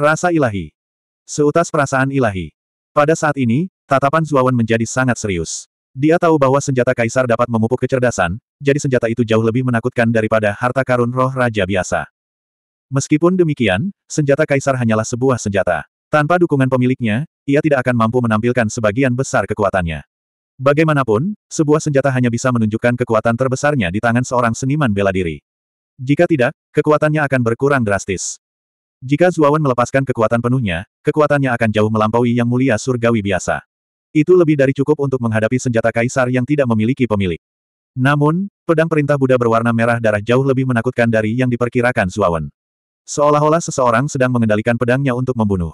Rasa ilahi. Seutas perasaan ilahi. Pada saat ini, tatapan Zuawan menjadi sangat serius. Dia tahu bahwa senjata kaisar dapat memupuk kecerdasan, jadi senjata itu jauh lebih menakutkan daripada harta karun roh raja biasa. Meskipun demikian, senjata kaisar hanyalah sebuah senjata. Tanpa dukungan pemiliknya, ia tidak akan mampu menampilkan sebagian besar kekuatannya. Bagaimanapun, sebuah senjata hanya bisa menunjukkan kekuatan terbesarnya di tangan seorang seniman bela diri. Jika tidak, kekuatannya akan berkurang drastis. Jika Zuawan melepaskan kekuatan penuhnya, kekuatannya akan jauh melampaui yang mulia surgawi biasa. Itu lebih dari cukup untuk menghadapi senjata kaisar yang tidak memiliki pemilik. Namun, pedang perintah Buddha berwarna merah darah jauh lebih menakutkan dari yang diperkirakan Zuawan. Seolah-olah seseorang sedang mengendalikan pedangnya untuk membunuh.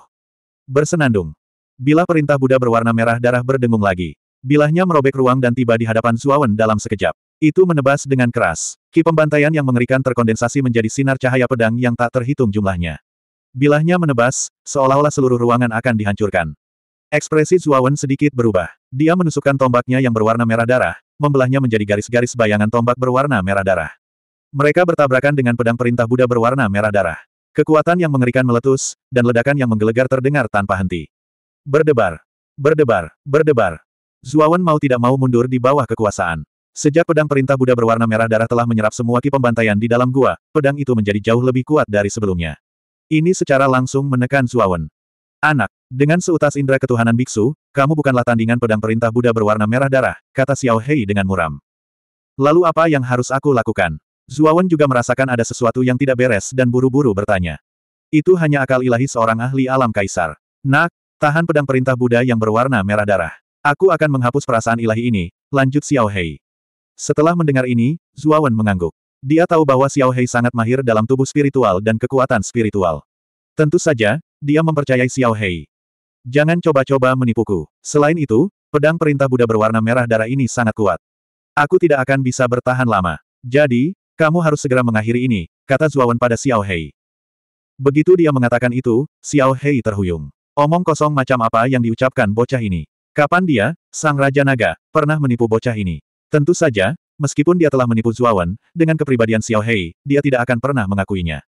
Bersenandung. Bila perintah Buddha berwarna merah darah berdengung lagi. Bilahnya merobek ruang dan tiba di hadapan Zuawan dalam sekejap. Itu menebas dengan keras. Ki pembantaian yang mengerikan terkondensasi menjadi sinar cahaya pedang yang tak terhitung jumlahnya. Bilahnya menebas, seolah-olah seluruh ruangan akan dihancurkan. Ekspresi Zuawan sedikit berubah. Dia menusukkan tombaknya yang berwarna merah darah, membelahnya menjadi garis-garis bayangan tombak berwarna merah darah. Mereka bertabrakan dengan pedang perintah Buddha berwarna merah darah. Kekuatan yang mengerikan meletus, dan ledakan yang menggelegar terdengar tanpa henti. Berdebar. Berdebar. Berdebar. Zuawan mau tidak mau mundur di bawah kekuasaan. Sejak pedang perintah Buddha berwarna merah darah telah menyerap semua ki pembantaian di dalam gua, pedang itu menjadi jauh lebih kuat dari sebelumnya. Ini secara langsung menekan Zuawan. Anak, dengan seutas indera ketuhanan biksu, kamu bukanlah tandingan pedang perintah Buddha berwarna merah darah, kata Xiao Hei dengan muram. Lalu apa yang harus aku lakukan? Zuawan juga merasakan ada sesuatu yang tidak beres dan buru-buru bertanya. Itu hanya akal ilahi seorang ahli alam kaisar. Nak, tahan pedang perintah Buddha yang berwarna merah darah. Aku akan menghapus perasaan ilahi ini, lanjut Xiao Hei. Setelah mendengar ini, Zuawan mengangguk. Dia tahu bahwa Xiao Hei sangat mahir dalam tubuh spiritual dan kekuatan spiritual. Tentu saja, dia mempercayai Xiao Hei. Jangan coba-coba menipuku. Selain itu, pedang perintah Buddha berwarna merah darah ini sangat kuat. Aku tidak akan bisa bertahan lama. Jadi, kamu harus segera mengakhiri ini, kata Zuawan pada Xiao Hei. Begitu dia mengatakan itu, Xiao Hei terhuyung. Omong kosong macam apa yang diucapkan bocah ini. Kapan dia, sang Raja Naga, pernah menipu bocah ini? Tentu saja, Meskipun dia telah menipu Zuawan, dengan kepribadian Xiao Hei, dia tidak akan pernah mengakuinya.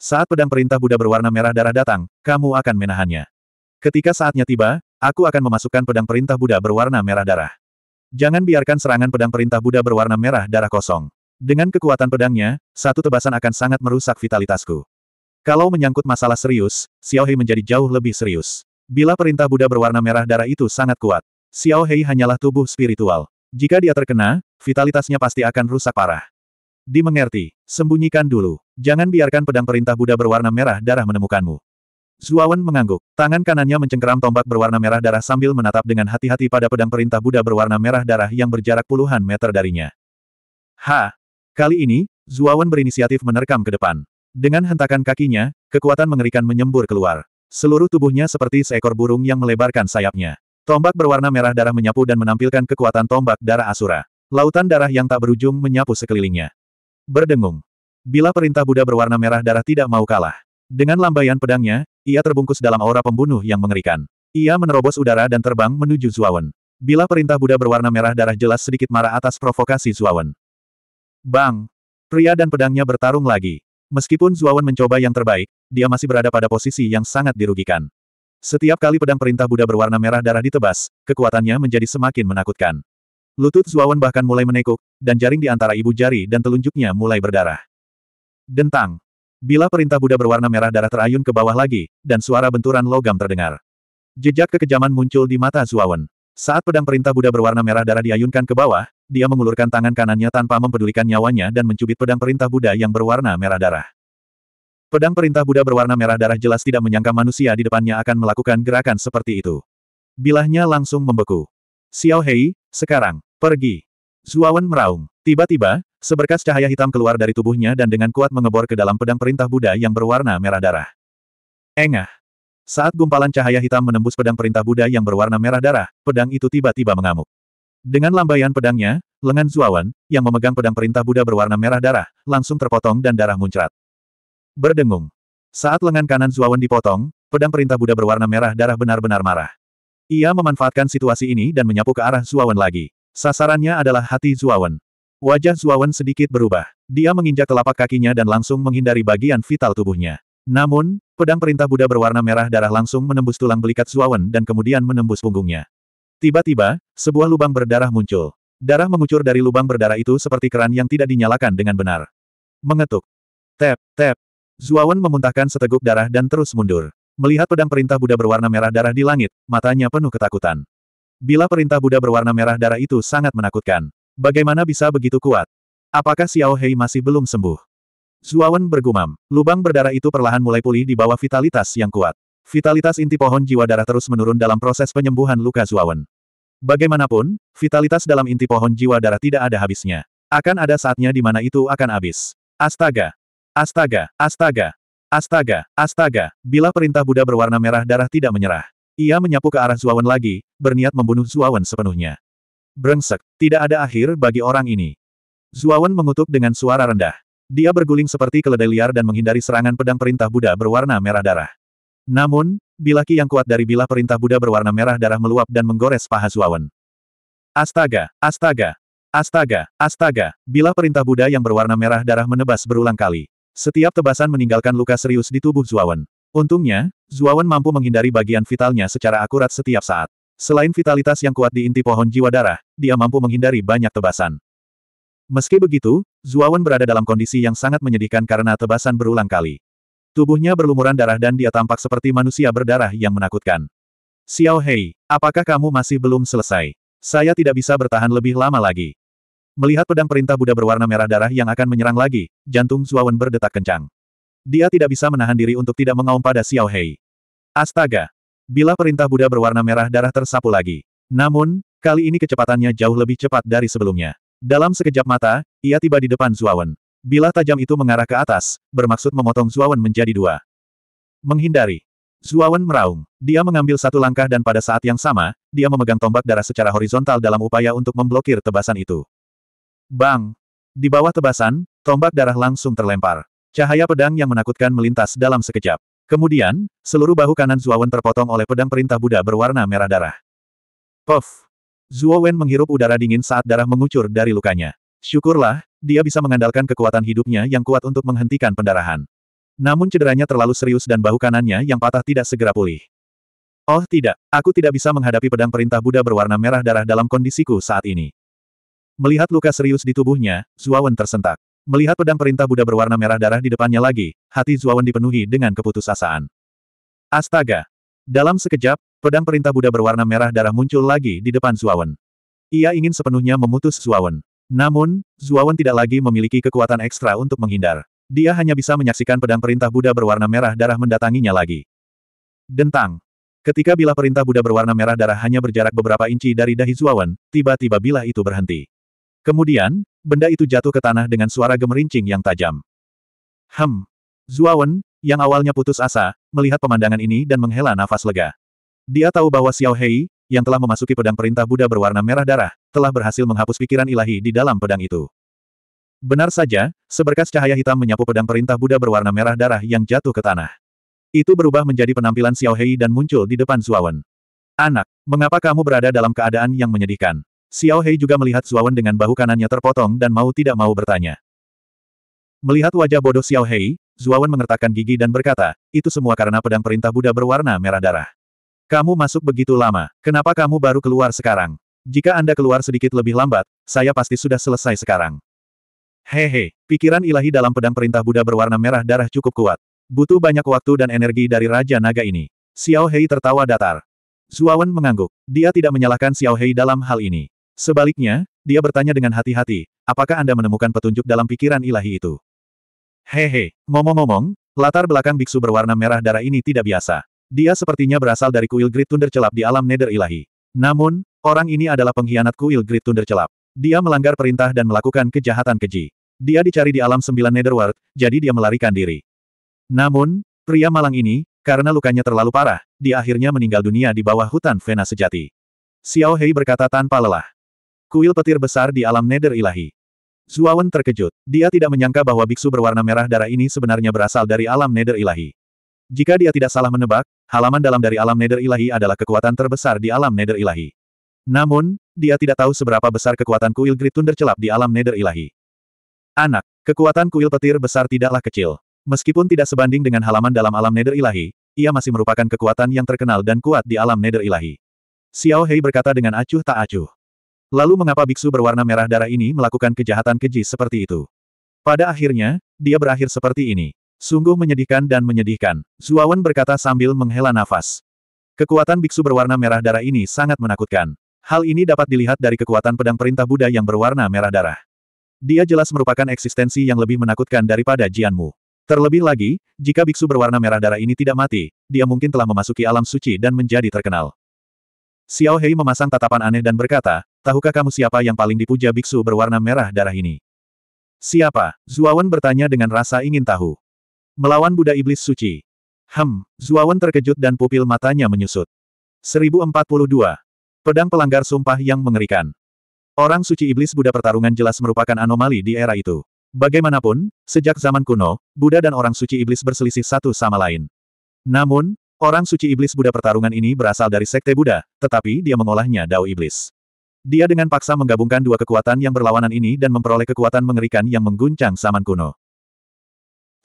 Saat pedang perintah Buddha berwarna merah darah datang, kamu akan menahannya. Ketika saatnya tiba, aku akan memasukkan pedang perintah Buddha berwarna merah darah. Jangan biarkan serangan pedang perintah Buddha berwarna merah darah kosong. Dengan kekuatan pedangnya, satu tebasan akan sangat merusak vitalitasku. Kalau menyangkut masalah serius, Xiao Hei menjadi jauh lebih serius. Bila perintah Buddha berwarna merah darah itu sangat kuat, Xiao Hei hanyalah tubuh spiritual. Jika dia terkena, vitalitasnya pasti akan rusak parah. Dimengerti, sembunyikan dulu. Jangan biarkan pedang perintah Buddha berwarna merah darah menemukanmu. Zuawan mengangguk. Tangan kanannya mencengkeram tombak berwarna merah darah sambil menatap dengan hati-hati pada pedang perintah Buddha berwarna merah darah yang berjarak puluhan meter darinya. Ha! Kali ini, Zuawan berinisiatif menerkam ke depan. Dengan hentakan kakinya, kekuatan mengerikan menyembur keluar. Seluruh tubuhnya seperti seekor burung yang melebarkan sayapnya. Tombak berwarna merah darah menyapu dan menampilkan kekuatan tombak darah Asura. Lautan darah yang tak berujung menyapu sekelilingnya. Berdengung. Bila perintah Buddha berwarna merah darah tidak mau kalah. Dengan lambaian pedangnya, ia terbungkus dalam aura pembunuh yang mengerikan. Ia menerobos udara dan terbang menuju Zuawan. Bila perintah Buddha berwarna merah darah jelas sedikit marah atas provokasi Zuawan. Bang! Pria dan pedangnya bertarung lagi. Meskipun Zuawan mencoba yang terbaik, dia masih berada pada posisi yang sangat dirugikan. Setiap kali pedang perintah Buddha berwarna merah darah ditebas, kekuatannya menjadi semakin menakutkan. Lutut Zuawan bahkan mulai menekuk, dan jaring di antara ibu jari dan telunjuknya mulai berdarah. Dentang. Bila perintah Buddha berwarna merah darah terayun ke bawah lagi, dan suara benturan logam terdengar. Jejak kekejaman muncul di mata Zuawan. Saat pedang perintah Buddha berwarna merah darah diayunkan ke bawah, dia mengulurkan tangan kanannya tanpa mempedulikan nyawanya dan mencubit pedang perintah Buddha yang berwarna merah darah. Pedang perintah Buddha berwarna merah darah jelas tidak menyangka manusia di depannya akan melakukan gerakan seperti itu. Bilahnya langsung membeku. Xiao Hei, sekarang, pergi. Zuawan meraung. Tiba-tiba, seberkas cahaya hitam keluar dari tubuhnya dan dengan kuat mengebor ke dalam pedang perintah Buddha yang berwarna merah darah. Engah. Saat gumpalan cahaya hitam menembus pedang perintah Buddha yang berwarna merah darah, pedang itu tiba-tiba mengamuk. Dengan lambaian pedangnya, lengan Zuawan, yang memegang pedang perintah Buddha berwarna merah darah, langsung terpotong dan darah muncrat. Berdengung. Saat lengan kanan Zuawan dipotong, pedang perintah Buddha berwarna merah darah benar-benar marah. Ia memanfaatkan situasi ini dan menyapu ke arah Zuawan lagi. Sasarannya adalah hati Zuawan. Wajah Zuawan sedikit berubah. Dia menginjak telapak kakinya dan langsung menghindari bagian vital tubuhnya. Namun, pedang perintah Buddha berwarna merah darah langsung menembus tulang belikat Zuawan dan kemudian menembus punggungnya. Tiba-tiba, sebuah lubang berdarah muncul. Darah mengucur dari lubang berdarah itu seperti keran yang tidak dinyalakan dengan benar. Mengetuk. Tap, tap, Zuawan memuntahkan seteguk darah dan terus mundur. Melihat pedang perintah Buddha berwarna merah darah di langit, matanya penuh ketakutan. Bila perintah Buddha berwarna merah darah itu sangat menakutkan. Bagaimana bisa begitu kuat? Apakah Xiao Hei masih belum sembuh? Zuawan bergumam. Lubang berdarah itu perlahan mulai pulih di bawah vitalitas yang kuat. Vitalitas inti pohon jiwa darah terus menurun dalam proses penyembuhan luka Zuawan. Bagaimanapun, vitalitas dalam inti pohon jiwa darah tidak ada habisnya. Akan ada saatnya di mana itu akan habis. Astaga, Astaga, astaga, astaga, astaga, bila perintah Buddha berwarna merah darah tidak menyerah. Ia menyapu ke arah Zuawan lagi, berniat membunuh Zuawan sepenuhnya. Brengsek, tidak ada akhir bagi orang ini. Zuawan mengutuk dengan suara rendah. Dia berguling seperti keledai liar dan menghindari serangan pedang perintah Buddha berwarna merah darah. Namun, bilaki yang kuat dari bilah perintah Buddha berwarna merah darah meluap dan menggores paha Zuawan. Astaga, astaga, astaga, astaga, bilah perintah Buddha yang berwarna merah darah menebas berulang kali. Setiap tebasan meninggalkan luka serius di tubuh Zuawan. Untungnya, Zuawan mampu menghindari bagian vitalnya secara akurat setiap saat. Selain vitalitas yang kuat di inti pohon jiwa darah, dia mampu menghindari banyak tebasan. Meski begitu, Zuawan berada dalam kondisi yang sangat menyedihkan karena tebasan berulang kali. Tubuhnya berlumuran darah dan dia tampak seperti manusia berdarah yang menakutkan. Xiao Hei, apakah kamu masih belum selesai? Saya tidak bisa bertahan lebih lama lagi. Melihat pedang perintah Buddha berwarna merah darah yang akan menyerang lagi, jantung Zuawan berdetak kencang. Dia tidak bisa menahan diri untuk tidak mengaum pada Xiao Hei. Astaga! Bila perintah Buddha berwarna merah darah tersapu lagi. Namun, kali ini kecepatannya jauh lebih cepat dari sebelumnya. Dalam sekejap mata, ia tiba di depan Zuawan. Bila tajam itu mengarah ke atas, bermaksud memotong Zuawan menjadi dua. Menghindari. Zuawan meraung. Dia mengambil satu langkah dan pada saat yang sama, dia memegang tombak darah secara horizontal dalam upaya untuk memblokir tebasan itu. Bang! Di bawah tebasan, tombak darah langsung terlempar. Cahaya pedang yang menakutkan melintas dalam sekejap. Kemudian, seluruh bahu kanan Zuowen terpotong oleh pedang perintah Buddha berwarna merah darah. Puff! Zuowen menghirup udara dingin saat darah mengucur dari lukanya. Syukurlah, dia bisa mengandalkan kekuatan hidupnya yang kuat untuk menghentikan pendarahan. Namun cederanya terlalu serius dan bahu kanannya yang patah tidak segera pulih. Oh tidak, aku tidak bisa menghadapi pedang perintah Buddha berwarna merah darah dalam kondisiku saat ini. Melihat luka serius di tubuhnya, Zuawan tersentak. Melihat pedang perintah Buddha berwarna merah darah di depannya lagi, hati Zuawan dipenuhi dengan keputusasaan. Astaga! Dalam sekejap, pedang perintah Buddha berwarna merah darah muncul lagi di depan Zuawan. Ia ingin sepenuhnya memutus Zuawan. Namun, Zuawan tidak lagi memiliki kekuatan ekstra untuk menghindar. Dia hanya bisa menyaksikan pedang perintah Buddha berwarna merah darah mendatanginya lagi. Dentang! Ketika bilah perintah Buddha berwarna merah darah hanya berjarak beberapa inci dari dahi Zuawan, tiba-tiba bilah itu berhenti. Kemudian, benda itu jatuh ke tanah dengan suara gemerincing yang tajam. Hem. Zuawan, yang awalnya putus asa, melihat pemandangan ini dan menghela nafas lega. Dia tahu bahwa Xiao Hei, yang telah memasuki pedang perintah Buddha berwarna merah darah, telah berhasil menghapus pikiran ilahi di dalam pedang itu. Benar saja, seberkas cahaya hitam menyapu pedang perintah Buddha berwarna merah darah yang jatuh ke tanah. Itu berubah menjadi penampilan Xiao Hei dan muncul di depan Zuawan. Anak, mengapa kamu berada dalam keadaan yang menyedihkan? Xiao Hei juga melihat Zuawan dengan bahu kanannya terpotong dan mau tidak mau bertanya. Melihat wajah bodoh Xiao Hei, Zuawan mengertakkan gigi dan berkata, itu semua karena pedang perintah Buddha berwarna merah darah. Kamu masuk begitu lama, kenapa kamu baru keluar sekarang? Jika Anda keluar sedikit lebih lambat, saya pasti sudah selesai sekarang. Hehe, pikiran ilahi dalam pedang perintah Buddha berwarna merah darah cukup kuat. Butuh banyak waktu dan energi dari Raja Naga ini. Xiao Hei tertawa datar. Zuawan mengangguk. Dia tidak menyalahkan Xiao Hei dalam hal ini. Sebaliknya, dia bertanya dengan hati-hati, apakah Anda menemukan petunjuk dalam pikiran ilahi itu? Hehe, ngomong-ngomong, latar belakang biksu berwarna merah darah ini tidak biasa. Dia sepertinya berasal dari kuil Grid Thunder Celap di alam nether ilahi. Namun, orang ini adalah pengkhianat kuil Grid Thunder Celap. Dia melanggar perintah dan melakukan kejahatan keji. Dia dicari di alam sembilan netherworld, jadi dia melarikan diri. Namun, pria malang ini, karena lukanya terlalu parah, dia akhirnya meninggal dunia di bawah hutan Vena sejati. Xiao Hei berkata tanpa lelah. Kuil petir besar di alam nether ilahi. Zuawan terkejut. Dia tidak menyangka bahwa biksu berwarna merah darah ini sebenarnya berasal dari alam nether ilahi. Jika dia tidak salah menebak, halaman dalam dari alam nether ilahi adalah kekuatan terbesar di alam nether ilahi. Namun, dia tidak tahu seberapa besar kekuatan kuil Grid Thunder celap di alam nether ilahi. Anak, kekuatan kuil petir besar tidaklah kecil. Meskipun tidak sebanding dengan halaman dalam alam nether ilahi, ia masih merupakan kekuatan yang terkenal dan kuat di alam nether ilahi. Xiao Hei berkata dengan acuh tak acuh. Lalu mengapa biksu berwarna merah darah ini melakukan kejahatan keji seperti itu? Pada akhirnya, dia berakhir seperti ini. Sungguh menyedihkan dan menyedihkan, Zuawan berkata sambil menghela nafas. Kekuatan biksu berwarna merah darah ini sangat menakutkan. Hal ini dapat dilihat dari kekuatan pedang perintah Buddha yang berwarna merah darah. Dia jelas merupakan eksistensi yang lebih menakutkan daripada Jianmu. Terlebih lagi, jika biksu berwarna merah darah ini tidak mati, dia mungkin telah memasuki alam suci dan menjadi terkenal. Xiao Hei memasang tatapan aneh dan berkata, tahukah kamu siapa yang paling dipuja biksu berwarna merah darah ini? Siapa? Zuawan bertanya dengan rasa ingin tahu. Melawan Buddha Iblis Suci. Hem, Zuawan terkejut dan pupil matanya menyusut. 1042. Pedang pelanggar sumpah yang mengerikan. Orang suci iblis Buddha pertarungan jelas merupakan anomali di era itu. Bagaimanapun, sejak zaman kuno, Buddha dan orang suci iblis berselisih satu sama lain. Namun, orang suci iblis Buddha pertarungan ini berasal dari sekte Buddha, tetapi dia mengolahnya dao iblis. Dia dengan paksa menggabungkan dua kekuatan yang berlawanan ini dan memperoleh kekuatan mengerikan yang mengguncang saman kuno.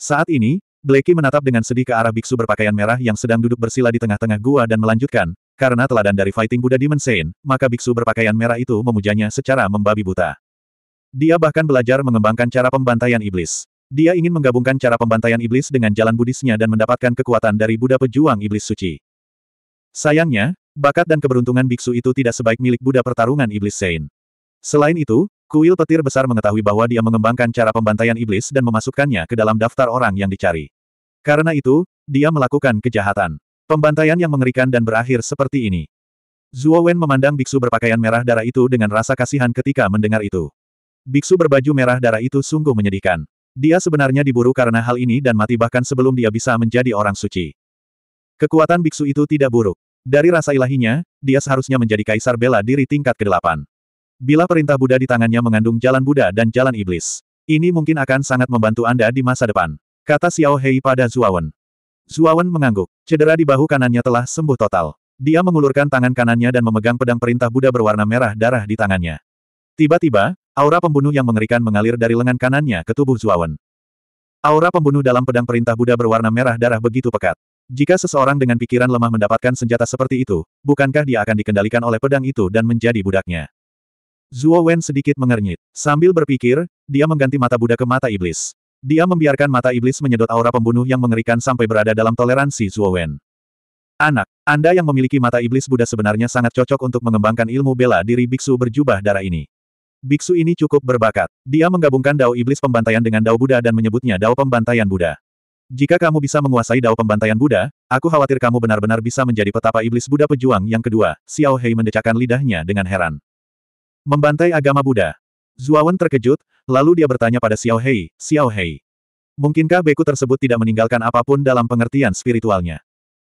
Saat ini, Blakey menatap dengan sedih ke arah biksu berpakaian merah yang sedang duduk bersila di tengah-tengah gua dan melanjutkan, karena teladan dari Fighting Buddha Demon Saint, maka biksu berpakaian merah itu memujanya secara membabi buta. Dia bahkan belajar mengembangkan cara pembantaian iblis. Dia ingin menggabungkan cara pembantaian iblis dengan jalan budisnya dan mendapatkan kekuatan dari Buddha Pejuang Iblis Suci. Sayangnya, Bakat dan keberuntungan biksu itu tidak sebaik milik Buddha pertarungan iblis Sein. Selain itu, kuil petir besar mengetahui bahwa dia mengembangkan cara pembantaian iblis dan memasukkannya ke dalam daftar orang yang dicari. Karena itu, dia melakukan kejahatan. Pembantaian yang mengerikan dan berakhir seperti ini. Zuo Wen memandang biksu berpakaian merah darah itu dengan rasa kasihan ketika mendengar itu. Biksu berbaju merah darah itu sungguh menyedihkan. Dia sebenarnya diburu karena hal ini dan mati bahkan sebelum dia bisa menjadi orang suci. Kekuatan biksu itu tidak buruk. Dari rasa ilahinya, dia seharusnya menjadi kaisar bela diri tingkat ke-8. Bila perintah Buddha di tangannya mengandung jalan Buddha dan jalan iblis. Ini mungkin akan sangat membantu Anda di masa depan. Kata Xiao Hei pada Zuawan. Zuawan mengangguk. Cedera di bahu kanannya telah sembuh total. Dia mengulurkan tangan kanannya dan memegang pedang perintah Buddha berwarna merah darah di tangannya. Tiba-tiba, aura pembunuh yang mengerikan mengalir dari lengan kanannya ke tubuh Zuawan. Aura pembunuh dalam pedang perintah Buddha berwarna merah darah begitu pekat. Jika seseorang dengan pikiran lemah mendapatkan senjata seperti itu, bukankah dia akan dikendalikan oleh pedang itu dan menjadi budaknya? Zuo Wen sedikit mengernyit. Sambil berpikir, dia mengganti mata Buddha ke mata iblis. Dia membiarkan mata iblis menyedot aura pembunuh yang mengerikan sampai berada dalam toleransi Zuo Wen. Anak, Anda yang memiliki mata iblis Buddha sebenarnya sangat cocok untuk mengembangkan ilmu bela diri biksu berjubah darah ini. Biksu ini cukup berbakat. Dia menggabungkan dao iblis pembantaian dengan dao Buddha dan menyebutnya dao pembantaian Buddha. Jika kamu bisa menguasai dao pembantaian Buddha, aku khawatir kamu benar-benar bisa menjadi petapa iblis Buddha pejuang yang kedua. Xiao Hei mendecakkan lidahnya dengan heran. Membantai agama Buddha. Zuawan terkejut, lalu dia bertanya pada Xiao Hei, Xiao Hei. Mungkinkah beku tersebut tidak meninggalkan apapun dalam pengertian spiritualnya?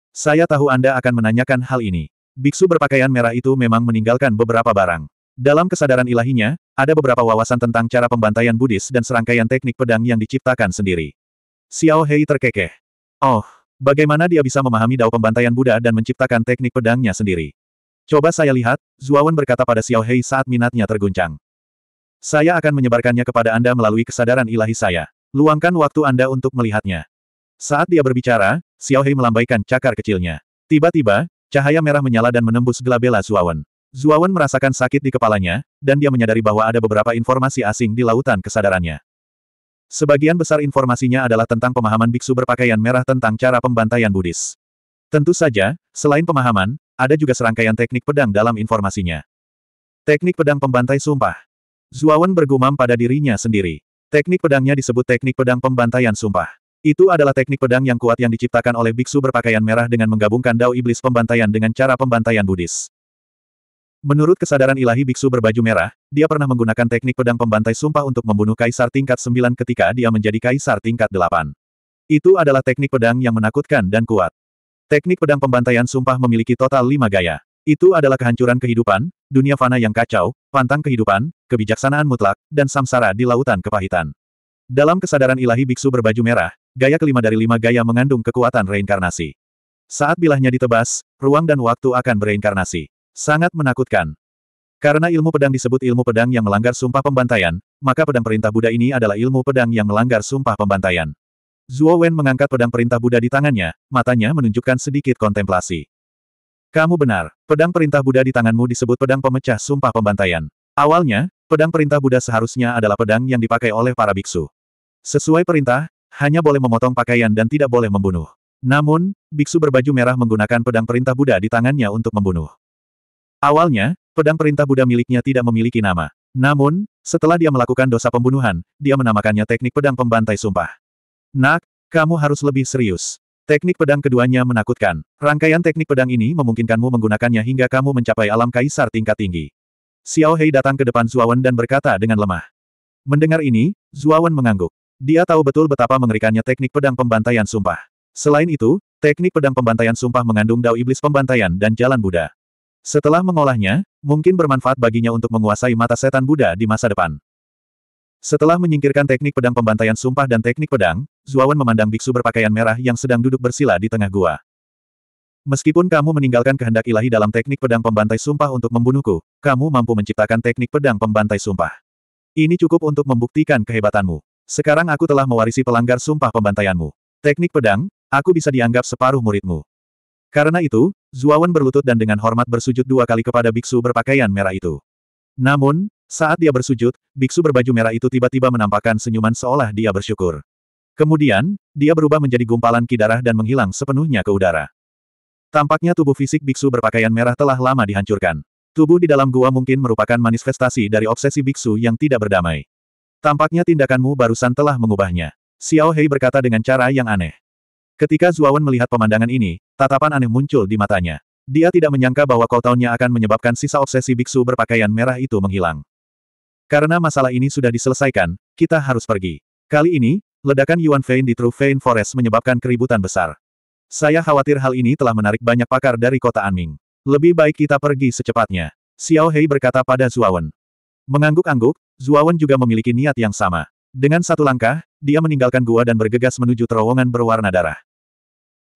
Saya tahu Anda akan menanyakan hal ini. Biksu berpakaian merah itu memang meninggalkan beberapa barang. Dalam kesadaran ilahinya, ada beberapa wawasan tentang cara pembantaian Buddhis dan serangkaian teknik pedang yang diciptakan sendiri. Xiao Hei terkekeh. Oh, bagaimana dia bisa memahami dao pembantaian Buddha dan menciptakan teknik pedangnya sendiri? Coba saya lihat, Zuawan berkata pada Xiao Hei saat minatnya terguncang. Saya akan menyebarkannya kepada Anda melalui kesadaran ilahi saya. Luangkan waktu Anda untuk melihatnya. Saat dia berbicara, Xiao Hei melambaikan cakar kecilnya. Tiba-tiba, cahaya merah menyala dan menembus gelabela Zuawan. Zuawan merasakan sakit di kepalanya, dan dia menyadari bahwa ada beberapa informasi asing di lautan kesadarannya. Sebagian besar informasinya adalah tentang pemahaman biksu berpakaian merah tentang cara pembantaian Buddhis. Tentu saja, selain pemahaman, ada juga serangkaian teknik pedang dalam informasinya. Teknik pedang pembantai sumpah. Zuawan bergumam pada dirinya sendiri. Teknik pedangnya disebut teknik pedang pembantaian sumpah. Itu adalah teknik pedang yang kuat yang diciptakan oleh biksu berpakaian merah dengan menggabungkan dao iblis pembantaian dengan cara pembantaian Buddhis. Menurut kesadaran ilahi biksu berbaju merah, dia pernah menggunakan teknik pedang pembantai sumpah untuk membunuh kaisar tingkat 9 ketika dia menjadi kaisar tingkat 8. Itu adalah teknik pedang yang menakutkan dan kuat. Teknik pedang pembantaian sumpah memiliki total lima gaya. Itu adalah kehancuran kehidupan, dunia fana yang kacau, pantang kehidupan, kebijaksanaan mutlak, dan samsara di lautan kepahitan. Dalam kesadaran ilahi biksu berbaju merah, gaya kelima dari lima gaya mengandung kekuatan reinkarnasi. Saat bilahnya ditebas, ruang dan waktu akan bereinkarnasi. Sangat menakutkan. Karena ilmu pedang disebut ilmu pedang yang melanggar sumpah pembantaian, maka pedang perintah Buddha ini adalah ilmu pedang yang melanggar sumpah pembantaian. Zuo Wen mengangkat pedang perintah Buddha di tangannya, matanya menunjukkan sedikit kontemplasi. Kamu benar, pedang perintah Buddha di tanganmu disebut pedang pemecah sumpah pembantaian. Awalnya, pedang perintah Buddha seharusnya adalah pedang yang dipakai oleh para biksu. Sesuai perintah, hanya boleh memotong pakaian dan tidak boleh membunuh. Namun, biksu berbaju merah menggunakan pedang perintah Buddha di tangannya untuk membunuh. Awalnya, pedang perintah Buddha miliknya tidak memiliki nama. Namun, setelah dia melakukan dosa pembunuhan, dia menamakannya teknik pedang pembantai sumpah. Nak, kamu harus lebih serius. Teknik pedang keduanya menakutkan. Rangkaian teknik pedang ini memungkinkanmu menggunakannya hingga kamu mencapai alam kaisar tingkat tinggi. Xiao Hei datang ke depan Zuawan dan berkata dengan lemah. Mendengar ini, Zuawan mengangguk. Dia tahu betul betapa mengerikannya teknik pedang pembantaian sumpah. Selain itu, teknik pedang pembantaian sumpah mengandung dao iblis pembantaian dan jalan Buddha. Setelah mengolahnya, mungkin bermanfaat baginya untuk menguasai mata setan Buddha di masa depan. Setelah menyingkirkan teknik pedang pembantaian sumpah dan teknik pedang, Zuawan memandang biksu berpakaian merah yang sedang duduk bersila di tengah gua. Meskipun kamu meninggalkan kehendak ilahi dalam teknik pedang pembantai sumpah untuk membunuhku, kamu mampu menciptakan teknik pedang pembantai sumpah. Ini cukup untuk membuktikan kehebatanmu. Sekarang aku telah mewarisi pelanggar sumpah pembantaianmu. Teknik pedang, aku bisa dianggap separuh muridmu. Karena itu, Zuawan berlutut dan dengan hormat bersujud dua kali kepada biksu berpakaian merah itu. Namun, saat dia bersujud, biksu berbaju merah itu tiba-tiba menampakkan senyuman seolah dia bersyukur. Kemudian, dia berubah menjadi gumpalan ki darah dan menghilang sepenuhnya ke udara. Tampaknya tubuh fisik biksu berpakaian merah telah lama dihancurkan. Tubuh di dalam gua mungkin merupakan manifestasi dari obsesi biksu yang tidak berdamai. Tampaknya tindakanmu barusan telah mengubahnya. Xiao Hei berkata dengan cara yang aneh. Ketika Zuawan melihat pemandangan ini, tatapan aneh muncul di matanya. Dia tidak menyangka bahwa kotaunya akan menyebabkan sisa obsesi biksu berpakaian merah itu menghilang. Karena masalah ini sudah diselesaikan, kita harus pergi. Kali ini, ledakan Yuan Fein di True Fein Forest menyebabkan keributan besar. Saya khawatir hal ini telah menarik banyak pakar dari kota Anming. Lebih baik kita pergi secepatnya. Xiao Hei berkata pada Zuawan. Mengangguk-angguk, Zuawan juga memiliki niat yang sama. Dengan satu langkah, dia meninggalkan gua dan bergegas menuju terowongan berwarna darah.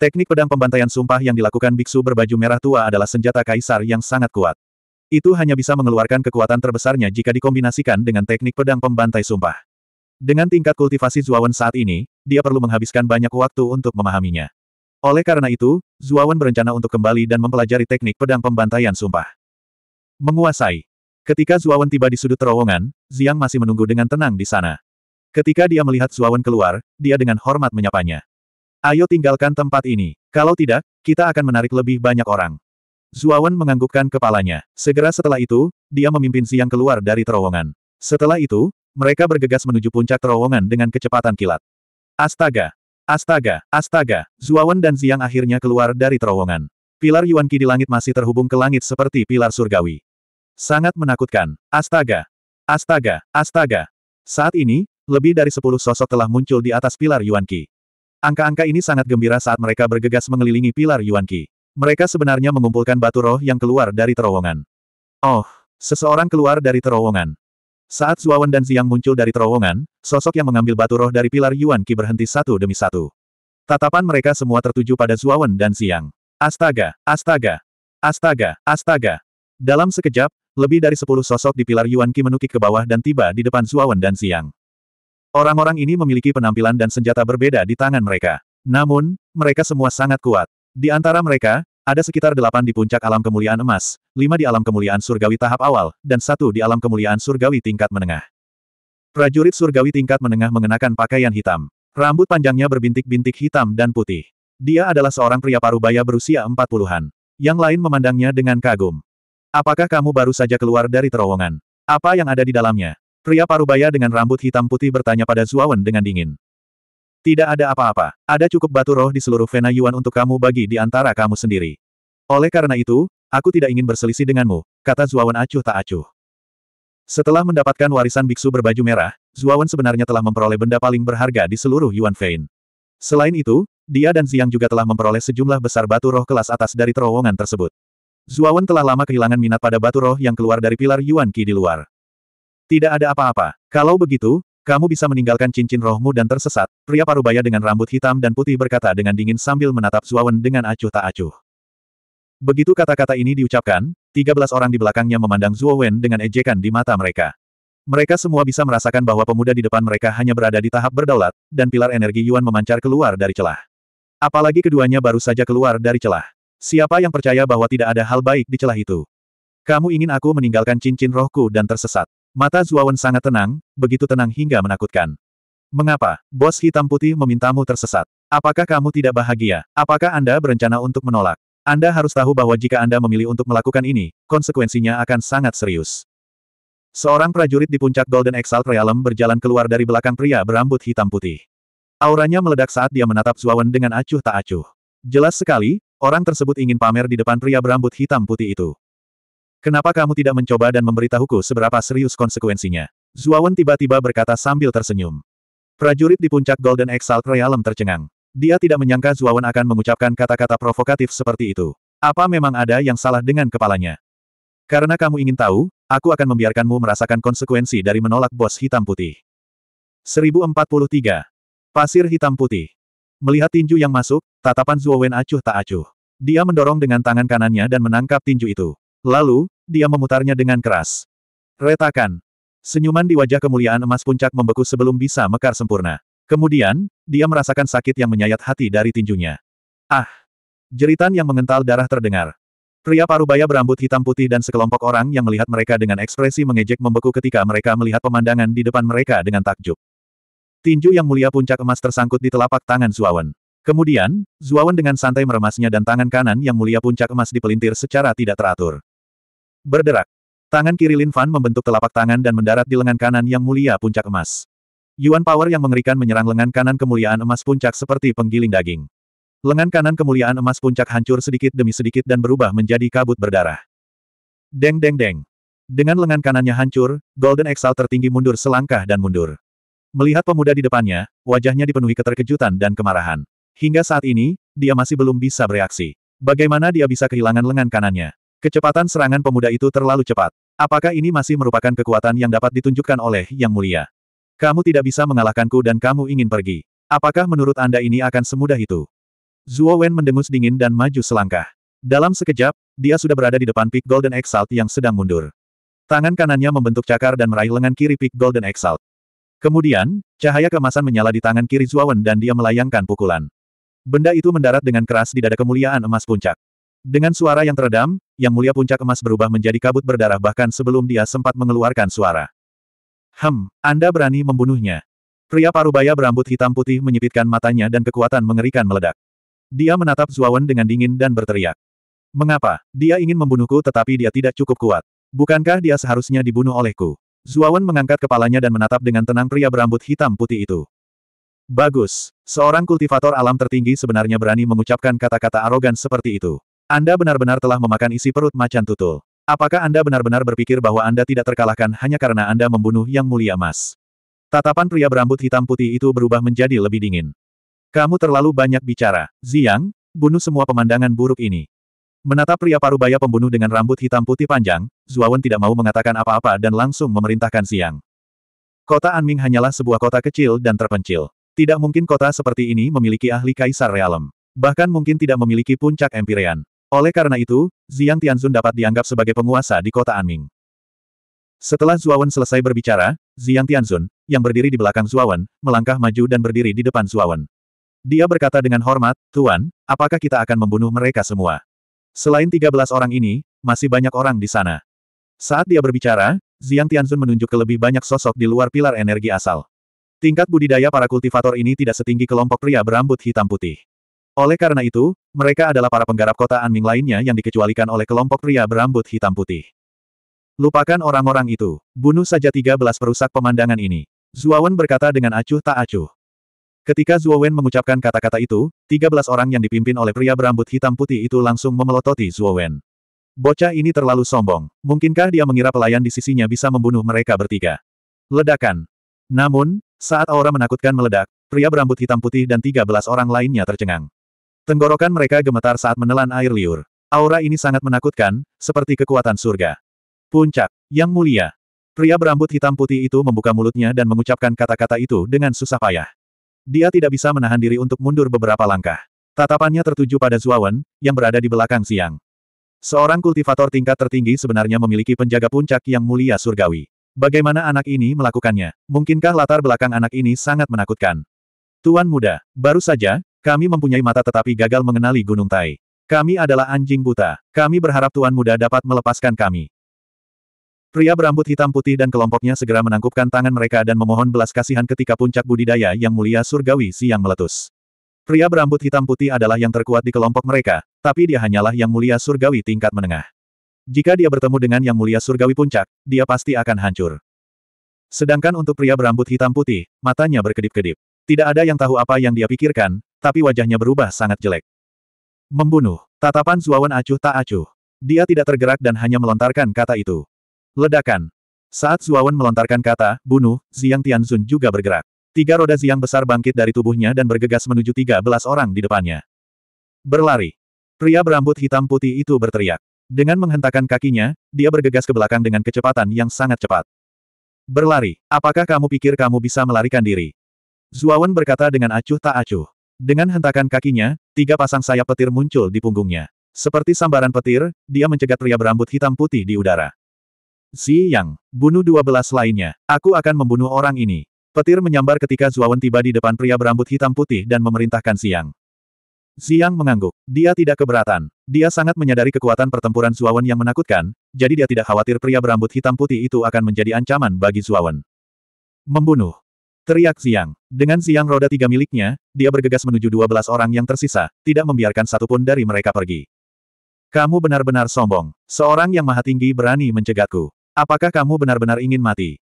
Teknik pedang pembantaian sumpah yang dilakukan biksu berbaju merah tua adalah senjata kaisar yang sangat kuat. Itu hanya bisa mengeluarkan kekuatan terbesarnya jika dikombinasikan dengan teknik pedang pembantai sumpah. Dengan tingkat kultivasi Zuawan saat ini, dia perlu menghabiskan banyak waktu untuk memahaminya. Oleh karena itu, Zuawan berencana untuk kembali dan mempelajari teknik pedang pembantaian sumpah. Menguasai. Ketika Zuawan tiba di sudut terowongan, Ziang masih menunggu dengan tenang di sana. Ketika dia melihat Zuawan keluar, dia dengan hormat menyapanya. Ayo tinggalkan tempat ini. Kalau tidak, kita akan menarik lebih banyak orang. Zuawan menganggukkan kepalanya. Segera setelah itu, dia memimpin siang keluar dari terowongan. Setelah itu, mereka bergegas menuju puncak terowongan dengan kecepatan kilat. Astaga! Astaga! Astaga! Zuawan dan Ziang akhirnya keluar dari terowongan. Pilar Yuan Qi di langit masih terhubung ke langit seperti pilar surgawi. Sangat menakutkan. Astaga! Astaga! Astaga! Saat ini, lebih dari sepuluh sosok telah muncul di atas pilar Yuan Qi. Angka-angka ini sangat gembira saat mereka bergegas mengelilingi pilar Yuan Qi. Mereka sebenarnya mengumpulkan batu roh yang keluar dari terowongan. Oh, seseorang keluar dari terowongan. Saat Zuawan dan Ziyang muncul dari terowongan, sosok yang mengambil batu roh dari pilar Yuan Qi berhenti satu demi satu. Tatapan mereka semua tertuju pada Zuawan dan Ziyang. Astaga, astaga, astaga, astaga. Dalam sekejap, lebih dari sepuluh sosok di pilar Yuan Qi menukik ke bawah dan tiba di depan Zuawan dan Ziyang. Orang-orang ini memiliki penampilan dan senjata berbeda di tangan mereka. Namun, mereka semua sangat kuat. Di antara mereka, ada sekitar delapan di puncak alam kemuliaan emas, lima di alam kemuliaan surgawi tahap awal, dan satu di alam kemuliaan surgawi tingkat menengah. Prajurit surgawi tingkat menengah mengenakan pakaian hitam. Rambut panjangnya berbintik-bintik hitam dan putih. Dia adalah seorang pria parubaya berusia empat puluhan. Yang lain memandangnya dengan kagum. Apakah kamu baru saja keluar dari terowongan? Apa yang ada di dalamnya? Pria parubaya dengan rambut hitam putih bertanya pada Zuawan dengan dingin. Tidak ada apa-apa, ada cukup batu roh di seluruh Vena Yuan untuk kamu bagi di antara kamu sendiri. Oleh karena itu, aku tidak ingin berselisih denganmu, kata Zuawan acuh tak acuh. Setelah mendapatkan warisan biksu berbaju merah, Zuawan sebenarnya telah memperoleh benda paling berharga di seluruh Yuan Fein. Selain itu, dia dan Ziang juga telah memperoleh sejumlah besar batu roh kelas atas dari terowongan tersebut. Zuawan telah lama kehilangan minat pada batu roh yang keluar dari pilar Yuan Qi di luar. Tidak ada apa-apa. Kalau begitu, kamu bisa meninggalkan cincin rohmu dan tersesat. Pria parubaya dengan rambut hitam dan putih berkata dengan dingin sambil menatap Zuawan dengan acuh tak acuh. Begitu kata-kata ini diucapkan, 13 orang di belakangnya memandang Zuowen dengan ejekan di mata mereka. Mereka semua bisa merasakan bahwa pemuda di depan mereka hanya berada di tahap berdaulat, dan pilar energi Yuan memancar keluar dari celah. Apalagi keduanya baru saja keluar dari celah. Siapa yang percaya bahwa tidak ada hal baik di celah itu? Kamu ingin aku meninggalkan cincin rohku dan tersesat. Mata Zuawan sangat tenang, begitu tenang hingga menakutkan. Mengapa, bos hitam putih memintamu tersesat? Apakah kamu tidak bahagia? Apakah Anda berencana untuk menolak? Anda harus tahu bahwa jika Anda memilih untuk melakukan ini, konsekuensinya akan sangat serius. Seorang prajurit di puncak Golden Exalt Realm berjalan keluar dari belakang pria berambut hitam putih. Auranya meledak saat dia menatap Zuawan dengan acuh tak acuh. Jelas sekali, orang tersebut ingin pamer di depan pria berambut hitam putih itu. Kenapa kamu tidak mencoba dan memberitahuku seberapa serius konsekuensinya? Zuawan tiba-tiba berkata sambil tersenyum. Prajurit di puncak Golden Exalt Realm tercengang. Dia tidak menyangka Zuawan akan mengucapkan kata-kata provokatif seperti itu. Apa memang ada yang salah dengan kepalanya? Karena kamu ingin tahu, aku akan membiarkanmu merasakan konsekuensi dari menolak bos hitam putih. 1043. Pasir hitam putih. Melihat tinju yang masuk, tatapan Zuowen acuh tak acuh. Dia mendorong dengan tangan kanannya dan menangkap tinju itu. Lalu, dia memutarnya dengan keras. Retakan. Senyuman di wajah kemuliaan emas puncak membeku sebelum bisa mekar sempurna. Kemudian, dia merasakan sakit yang menyayat hati dari tinjunya. Ah! Jeritan yang mengental darah terdengar. Pria parubaya berambut hitam putih dan sekelompok orang yang melihat mereka dengan ekspresi mengejek membeku ketika mereka melihat pemandangan di depan mereka dengan takjub. Tinju yang mulia puncak emas tersangkut di telapak tangan Zuawan. Kemudian, Zuawan dengan santai meremasnya dan tangan kanan yang mulia puncak emas dipelintir secara tidak teratur. Berderak. Tangan kiri Lin Fan membentuk telapak tangan dan mendarat di lengan kanan yang mulia puncak emas. Yuan Power yang mengerikan menyerang lengan kanan kemuliaan emas puncak seperti penggiling daging. Lengan kanan kemuliaan emas puncak hancur sedikit demi sedikit dan berubah menjadi kabut berdarah. Deng deng deng. Dengan lengan kanannya hancur, Golden Exile tertinggi mundur selangkah dan mundur. Melihat pemuda di depannya, wajahnya dipenuhi keterkejutan dan kemarahan. Hingga saat ini, dia masih belum bisa bereaksi. Bagaimana dia bisa kehilangan lengan kanannya? Kecepatan serangan pemuda itu terlalu cepat. Apakah ini masih merupakan kekuatan yang dapat ditunjukkan oleh Yang Mulia? Kamu tidak bisa mengalahkanku dan kamu ingin pergi. Apakah menurut Anda ini akan semudah itu? Zuo Wen mendengus dingin dan maju selangkah. Dalam sekejap, dia sudah berada di depan Peak Golden Exalt yang sedang mundur. Tangan kanannya membentuk cakar dan meraih lengan kiri Peak Golden Exalt. Kemudian, cahaya kemasan menyala di tangan kiri Zuo Wen dan dia melayangkan pukulan. Benda itu mendarat dengan keras di dada kemuliaan emas puncak. Dengan suara yang teredam, yang mulia puncak emas berubah menjadi kabut berdarah bahkan sebelum dia sempat mengeluarkan suara. Hem, Anda berani membunuhnya. Pria parubaya berambut hitam putih menyipitkan matanya dan kekuatan mengerikan meledak. Dia menatap Zuawan dengan dingin dan berteriak. Mengapa? Dia ingin membunuhku tetapi dia tidak cukup kuat. Bukankah dia seharusnya dibunuh olehku? Zuawan mengangkat kepalanya dan menatap dengan tenang pria berambut hitam putih itu. Bagus. Seorang kultivator alam tertinggi sebenarnya berani mengucapkan kata-kata arogan seperti itu. Anda benar-benar telah memakan isi perut macan tutul. Apakah Anda benar-benar berpikir bahwa Anda tidak terkalahkan hanya karena Anda membunuh Yang Mulia Mas? Tatapan pria berambut hitam putih itu berubah menjadi lebih dingin. Kamu terlalu banyak bicara. Ziyang, bunuh semua pemandangan buruk ini. Menatap pria parubaya pembunuh dengan rambut hitam putih panjang, Zuawan tidak mau mengatakan apa-apa dan langsung memerintahkan Ziyang. Kota Anming hanyalah sebuah kota kecil dan terpencil. Tidak mungkin kota seperti ini memiliki ahli kaisar realem. Bahkan mungkin tidak memiliki puncak empirean. Oleh karena itu, Ziyang Tianzun dapat dianggap sebagai penguasa di kota Anming. Setelah Zuawan selesai berbicara, Ziyang Tianzun, yang berdiri di belakang Zuawan, melangkah maju dan berdiri di depan Zuawan. Dia berkata dengan hormat, Tuan, apakah kita akan membunuh mereka semua? Selain 13 orang ini, masih banyak orang di sana. Saat dia berbicara, Ziyang Tianzun menunjuk ke lebih banyak sosok di luar pilar energi asal. Tingkat budidaya para kultivator ini tidak setinggi kelompok pria berambut hitam putih. Oleh karena itu, mereka adalah para penggarap kota Anming lainnya yang dikecualikan oleh kelompok pria berambut hitam putih. Lupakan orang-orang itu. Bunuh saja 13 perusak pemandangan ini. Zuawan berkata dengan acuh tak acuh. Ketika Zuowen mengucapkan kata-kata itu, tiga belas orang yang dipimpin oleh pria berambut hitam putih itu langsung memelototi Zuowen. Bocah ini terlalu sombong. Mungkinkah dia mengira pelayan di sisinya bisa membunuh mereka bertiga? Ledakan. Namun, saat aura menakutkan meledak, pria berambut hitam putih dan tiga belas orang lainnya tercengang. Tenggorokan mereka gemetar saat menelan air liur. Aura ini sangat menakutkan, seperti kekuatan surga. Puncak, Yang Mulia. Pria berambut hitam putih itu membuka mulutnya dan mengucapkan kata-kata itu dengan susah payah. Dia tidak bisa menahan diri untuk mundur beberapa langkah. Tatapannya tertuju pada Zuawan, yang berada di belakang siang. Seorang kultivator tingkat tertinggi sebenarnya memiliki penjaga puncak yang mulia surgawi. Bagaimana anak ini melakukannya? Mungkinkah latar belakang anak ini sangat menakutkan? Tuan muda, baru saja, kami mempunyai mata tetapi gagal mengenali Gunung Tai. Kami adalah anjing buta. Kami berharap Tuan Muda dapat melepaskan kami. Pria berambut hitam putih dan kelompoknya segera menangkupkan tangan mereka dan memohon belas kasihan ketika puncak budidaya yang mulia surgawi siang meletus. Pria berambut hitam putih adalah yang terkuat di kelompok mereka, tapi dia hanyalah yang mulia surgawi tingkat menengah. Jika dia bertemu dengan yang mulia surgawi puncak, dia pasti akan hancur. Sedangkan untuk pria berambut hitam putih, matanya berkedip-kedip. Tidak ada yang tahu apa yang dia pikirkan, tapi wajahnya berubah sangat jelek. Membunuh. Tatapan Zuawan acuh tak acuh. Dia tidak tergerak dan hanya melontarkan kata itu. Ledakan. Saat Zuawan melontarkan kata, bunuh, Ziang Tianzun juga bergerak. Tiga roda Ziang besar bangkit dari tubuhnya dan bergegas menuju tiga belas orang di depannya. Berlari. Pria berambut hitam putih itu berteriak. Dengan menghentakkan kakinya, dia bergegas ke belakang dengan kecepatan yang sangat cepat. Berlari, apakah kamu pikir kamu bisa melarikan diri? Zuawan berkata dengan acuh tak acuh. Dengan hentakan kakinya, tiga pasang sayap petir muncul di punggungnya. Seperti sambaran petir, dia mencegat pria berambut hitam putih di udara. Xi Yang, bunuh dua belas lainnya. Aku akan membunuh orang ini. Petir menyambar ketika Zuawan tiba di depan pria berambut hitam putih dan memerintahkan Siang. Siang mengangguk. Dia tidak keberatan. Dia sangat menyadari kekuatan pertempuran Zuawan yang menakutkan, jadi dia tidak khawatir pria berambut hitam putih itu akan menjadi ancaman bagi Zuawan. Membunuh. Teriak Siang, Dengan siang roda tiga miliknya, dia bergegas menuju dua belas orang yang tersisa, tidak membiarkan satupun dari mereka pergi. Kamu benar-benar sombong. Seorang yang maha tinggi berani mencegatku. Apakah kamu benar-benar ingin mati?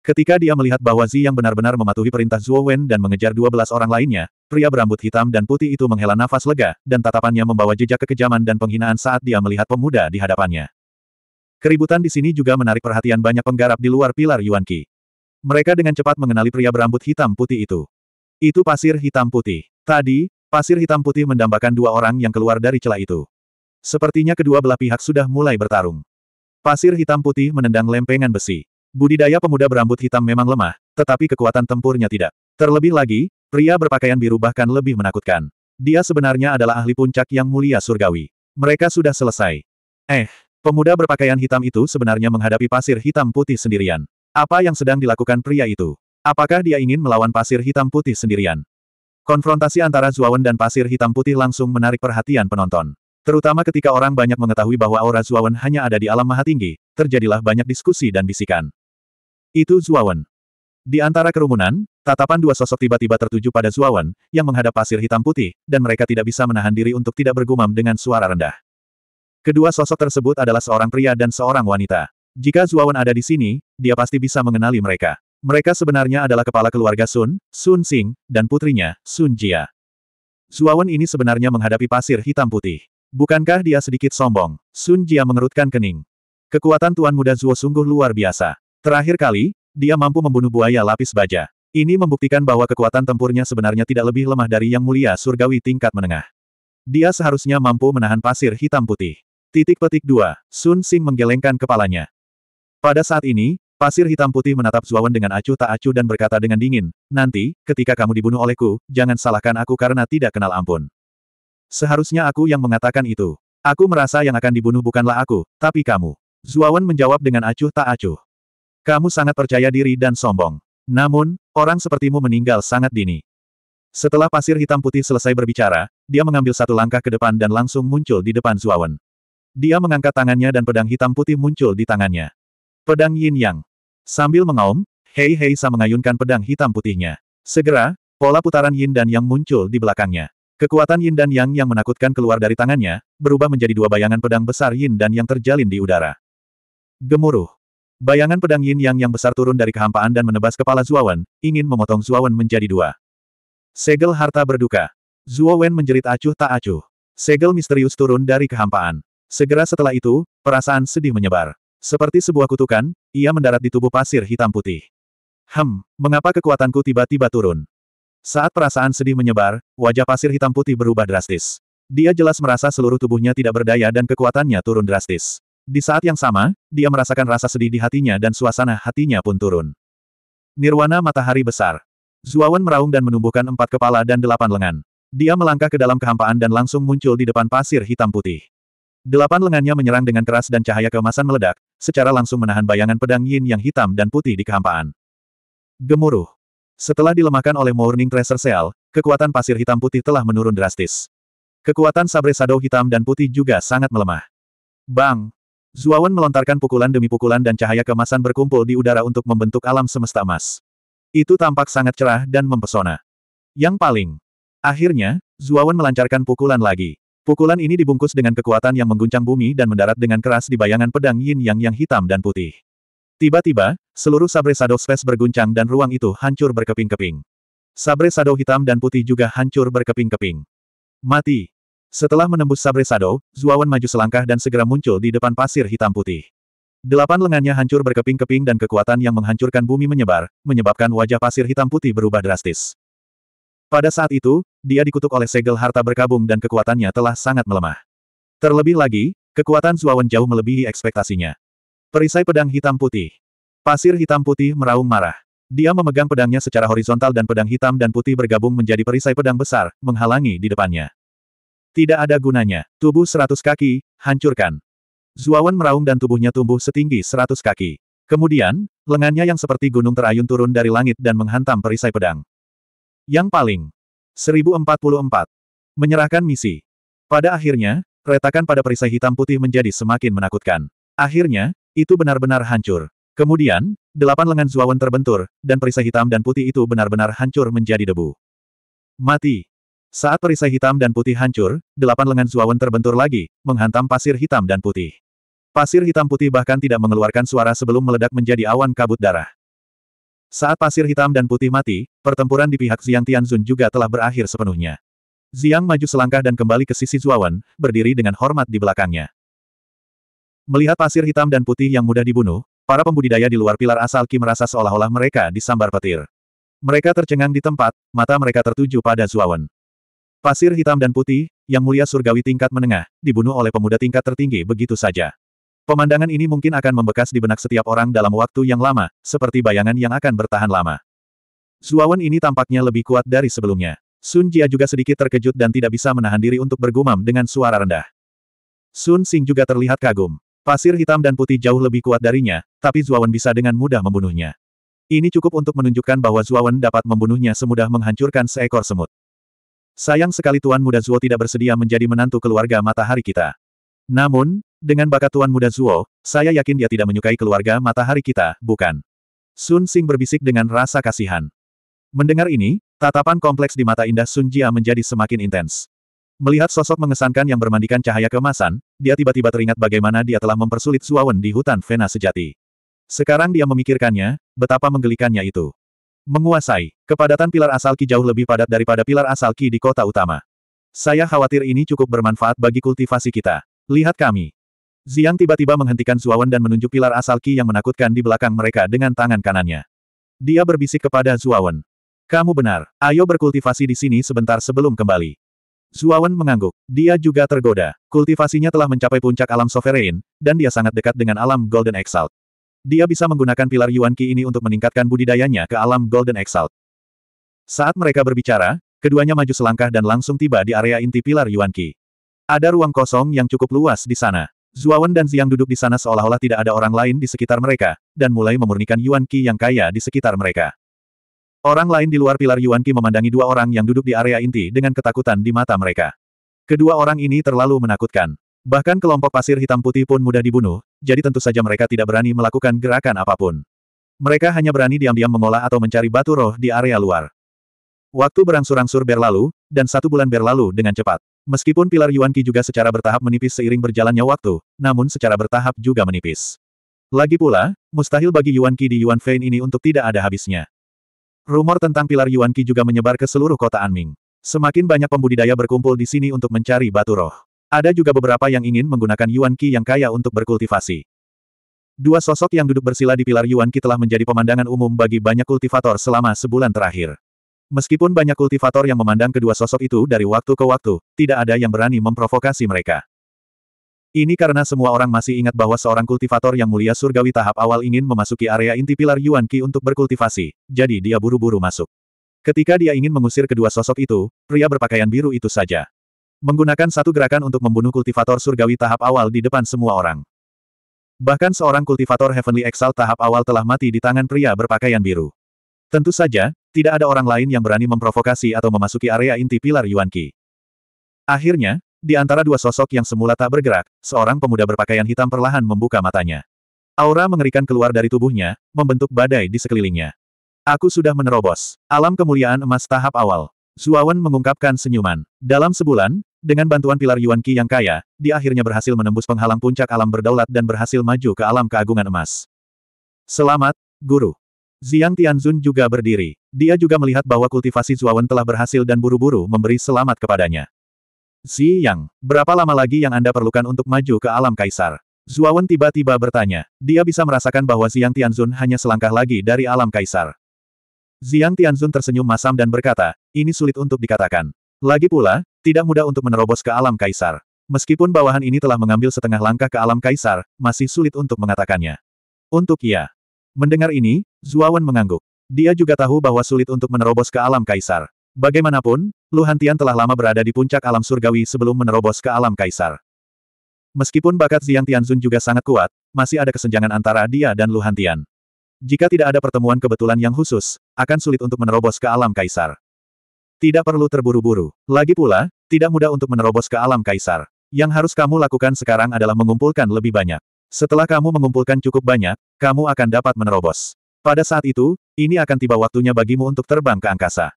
Ketika dia melihat bahwa Zi yang benar-benar mematuhi perintah Zhuo Wen dan mengejar dua belas orang lainnya, pria berambut hitam dan putih itu menghela nafas lega, dan tatapannya membawa jejak kekejaman dan penghinaan saat dia melihat pemuda di hadapannya. Keributan di sini juga menarik perhatian banyak penggarap di luar pilar Yuan Qi. Mereka dengan cepat mengenali pria berambut hitam putih itu. Itu pasir hitam putih. Tadi, pasir hitam putih mendambakan dua orang yang keluar dari celah itu. Sepertinya kedua belah pihak sudah mulai bertarung. Pasir hitam putih menendang lempengan besi. Budidaya pemuda berambut hitam memang lemah, tetapi kekuatan tempurnya tidak. Terlebih lagi, pria berpakaian biru bahkan lebih menakutkan. Dia sebenarnya adalah ahli puncak yang mulia surgawi. Mereka sudah selesai. Eh, pemuda berpakaian hitam itu sebenarnya menghadapi pasir hitam putih sendirian. Apa yang sedang dilakukan pria itu? Apakah dia ingin melawan pasir hitam putih sendirian? Konfrontasi antara Zuawan dan pasir hitam putih langsung menarik perhatian penonton. Terutama ketika orang banyak mengetahui bahwa aura Zuawan hanya ada di alam maha tinggi, terjadilah banyak diskusi dan bisikan. Itu Zuawan. Di antara kerumunan, tatapan dua sosok tiba-tiba tertuju pada Zuawan, yang menghadap pasir hitam putih, dan mereka tidak bisa menahan diri untuk tidak bergumam dengan suara rendah. Kedua sosok tersebut adalah seorang pria dan seorang wanita. Jika Zuawan ada di sini, dia pasti bisa mengenali mereka. Mereka sebenarnya adalah kepala keluarga Sun, Sun Xing, dan putrinya, Sun Jia. Zuawan ini sebenarnya menghadapi pasir hitam putih. Bukankah dia sedikit sombong? Sun Jia mengerutkan kening. Kekuatan Tuan Muda Zuo sungguh luar biasa. Terakhir kali, dia mampu membunuh buaya lapis baja. Ini membuktikan bahwa kekuatan tempurnya sebenarnya tidak lebih lemah dari yang mulia surgawi tingkat menengah. Dia seharusnya mampu menahan pasir hitam putih. Titik petik dua, Sun Sing menggelengkan kepalanya. Pada saat ini, pasir hitam putih menatap Zuawan dengan acuh tak acuh dan berkata dengan dingin, nanti, ketika kamu dibunuh olehku, jangan salahkan aku karena tidak kenal ampun. Seharusnya aku yang mengatakan itu. Aku merasa yang akan dibunuh bukanlah aku, tapi kamu. Zuawan menjawab dengan acuh tak acuh. Kamu sangat percaya diri dan sombong. Namun, orang sepertimu meninggal sangat dini. Setelah pasir hitam putih selesai berbicara, dia mengambil satu langkah ke depan dan langsung muncul di depan Zuawan. Dia mengangkat tangannya dan pedang hitam putih muncul di tangannya. Pedang Yin Yang. Sambil mengaum, Hei Hei Sa mengayunkan pedang hitam putihnya. Segera, pola putaran Yin dan Yang muncul di belakangnya. Kekuatan Yin dan Yang yang menakutkan keluar dari tangannya, berubah menjadi dua bayangan pedang besar Yin dan Yang terjalin di udara. Gemuruh. Bayangan pedang Yin Yang yang besar turun dari kehampaan dan menebas kepala Zuawan, ingin memotong Zuawan menjadi dua. Segel harta berduka. Zuawan menjerit acuh tak acuh. Segel misterius turun dari kehampaan. Segera setelah itu, perasaan sedih menyebar. Seperti sebuah kutukan, ia mendarat di tubuh pasir hitam putih. Hem, mengapa kekuatanku tiba-tiba turun? Saat perasaan sedih menyebar, wajah pasir hitam putih berubah drastis. Dia jelas merasa seluruh tubuhnya tidak berdaya dan kekuatannya turun drastis. Di saat yang sama, dia merasakan rasa sedih di hatinya dan suasana hatinya pun turun. Nirwana matahari besar. Zuawan meraung dan menumbuhkan empat kepala dan delapan lengan. Dia melangkah ke dalam kehampaan dan langsung muncul di depan pasir hitam putih. Delapan lengannya menyerang dengan keras dan cahaya keemasan meledak, secara langsung menahan bayangan pedang yin yang hitam dan putih di kehampaan. Gemuruh. Setelah dilemahkan oleh Morning Treasure Cell, kekuatan pasir hitam putih telah menurun drastis. Kekuatan Sabre Shadow hitam dan putih juga sangat melemah. Bang! Zuawan melontarkan pukulan demi pukulan dan cahaya kemasan berkumpul di udara untuk membentuk alam semesta emas. Itu tampak sangat cerah dan mempesona. Yang paling. Akhirnya, Zuawan melancarkan pukulan lagi. Pukulan ini dibungkus dengan kekuatan yang mengguncang bumi dan mendarat dengan keras di bayangan pedang yin yang yang hitam dan putih. Tiba-tiba, seluruh sabre sado space berguncang dan ruang itu hancur berkeping-keping. Sabre sado hitam dan putih juga hancur berkeping-keping. Mati. Setelah menembus sabre sado Zuawan maju selangkah dan segera muncul di depan pasir hitam putih. Delapan lengannya hancur berkeping-keping dan kekuatan yang menghancurkan bumi menyebar, menyebabkan wajah pasir hitam putih berubah drastis. Pada saat itu, dia dikutuk oleh segel harta berkabung dan kekuatannya telah sangat melemah. Terlebih lagi, kekuatan Zuawan jauh melebihi ekspektasinya. Perisai pedang hitam putih. Pasir hitam putih meraung marah. Dia memegang pedangnya secara horizontal dan pedang hitam dan putih bergabung menjadi perisai pedang besar, menghalangi di depannya. Tidak ada gunanya. Tubuh seratus kaki, hancurkan. Zuawan meraung dan tubuhnya tumbuh setinggi seratus kaki. Kemudian, lengannya yang seperti gunung terayun turun dari langit dan menghantam perisai pedang. Yang paling. 1044. Menyerahkan misi. Pada akhirnya, retakan pada perisai hitam putih menjadi semakin menakutkan. Akhirnya, itu benar-benar hancur. Kemudian, delapan lengan Zuawan terbentur, dan perisai hitam dan putih itu benar-benar hancur menjadi debu. Mati. Saat perisai hitam dan putih hancur, delapan lengan Zuawan terbentur lagi, menghantam pasir hitam dan putih. Pasir hitam putih bahkan tidak mengeluarkan suara sebelum meledak menjadi awan kabut darah. Saat pasir hitam dan putih mati, pertempuran di pihak Xiang Tianzun juga telah berakhir sepenuhnya. Xiang maju selangkah dan kembali ke sisi Zuawan, berdiri dengan hormat di belakangnya. Melihat pasir hitam dan putih yang mudah dibunuh, para pembudidaya di luar pilar asal Ki merasa seolah-olah mereka disambar petir. Mereka tercengang di tempat, mata mereka tertuju pada Zuawan. Pasir hitam dan putih, yang mulia surgawi tingkat menengah, dibunuh oleh pemuda tingkat tertinggi begitu saja. Pemandangan ini mungkin akan membekas di benak setiap orang dalam waktu yang lama, seperti bayangan yang akan bertahan lama. Zuawan ini tampaknya lebih kuat dari sebelumnya. Sun Jia juga sedikit terkejut dan tidak bisa menahan diri untuk bergumam dengan suara rendah. Sun Xing juga terlihat kagum. Pasir hitam dan putih jauh lebih kuat darinya, tapi Zuawan bisa dengan mudah membunuhnya. Ini cukup untuk menunjukkan bahwa Zuawan dapat membunuhnya semudah menghancurkan seekor semut. Sayang sekali Tuan Muda Zuo tidak bersedia menjadi menantu keluarga matahari kita. Namun, dengan bakat Tuan Muda Zuo, saya yakin dia tidak menyukai keluarga matahari kita, bukan? Sun Sing berbisik dengan rasa kasihan. Mendengar ini, tatapan kompleks di mata indah Sun Jia menjadi semakin intens. Melihat sosok mengesankan yang bermandikan cahaya kemasan, dia tiba-tiba teringat bagaimana dia telah mempersulit Suawen di hutan Vena sejati. Sekarang dia memikirkannya, betapa menggelikannya itu. Menguasai, kepadatan pilar asal Ki jauh lebih padat daripada pilar asal Ki di kota utama. Saya khawatir ini cukup bermanfaat bagi kultivasi kita. Lihat kami. Ziang tiba-tiba menghentikan Zuawan dan menunjuk pilar asal Qi yang menakutkan di belakang mereka dengan tangan kanannya. Dia berbisik kepada Zuawan. Kamu benar, ayo berkultivasi di sini sebentar sebelum kembali. Zuawan mengangguk. Dia juga tergoda. Kultivasinya telah mencapai puncak alam sovereign, dan dia sangat dekat dengan alam Golden Exalt. Dia bisa menggunakan pilar Yuan Qi ini untuk meningkatkan budidayanya ke alam Golden Exalt. Saat mereka berbicara, keduanya maju selangkah dan langsung tiba di area inti pilar Yuan Qi. Ada ruang kosong yang cukup luas di sana. Zuawan dan Ziang duduk di sana seolah-olah tidak ada orang lain di sekitar mereka, dan mulai memurnikan Yuan Qi yang kaya di sekitar mereka. Orang lain di luar pilar Yuan Qi memandangi dua orang yang duduk di area inti dengan ketakutan di mata mereka. Kedua orang ini terlalu menakutkan. Bahkan kelompok pasir hitam putih pun mudah dibunuh, jadi tentu saja mereka tidak berani melakukan gerakan apapun. Mereka hanya berani diam-diam mengolah atau mencari batu roh di area luar. Waktu berangsur-angsur berlalu, dan satu bulan berlalu dengan cepat. Meskipun pilar Yuan Qi juga secara bertahap menipis seiring berjalannya waktu, namun secara bertahap juga menipis. Lagi pula, mustahil bagi Yuan Qi di Yuan Fein ini untuk tidak ada habisnya. Rumor tentang pilar Yuan Qi juga menyebar ke seluruh kota Anming. Semakin banyak pembudidaya berkumpul di sini untuk mencari batu roh. Ada juga beberapa yang ingin menggunakan Yuan Qi yang kaya untuk berkultivasi. Dua sosok yang duduk bersila di pilar Yuan Qi telah menjadi pemandangan umum bagi banyak kultivator selama sebulan terakhir. Meskipun banyak kultivator yang memandang kedua sosok itu dari waktu ke waktu, tidak ada yang berani memprovokasi mereka. Ini karena semua orang masih ingat bahwa seorang kultivator yang mulia surgawi tahap awal ingin memasuki area inti pilar Yuan Qi untuk berkultivasi, jadi dia buru-buru masuk. Ketika dia ingin mengusir kedua sosok itu, pria berpakaian biru itu saja. Menggunakan satu gerakan untuk membunuh kultivator surgawi tahap awal di depan semua orang. Bahkan seorang kultivator Heavenly Exalt tahap awal telah mati di tangan pria berpakaian biru. Tentu saja, tidak ada orang lain yang berani memprovokasi atau memasuki area inti pilar Yuan Qi. Akhirnya, di antara dua sosok yang semula tak bergerak, seorang pemuda berpakaian hitam perlahan membuka matanya. Aura mengerikan keluar dari tubuhnya, membentuk badai di sekelilingnya. Aku sudah menerobos. Alam kemuliaan emas tahap awal. Zuawan mengungkapkan senyuman. Dalam sebulan, dengan bantuan pilar Yuan Qi yang kaya, dia akhirnya berhasil menembus penghalang puncak alam berdaulat dan berhasil maju ke alam keagungan emas. Selamat, Guru. Ziang Tianzun juga berdiri. Dia juga melihat bahwa kultivasi Zuawan telah berhasil dan buru-buru memberi selamat kepadanya. Xi Yang, berapa lama lagi yang Anda perlukan untuk maju ke alam kaisar? Zuawan tiba-tiba bertanya. Dia bisa merasakan bahwa Ziang Tianzun hanya selangkah lagi dari alam kaisar. Ziang Tianzun tersenyum masam dan berkata, ini sulit untuk dikatakan. Lagi pula, tidak mudah untuk menerobos ke alam kaisar. Meskipun bawahan ini telah mengambil setengah langkah ke alam kaisar, masih sulit untuk mengatakannya. Untuk ya, Mendengar ini, Zuawan mengangguk. Dia juga tahu bahwa sulit untuk menerobos ke alam kaisar. Bagaimanapun, Luhantian telah lama berada di puncak alam surgawi sebelum menerobos ke alam kaisar. Meskipun bakat Ziang Tianzun juga sangat kuat, masih ada kesenjangan antara dia dan Luhantian. Jika tidak ada pertemuan kebetulan yang khusus, akan sulit untuk menerobos ke alam kaisar. Tidak perlu terburu-buru. Lagi pula, tidak mudah untuk menerobos ke alam kaisar. Yang harus kamu lakukan sekarang adalah mengumpulkan lebih banyak. Setelah kamu mengumpulkan cukup banyak, kamu akan dapat menerobos. Pada saat itu, ini akan tiba waktunya bagimu untuk terbang ke angkasa.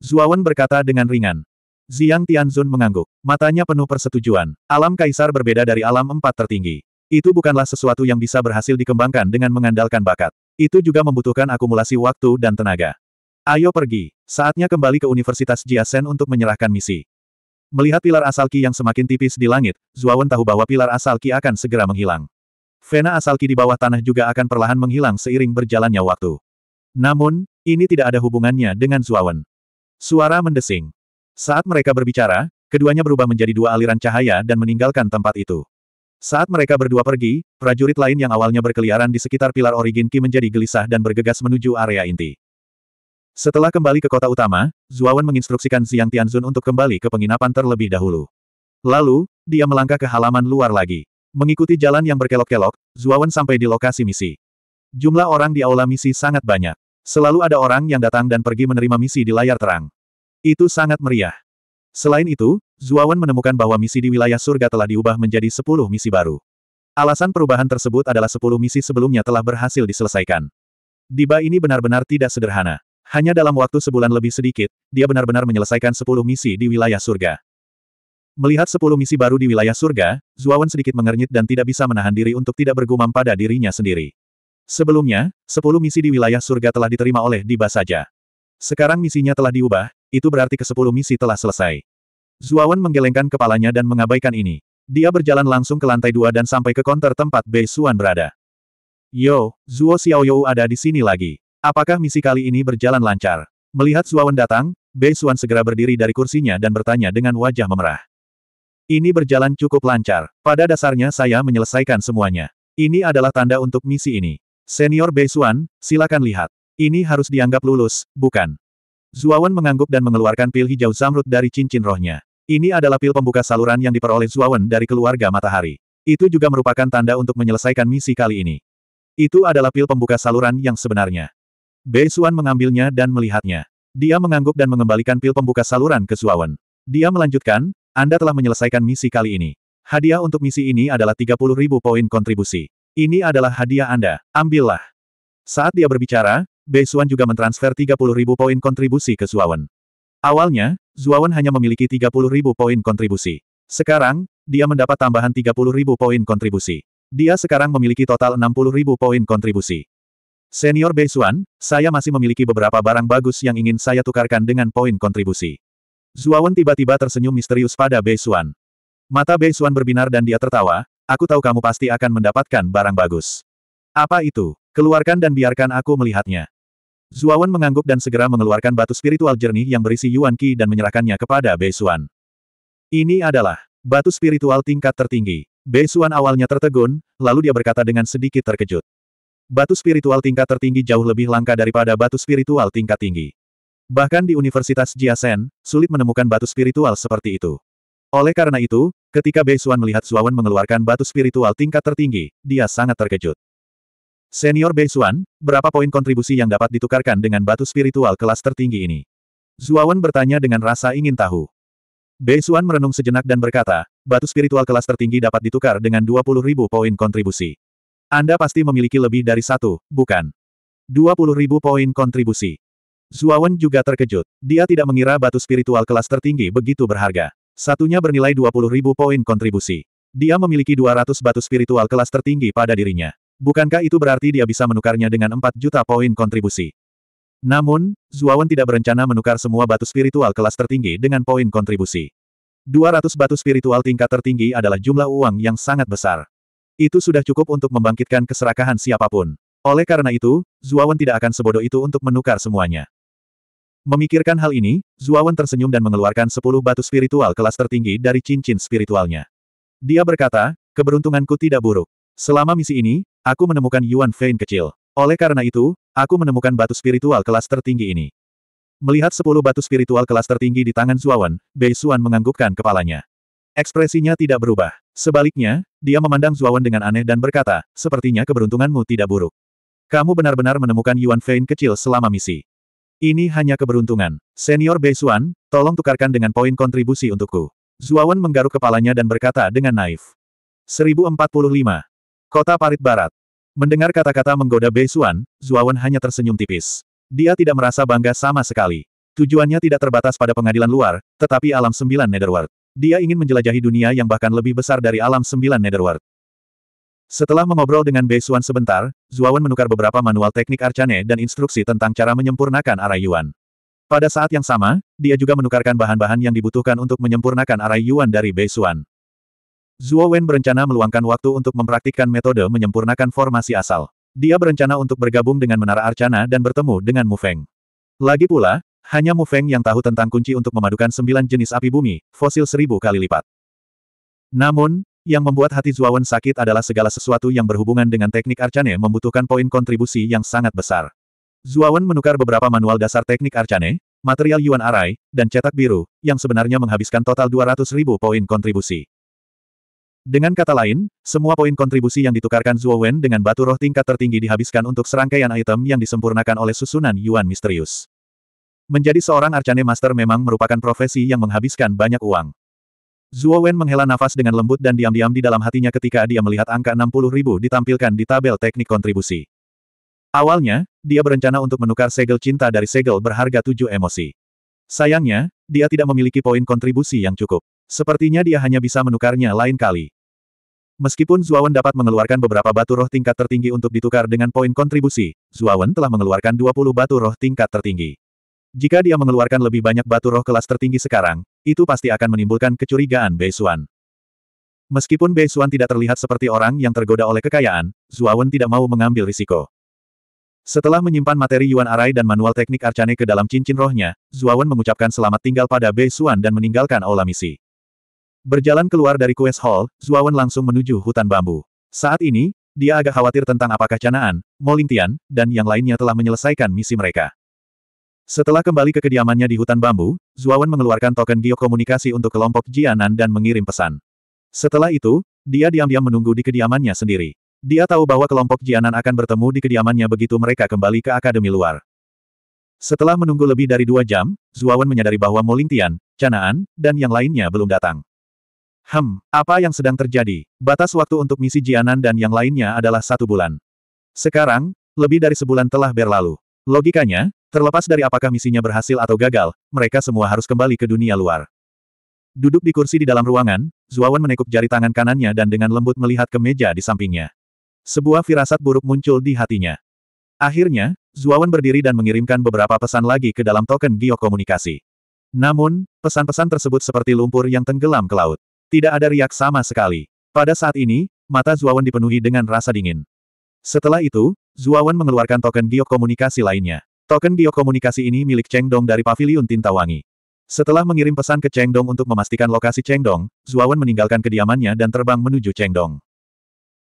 Zuawan berkata dengan ringan. Ziang Tianzun mengangguk. Matanya penuh persetujuan. Alam kaisar berbeda dari alam empat tertinggi. Itu bukanlah sesuatu yang bisa berhasil dikembangkan dengan mengandalkan bakat. Itu juga membutuhkan akumulasi waktu dan tenaga. Ayo pergi. Saatnya kembali ke Universitas Jiasen untuk menyerahkan misi. Melihat pilar asal Ki yang semakin tipis di langit, Zuawan tahu bahwa pilar asal Ki akan segera menghilang. Vena asal Ki di bawah tanah juga akan perlahan menghilang seiring berjalannya waktu. Namun, ini tidak ada hubungannya dengan Zuawan. Suara mendesing. Saat mereka berbicara, keduanya berubah menjadi dua aliran cahaya dan meninggalkan tempat itu. Saat mereka berdua pergi, prajurit lain yang awalnya berkeliaran di sekitar pilar origin Ki menjadi gelisah dan bergegas menuju area inti. Setelah kembali ke kota utama, Zuawan menginstruksikan Xiang Tianzun untuk kembali ke penginapan terlebih dahulu. Lalu, dia melangkah ke halaman luar lagi. Mengikuti jalan yang berkelok-kelok, Zuawan sampai di lokasi misi. Jumlah orang di aula misi sangat banyak. Selalu ada orang yang datang dan pergi menerima misi di layar terang. Itu sangat meriah. Selain itu, Zuawan menemukan bahwa misi di wilayah surga telah diubah menjadi 10 misi baru. Alasan perubahan tersebut adalah 10 misi sebelumnya telah berhasil diselesaikan. Diba ini benar-benar tidak sederhana. Hanya dalam waktu sebulan lebih sedikit, dia benar-benar menyelesaikan 10 misi di wilayah surga. Melihat sepuluh misi baru di wilayah surga, Zuawan sedikit mengernyit dan tidak bisa menahan diri untuk tidak bergumam pada dirinya sendiri. Sebelumnya, sepuluh misi di wilayah surga telah diterima oleh Diba saja. Sekarang misinya telah diubah, itu berarti kesepuluh misi telah selesai. Zuawan menggelengkan kepalanya dan mengabaikan ini. Dia berjalan langsung ke lantai dua dan sampai ke konter tempat Bei Xuan berada. Yo, Zuo Xiaoyou ada di sini lagi. Apakah misi kali ini berjalan lancar? Melihat Zuawan datang, Bei Xuan segera berdiri dari kursinya dan bertanya dengan wajah memerah. Ini berjalan cukup lancar. Pada dasarnya saya menyelesaikan semuanya. Ini adalah tanda untuk misi ini. Senior Beisuan, silakan lihat. Ini harus dianggap lulus, bukan? Zuawan mengangguk dan mengeluarkan pil hijau zamrud dari cincin rohnya. Ini adalah pil pembuka saluran yang diperoleh Zuawan dari keluarga matahari. Itu juga merupakan tanda untuk menyelesaikan misi kali ini. Itu adalah pil pembuka saluran yang sebenarnya. Beisuan mengambilnya dan melihatnya. Dia mengangguk dan mengembalikan pil pembuka saluran ke Zuawan. Dia melanjutkan, anda telah menyelesaikan misi kali ini. Hadiah untuk misi ini adalah 30.000 poin kontribusi. Ini adalah hadiah Anda. Ambillah. Saat dia berbicara, Bei Xuan juga mentransfer 30.000 poin kontribusi ke Zuawan. Awalnya, Zuawan hanya memiliki 30.000 poin kontribusi. Sekarang, dia mendapat tambahan 30.000 poin kontribusi. Dia sekarang memiliki total 60.000 poin kontribusi. Senior Bei Xuan, saya masih memiliki beberapa barang bagus yang ingin saya tukarkan dengan poin kontribusi. Zuawan tiba-tiba tersenyum misterius pada Bei Xuan. Mata Bei Xuan berbinar dan dia tertawa, aku tahu kamu pasti akan mendapatkan barang bagus. Apa itu? Keluarkan dan biarkan aku melihatnya. Zuawan mengangguk dan segera mengeluarkan batu spiritual jernih yang berisi Yuan Qi dan menyerahkannya kepada Bei Xuan. Ini adalah batu spiritual tingkat tertinggi. Bei Xuan awalnya tertegun, lalu dia berkata dengan sedikit terkejut. Batu spiritual tingkat tertinggi jauh lebih langka daripada batu spiritual tingkat tinggi. Bahkan di Universitas Jiasen, sulit menemukan batu spiritual seperti itu. Oleh karena itu, ketika Bei Xuan melihat Suawan mengeluarkan batu spiritual tingkat tertinggi, dia sangat terkejut. Senior Bei Xuan, berapa poin kontribusi yang dapat ditukarkan dengan batu spiritual kelas tertinggi ini? Zuawan bertanya dengan rasa ingin tahu. Bei Xuan merenung sejenak dan berkata, batu spiritual kelas tertinggi dapat ditukar dengan 20.000 poin kontribusi. Anda pasti memiliki lebih dari satu, bukan? 20.000 poin kontribusi. Zuawan juga terkejut. Dia tidak mengira batu spiritual kelas tertinggi begitu berharga. Satunya bernilai 20 ribu poin kontribusi. Dia memiliki 200 batu spiritual kelas tertinggi pada dirinya. Bukankah itu berarti dia bisa menukarnya dengan 4 juta poin kontribusi? Namun, Zuawan tidak berencana menukar semua batu spiritual kelas tertinggi dengan poin kontribusi. 200 batu spiritual tingkat tertinggi adalah jumlah uang yang sangat besar. Itu sudah cukup untuk membangkitkan keserakahan siapapun. Oleh karena itu, Zuawan tidak akan sebodoh itu untuk menukar semuanya. Memikirkan hal ini, Zuawan tersenyum dan mengeluarkan sepuluh batu spiritual kelas tertinggi dari cincin spiritualnya. Dia berkata, keberuntunganku tidak buruk. Selama misi ini, aku menemukan Yuan Fein kecil. Oleh karena itu, aku menemukan batu spiritual kelas tertinggi ini. Melihat sepuluh batu spiritual kelas tertinggi di tangan Zuawan, Bei Xuan menganggukkan kepalanya. Ekspresinya tidak berubah. Sebaliknya, dia memandang Zuawan dengan aneh dan berkata, sepertinya keberuntunganmu tidak buruk. Kamu benar-benar menemukan Yuan Fein kecil selama misi. Ini hanya keberuntungan. Senior Beisuan, tolong tukarkan dengan poin kontribusi untukku. Zuawan menggaruk kepalanya dan berkata dengan naif. 1045. Kota Parit Barat. Mendengar kata-kata menggoda Beisuan, Zuawan hanya tersenyum tipis. Dia tidak merasa bangga sama sekali. Tujuannya tidak terbatas pada pengadilan luar, tetapi alam sembilan Netherworld. Dia ingin menjelajahi dunia yang bahkan lebih besar dari alam sembilan Netherworld. Setelah mengobrol dengan Bei Xuan sebentar, Zuawan menukar beberapa manual teknik Arcane dan instruksi tentang cara menyempurnakan arai Yuan. Pada saat yang sama, dia juga menukarkan bahan-bahan yang dibutuhkan untuk menyempurnakan arai Yuan dari Bei Xuan. Zuo Wen berencana meluangkan waktu untuk mempraktikkan metode menyempurnakan formasi asal. Dia berencana untuk bergabung dengan Menara Arcana dan bertemu dengan Mu Feng. Lagi pula, hanya Mu Feng yang tahu tentang kunci untuk memadukan sembilan jenis api bumi, fosil seribu kali lipat. Namun, yang membuat hati Zuawan sakit adalah segala sesuatu yang berhubungan dengan teknik Arcane membutuhkan poin kontribusi yang sangat besar. Zuawan menukar beberapa manual dasar teknik Arcane, material Yuan Arai, dan cetak biru, yang sebenarnya menghabiskan total 200 ribu poin kontribusi. Dengan kata lain, semua poin kontribusi yang ditukarkan Zuawan dengan batu roh tingkat tertinggi dihabiskan untuk serangkaian item yang disempurnakan oleh susunan Yuan misterius. Menjadi seorang Arcane Master memang merupakan profesi yang menghabiskan banyak uang. Zuo Wen menghela nafas dengan lembut dan diam-diam di dalam hatinya ketika dia melihat angka 60 ribu ditampilkan di tabel teknik kontribusi. Awalnya, dia berencana untuk menukar segel cinta dari segel berharga tujuh emosi. Sayangnya, dia tidak memiliki poin kontribusi yang cukup. Sepertinya dia hanya bisa menukarnya lain kali. Meskipun Zuawan dapat mengeluarkan beberapa batu roh tingkat tertinggi untuk ditukar dengan poin kontribusi, Zuawan telah mengeluarkan 20 batu roh tingkat tertinggi. Jika dia mengeluarkan lebih banyak batu roh kelas tertinggi sekarang, itu pasti akan menimbulkan kecurigaan Bei Xuan. Meskipun Bei Xuan tidak terlihat seperti orang yang tergoda oleh kekayaan, Wen tidak mau mengambil risiko. Setelah menyimpan materi Yuan Arai dan manual teknik Arcane ke dalam cincin rohnya, Wen mengucapkan selamat tinggal pada Bei Xuan dan meninggalkan aula misi. Berjalan keluar dari Quest Hall, Wen langsung menuju hutan bambu. Saat ini, dia agak khawatir tentang apakah Canaan, Molintian, dan yang lainnya telah menyelesaikan misi mereka. Setelah kembali ke kediamannya di hutan bambu, Zuawan mengeluarkan token geokomunikasi untuk kelompok Jianan dan mengirim pesan. Setelah itu, dia diam-diam menunggu di kediamannya sendiri. Dia tahu bahwa kelompok Jianan akan bertemu di kediamannya begitu mereka kembali ke akademi luar. Setelah menunggu lebih dari dua jam, Zuawan menyadari bahwa Molintian, Canaan, dan yang lainnya belum datang. Hmm, apa yang sedang terjadi? Batas waktu untuk misi Jianan dan yang lainnya adalah satu bulan. Sekarang, lebih dari sebulan telah berlalu. Logikanya, Terlepas dari apakah misinya berhasil atau gagal, mereka semua harus kembali ke dunia luar. Duduk di kursi di dalam ruangan, Zuawan menekuk jari tangan kanannya dan dengan lembut melihat ke meja di sampingnya. Sebuah firasat buruk muncul di hatinya. Akhirnya, Zuawan berdiri dan mengirimkan beberapa pesan lagi ke dalam token geokomunikasi. Namun, pesan-pesan tersebut seperti lumpur yang tenggelam ke laut. Tidak ada riak sama sekali. Pada saat ini, mata Zuawan dipenuhi dengan rasa dingin. Setelah itu, Zuawan mengeluarkan token geokomunikasi lainnya. Token biokomunikasi ini milik Cheng Dong dari Paviliun Tintawangi. Setelah mengirim pesan ke Cheng Dong untuk memastikan lokasi Cheng Dong, Zuawan meninggalkan kediamannya dan terbang menuju Cheng Dong.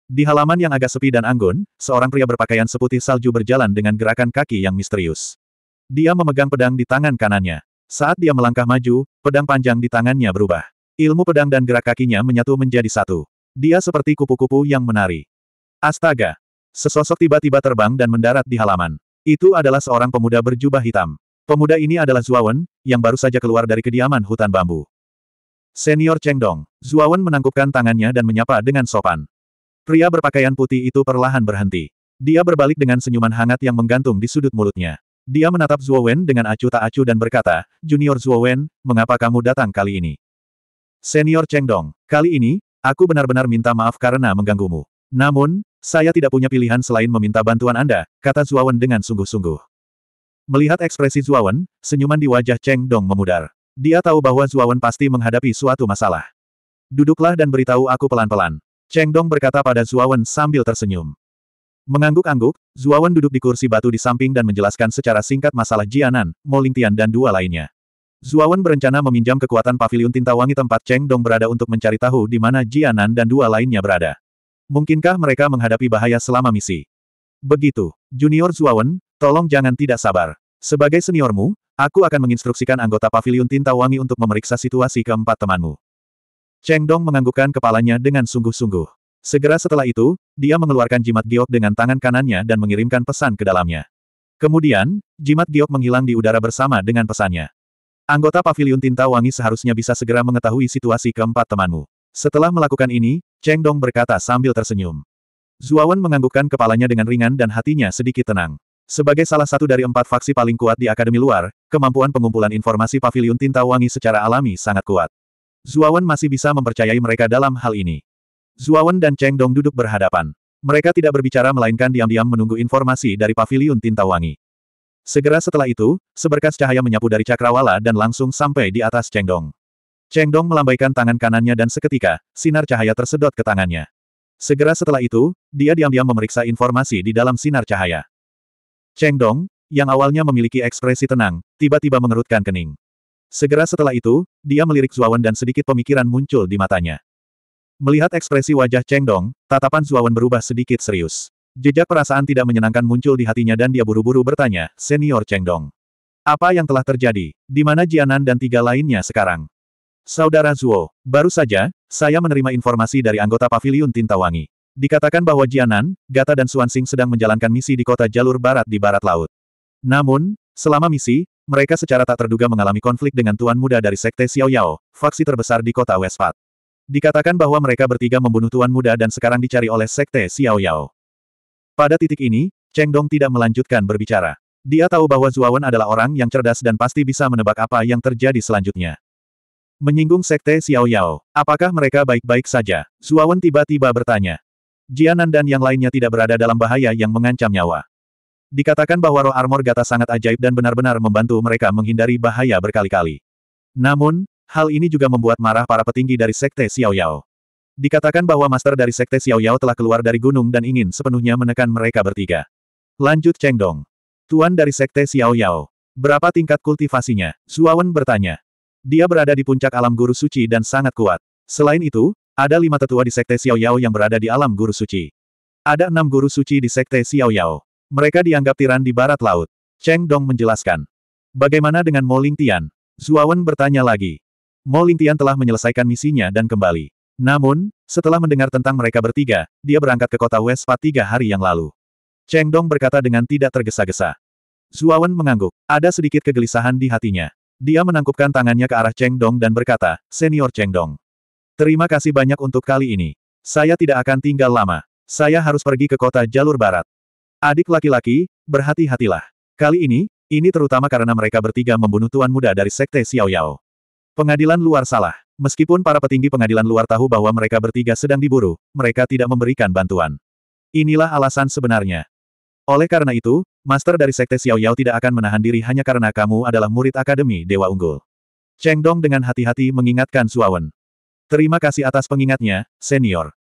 Di halaman yang agak sepi dan anggun, seorang pria berpakaian seputih salju berjalan dengan gerakan kaki yang misterius. Dia memegang pedang di tangan kanannya. Saat dia melangkah maju, pedang panjang di tangannya berubah. Ilmu pedang dan gerak kakinya menyatu menjadi satu. Dia seperti kupu-kupu yang menari. Astaga! Sesosok tiba-tiba terbang dan mendarat di halaman. Itu adalah seorang pemuda berjubah hitam. Pemuda ini adalah Zuawan, yang baru saja keluar dari kediaman hutan bambu. Senior Chengdong, Zuawan menangkupkan tangannya dan menyapa dengan sopan. Pria berpakaian putih itu perlahan berhenti. Dia berbalik dengan senyuman hangat yang menggantung di sudut mulutnya. Dia menatap Zuowen dengan acuh tak acuh dan berkata, Junior Zuowen, mengapa kamu datang kali ini? Senior Chengdong, kali ini, aku benar-benar minta maaf karena mengganggumu. Namun, saya tidak punya pilihan selain meminta bantuan Anda, kata Zuawan dengan sungguh-sungguh. Melihat ekspresi Zuawan, senyuman di wajah Cheng Dong memudar. Dia tahu bahwa Zuawan pasti menghadapi suatu masalah. Duduklah dan beritahu aku pelan-pelan. Cheng Dong berkata pada Zuawan sambil tersenyum. Mengangguk-angguk, Zuawan duduk di kursi batu di samping dan menjelaskan secara singkat masalah Jianan, Molingtian dan dua lainnya. Zuawan berencana meminjam kekuatan pavilion tinta wangi tempat Cheng Dong berada untuk mencari tahu di mana Jianan dan dua lainnya berada. Mungkinkah mereka menghadapi bahaya selama misi? Begitu. Junior Zuawan, tolong jangan tidak sabar. Sebagai seniormu, aku akan menginstruksikan anggota Paviliun tinta wangi untuk memeriksa situasi keempat temanmu. Cheng Dong menganggukkan kepalanya dengan sungguh-sungguh. Segera setelah itu, dia mengeluarkan jimat giok dengan tangan kanannya dan mengirimkan pesan ke dalamnya. Kemudian, jimat giok menghilang di udara bersama dengan pesannya. Anggota Paviliun tinta wangi seharusnya bisa segera mengetahui situasi keempat temanmu. Setelah melakukan ini, Cheng Dong berkata sambil tersenyum. Zuawan menganggukkan kepalanya dengan ringan dan hatinya sedikit tenang. Sebagai salah satu dari empat faksi paling kuat di Akademi Luar, kemampuan pengumpulan informasi Paviliun tinta wangi secara alami sangat kuat. Zuawan masih bisa mempercayai mereka dalam hal ini. Zuawan dan Cheng Dong duduk berhadapan. Mereka tidak berbicara melainkan diam-diam menunggu informasi dari Paviliun tinta wangi. Segera setelah itu, seberkas cahaya menyapu dari cakrawala dan langsung sampai di atas Cheng Dong. Cheng Dong melambaikan tangan kanannya dan seketika, sinar cahaya tersedot ke tangannya. Segera setelah itu, dia diam-diam memeriksa informasi di dalam sinar cahaya. Cheng Dong, yang awalnya memiliki ekspresi tenang, tiba-tiba mengerutkan kening. Segera setelah itu, dia melirik Zuawan dan sedikit pemikiran muncul di matanya. Melihat ekspresi wajah Cheng Dong, tatapan Zuawan berubah sedikit serius. Jejak perasaan tidak menyenangkan muncul di hatinya dan dia buru-buru bertanya, Senior Cheng Dong. Apa yang telah terjadi? Di mana Jianan dan tiga lainnya sekarang? Saudara Zuo, baru saja, saya menerima informasi dari anggota Paviliun Tintawangi. Dikatakan bahwa Jianan, Gata dan Xuanxing sedang menjalankan misi di kota jalur barat di barat laut. Namun, selama misi, mereka secara tak terduga mengalami konflik dengan tuan muda dari Sekte Xiao Yao, faksi terbesar di kota Westpat. Dikatakan bahwa mereka bertiga membunuh tuan muda dan sekarang dicari oleh Sekte Xiao Yao. Pada titik ini, Cheng Dong tidak melanjutkan berbicara. Dia tahu bahwa Zuawan adalah orang yang cerdas dan pasti bisa menebak apa yang terjadi selanjutnya. Menyinggung Sekte Xiao Yao, apakah mereka baik-baik saja? Zuawan tiba-tiba bertanya. Jianan dan yang lainnya tidak berada dalam bahaya yang mengancam nyawa. Dikatakan bahwa roh armor gata sangat ajaib dan benar-benar membantu mereka menghindari bahaya berkali-kali. Namun, hal ini juga membuat marah para petinggi dari Sekte Xiao Yao. Dikatakan bahwa master dari Sekte Xiao Yao telah keluar dari gunung dan ingin sepenuhnya menekan mereka bertiga. Lanjut Cheng Dong. Tuan dari Sekte Xiao Yao. Berapa tingkat kultivasinya? Zuawan bertanya. Dia berada di puncak alam guru suci dan sangat kuat. Selain itu, ada lima tetua di sekte Xiao Yao yang berada di alam guru suci. Ada enam guru suci di sekte Xiao Yao. Mereka dianggap tiran di barat laut. Cheng Dong menjelaskan. Bagaimana dengan Mo Ling Tian? Zuawan bertanya lagi. Mo Ling Tian telah menyelesaikan misinya dan kembali. Namun, setelah mendengar tentang mereka bertiga, dia berangkat ke kota West Pat tiga hari yang lalu. Cheng Dong berkata dengan tidak tergesa-gesa. Zuawan mengangguk. Ada sedikit kegelisahan di hatinya. Dia menangkupkan tangannya ke arah Cheng Dong dan berkata, Senior Cheng Dong. Terima kasih banyak untuk kali ini. Saya tidak akan tinggal lama. Saya harus pergi ke kota jalur barat. Adik laki-laki, berhati-hatilah. Kali ini, ini terutama karena mereka bertiga membunuh tuan muda dari sekte Xiao Yao. Pengadilan luar salah. Meskipun para petinggi pengadilan luar tahu bahwa mereka bertiga sedang diburu, mereka tidak memberikan bantuan. Inilah alasan sebenarnya. Oleh karena itu, Master dari Sekte Xiao Yao tidak akan menahan diri hanya karena kamu adalah murid Akademi Dewa Unggul. Cheng Dong dengan hati-hati mengingatkan Zuawan. Terima kasih atas pengingatnya, senior.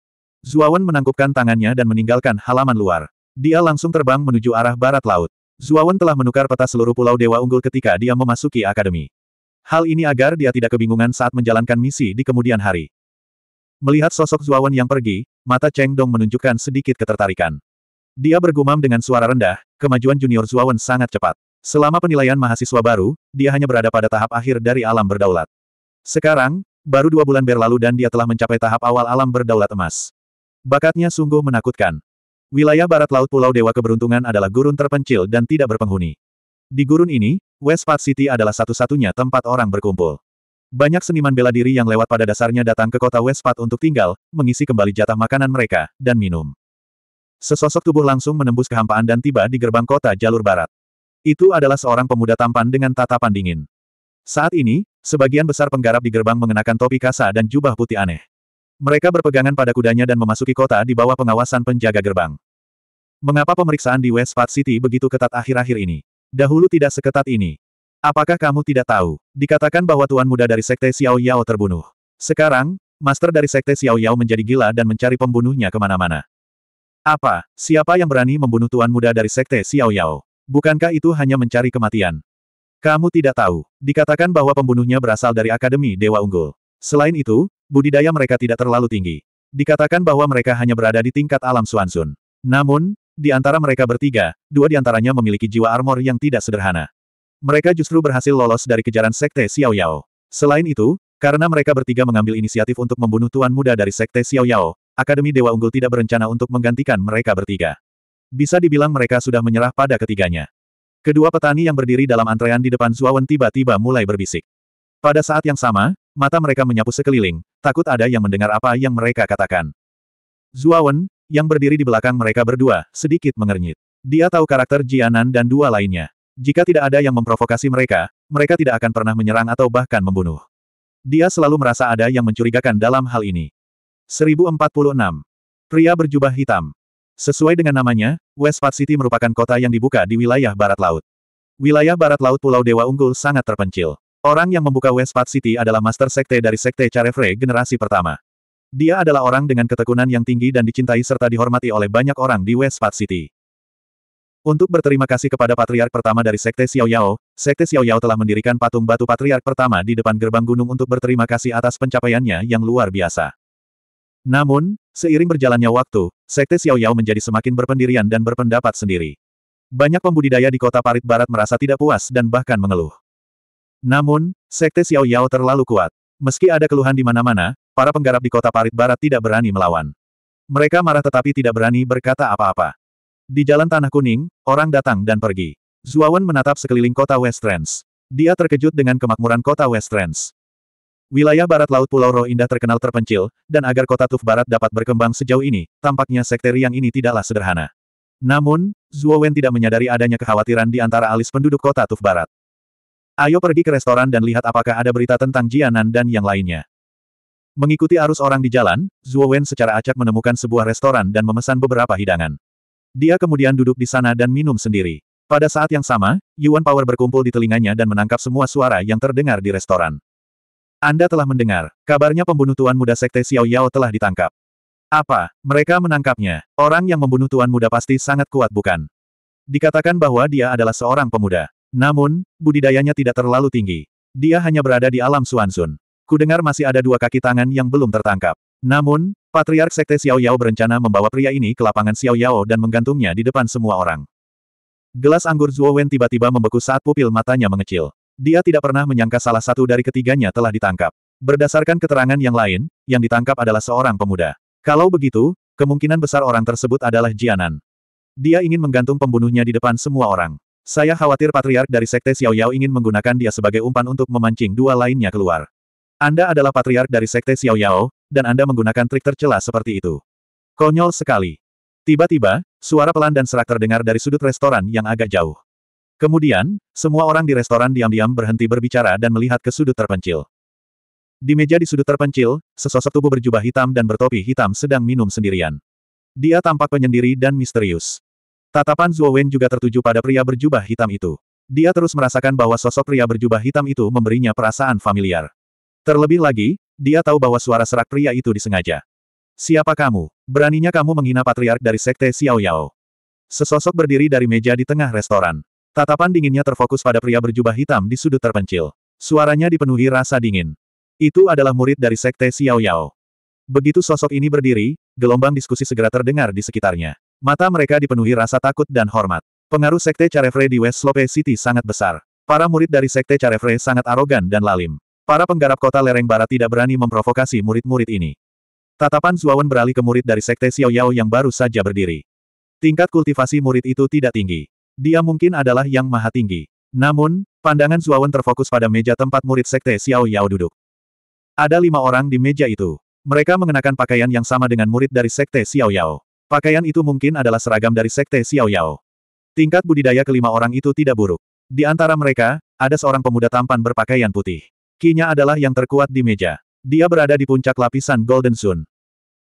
Zuawan menangkupkan tangannya dan meninggalkan halaman luar. Dia langsung terbang menuju arah barat laut. Zuawan telah menukar peta seluruh pulau Dewa Unggul ketika dia memasuki akademi. Hal ini agar dia tidak kebingungan saat menjalankan misi di kemudian hari. Melihat sosok Zuawan yang pergi, mata Cheng Dong menunjukkan sedikit ketertarikan. Dia bergumam dengan suara rendah, kemajuan junior Zuawan sangat cepat. Selama penilaian mahasiswa baru, dia hanya berada pada tahap akhir dari alam berdaulat. Sekarang, baru dua bulan berlalu dan dia telah mencapai tahap awal alam berdaulat emas. Bakatnya sungguh menakutkan. Wilayah barat laut Pulau Dewa Keberuntungan adalah gurun terpencil dan tidak berpenghuni. Di gurun ini, West Park City adalah satu-satunya tempat orang berkumpul. Banyak seniman bela diri yang lewat pada dasarnya datang ke kota West Park untuk tinggal, mengisi kembali jatah makanan mereka, dan minum. Sesosok tubuh langsung menembus kehampaan dan tiba di gerbang kota jalur barat. Itu adalah seorang pemuda tampan dengan tatapan dingin. Saat ini, sebagian besar penggarap di gerbang mengenakan topi kasa dan jubah putih aneh. Mereka berpegangan pada kudanya dan memasuki kota di bawah pengawasan penjaga gerbang. Mengapa pemeriksaan di West Park City begitu ketat akhir-akhir ini? Dahulu tidak seketat ini. Apakah kamu tidak tahu? Dikatakan bahwa tuan muda dari sekte Xiao Yao terbunuh. Sekarang, master dari sekte Xiao Yao menjadi gila dan mencari pembunuhnya kemana-mana. Apa, siapa yang berani membunuh tuan muda dari sekte Xiao Yao? Bukankah itu hanya mencari kematian? Kamu tidak tahu, dikatakan bahwa pembunuhnya berasal dari Akademi Dewa Unggul. Selain itu, budidaya mereka tidak terlalu tinggi. Dikatakan bahwa mereka hanya berada di tingkat alam Suansun. Namun, di antara mereka bertiga, dua di antaranya memiliki jiwa armor yang tidak sederhana. Mereka justru berhasil lolos dari kejaran sekte Xiao Yao. Selain itu, karena mereka bertiga mengambil inisiatif untuk membunuh tuan muda dari sekte Xiao Yao, Akademi Dewa Unggul tidak berencana untuk menggantikan mereka bertiga. Bisa dibilang mereka sudah menyerah pada ketiganya. Kedua petani yang berdiri dalam antrean di depan Zuawan tiba-tiba mulai berbisik. Pada saat yang sama, mata mereka menyapu sekeliling, takut ada yang mendengar apa yang mereka katakan. Zuawan, yang berdiri di belakang mereka berdua, sedikit mengernyit. Dia tahu karakter Jianan dan dua lainnya. Jika tidak ada yang memprovokasi mereka, mereka tidak akan pernah menyerang atau bahkan membunuh. Dia selalu merasa ada yang mencurigakan dalam hal ini. 1046. Pria berjubah hitam. Sesuai dengan namanya, West Park City merupakan kota yang dibuka di wilayah barat laut. Wilayah barat laut Pulau Dewa Unggul sangat terpencil. Orang yang membuka West Park City adalah master sekte dari sekte Carefree generasi pertama. Dia adalah orang dengan ketekunan yang tinggi dan dicintai serta dihormati oleh banyak orang di West Park City. Untuk berterima kasih kepada patriark pertama dari Sekte Xiao Yao, Sekte Xiao Yao telah mendirikan patung batu patriark pertama di depan gerbang gunung untuk berterima kasih atas pencapaiannya yang luar biasa. Namun, seiring berjalannya waktu, Sekte Xiao Yao menjadi semakin berpendirian dan berpendapat sendiri. Banyak pembudidaya di kota Parit Barat merasa tidak puas dan bahkan mengeluh. Namun, Sekte Xiao Yao terlalu kuat. Meski ada keluhan di mana-mana, para penggarap di kota Parit Barat tidak berani melawan. Mereka marah tetapi tidak berani berkata apa-apa. Di jalan Tanah Kuning, orang datang dan pergi. Zuawan menatap sekeliling kota West Dia terkejut dengan kemakmuran kota West Wilayah barat laut Pulau Roh Indah terkenal terpencil, dan agar kota Tuf Barat dapat berkembang sejauh ini, tampaknya sekte Riang ini tidaklah sederhana. Namun, Zhuo Wen tidak menyadari adanya kekhawatiran di antara alis penduduk kota Tuf Barat. Ayo pergi ke restoran dan lihat apakah ada berita tentang Jianan dan yang lainnya. Mengikuti arus orang di jalan, Zhuo Wen secara acak menemukan sebuah restoran dan memesan beberapa hidangan. Dia kemudian duduk di sana dan minum sendiri. Pada saat yang sama, Yuan Power berkumpul di telinganya dan menangkap semua suara yang terdengar di restoran. Anda telah mendengar, kabarnya pembunuh tuan muda sekte Xiao Yao telah ditangkap. Apa, mereka menangkapnya? Orang yang membunuh tuan muda pasti sangat kuat bukan? Dikatakan bahwa dia adalah seorang pemuda. Namun, budidayanya tidak terlalu tinggi. Dia hanya berada di alam Suansun. Kudengar masih ada dua kaki tangan yang belum tertangkap. Namun, Patriark Sekte Xiao Yao berencana membawa pria ini ke lapangan Xiao Yao dan menggantungnya di depan semua orang. Gelas anggur Zhuo Wen tiba-tiba membeku saat pupil matanya mengecil. Dia tidak pernah menyangka salah satu dari ketiganya telah ditangkap. Berdasarkan keterangan yang lain, yang ditangkap adalah seorang pemuda. Kalau begitu, kemungkinan besar orang tersebut adalah Jianan. Dia ingin menggantung pembunuhnya di depan semua orang. Saya khawatir patriark dari sekte Xiao Yao ingin menggunakan dia sebagai umpan untuk memancing dua lainnya keluar. Anda adalah patriark dari sekte Xiao Yao, dan Anda menggunakan trik tercela seperti itu. Konyol sekali. Tiba-tiba, suara pelan dan serak terdengar dari sudut restoran yang agak jauh. Kemudian, semua orang di restoran diam-diam berhenti berbicara dan melihat ke sudut terpencil. Di meja di sudut terpencil, sesosok tubuh berjubah hitam dan bertopi hitam sedang minum sendirian. Dia tampak penyendiri dan misterius. Tatapan Zuo Wen juga tertuju pada pria berjubah hitam itu. Dia terus merasakan bahwa sosok pria berjubah hitam itu memberinya perasaan familiar. Terlebih lagi, dia tahu bahwa suara serak pria itu disengaja. Siapa kamu? Beraninya kamu menghina patriark dari sekte Xiao Yao. Sesosok berdiri dari meja di tengah restoran. Tatapan dinginnya terfokus pada pria berjubah hitam di sudut terpencil. Suaranya dipenuhi rasa dingin. Itu adalah murid dari Sekte Xiao Yao. Begitu sosok ini berdiri, gelombang diskusi segera terdengar di sekitarnya. Mata mereka dipenuhi rasa takut dan hormat. Pengaruh Sekte Carefree di West Slope City sangat besar. Para murid dari Sekte Carefree sangat arogan dan lalim. Para penggarap kota lereng barat tidak berani memprovokasi murid-murid ini. Tatapan Zuawan beralih ke murid dari Sekte Xiao Yao yang baru saja berdiri. Tingkat kultivasi murid itu tidak tinggi. Dia mungkin adalah yang maha tinggi. Namun, pandangan Zuawan terfokus pada meja tempat murid sekte Xiao Yao duduk. Ada lima orang di meja itu. Mereka mengenakan pakaian yang sama dengan murid dari sekte Xiao Yao. Pakaian itu mungkin adalah seragam dari sekte Xiao Yao. Tingkat budidaya kelima orang itu tidak buruk. Di antara mereka, ada seorang pemuda tampan berpakaian putih. Kinya adalah yang terkuat di meja. Dia berada di puncak lapisan Golden Sun.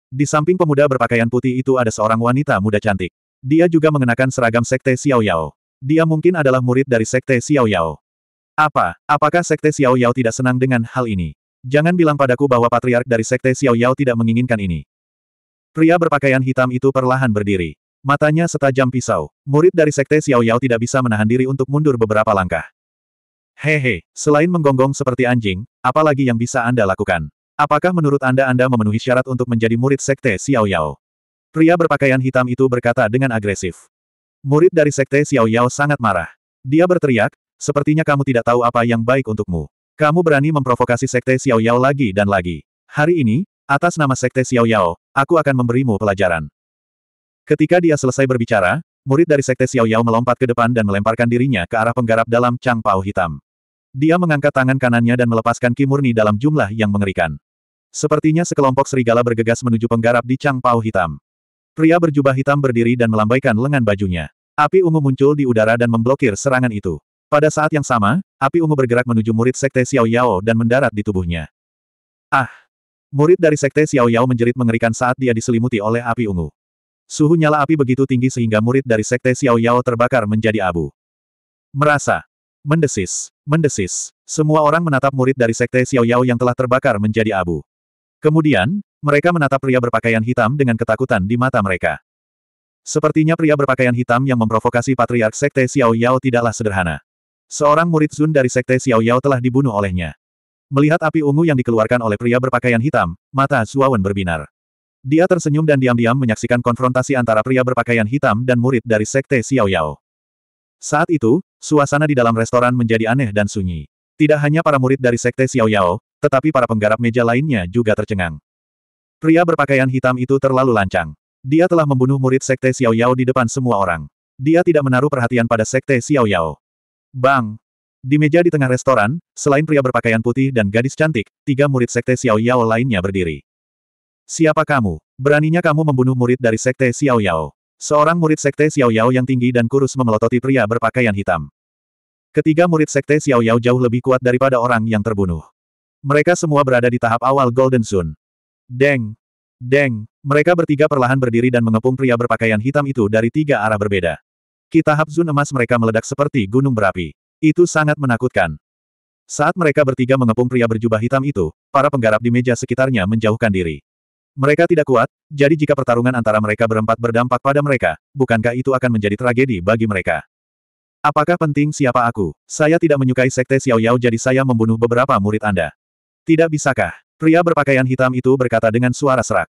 Di samping pemuda berpakaian putih itu ada seorang wanita muda cantik. Dia juga mengenakan seragam Sekte Xiao Yao. Dia mungkin adalah murid dari Sekte Xiao Yao. Apa, apakah Sekte Xiao Yao tidak senang dengan hal ini? Jangan bilang padaku bahwa patriark dari Sekte Xiao Yao tidak menginginkan ini. Pria berpakaian hitam itu perlahan berdiri. Matanya setajam pisau. Murid dari Sekte Xiao Yao tidak bisa menahan diri untuk mundur beberapa langkah. Hehe, selain menggonggong seperti anjing, apalagi yang bisa Anda lakukan? Apakah menurut Anda Anda memenuhi syarat untuk menjadi murid Sekte Xiao Yao? Pria berpakaian hitam itu berkata dengan agresif. Murid dari sekte Xiao Yao sangat marah. Dia berteriak, sepertinya kamu tidak tahu apa yang baik untukmu. Kamu berani memprovokasi sekte Xiao Yao lagi dan lagi. Hari ini, atas nama sekte Xiao Yao, aku akan memberimu pelajaran. Ketika dia selesai berbicara, murid dari sekte Xiao Yao melompat ke depan dan melemparkan dirinya ke arah penggarap dalam Chang Pao Hitam. Dia mengangkat tangan kanannya dan melepaskan kimurni dalam jumlah yang mengerikan. Sepertinya sekelompok serigala bergegas menuju penggarap di Chang Pao Hitam. Pria berjubah hitam berdiri dan melambaikan lengan bajunya. Api ungu muncul di udara dan memblokir serangan itu. Pada saat yang sama, api ungu bergerak menuju murid Sekte Xiao Yao dan mendarat di tubuhnya. Ah! Murid dari Sekte Xiao Yao menjerit mengerikan saat dia diselimuti oleh api ungu. Suhu nyala api begitu tinggi sehingga murid dari Sekte Xiao Yao terbakar menjadi abu. Merasa. Mendesis. Mendesis. Semua orang menatap murid dari Sekte Xiao Yao yang telah terbakar menjadi abu. Kemudian, mereka menatap pria berpakaian hitam dengan ketakutan di mata mereka. Sepertinya pria berpakaian hitam yang memprovokasi patriark sekte Xiao Yao tidaklah sederhana. Seorang murid Zun dari sekte Xiao Yao telah dibunuh olehnya. Melihat api ungu yang dikeluarkan oleh pria berpakaian hitam, mata Zuawan berbinar. Dia tersenyum dan diam-diam menyaksikan konfrontasi antara pria berpakaian hitam dan murid dari sekte Xiao Yao. Saat itu, suasana di dalam restoran menjadi aneh dan sunyi. Tidak hanya para murid dari sekte Xiao Yao, tetapi para penggarap meja lainnya juga tercengang. Pria berpakaian hitam itu terlalu lancang. Dia telah membunuh murid Sekte Xiao Yao di depan semua orang. Dia tidak menaruh perhatian pada Sekte Xiao Yao. Bang! Di meja di tengah restoran, selain pria berpakaian putih dan gadis cantik, tiga murid Sekte Xiao Yao lainnya berdiri. Siapa kamu? Beraninya kamu membunuh murid dari Sekte Xiao Yao. Seorang murid Sekte Xiao Yao yang tinggi dan kurus memelototi pria berpakaian hitam. Ketiga murid Sekte Xiao Yao jauh lebih kuat daripada orang yang terbunuh. Mereka semua berada di tahap awal Golden Sun. Deng! Deng! Mereka bertiga perlahan berdiri dan mengepung pria berpakaian hitam itu dari tiga arah berbeda. Kita hapzun emas mereka meledak seperti gunung berapi. Itu sangat menakutkan. Saat mereka bertiga mengepung pria berjubah hitam itu, para penggarap di meja sekitarnya menjauhkan diri. Mereka tidak kuat, jadi jika pertarungan antara mereka berempat berdampak pada mereka, bukankah itu akan menjadi tragedi bagi mereka? Apakah penting siapa aku? Saya tidak menyukai sekte Xiao Yao jadi saya membunuh beberapa murid Anda. Tidak bisakah? Pria berpakaian hitam itu berkata dengan suara serak.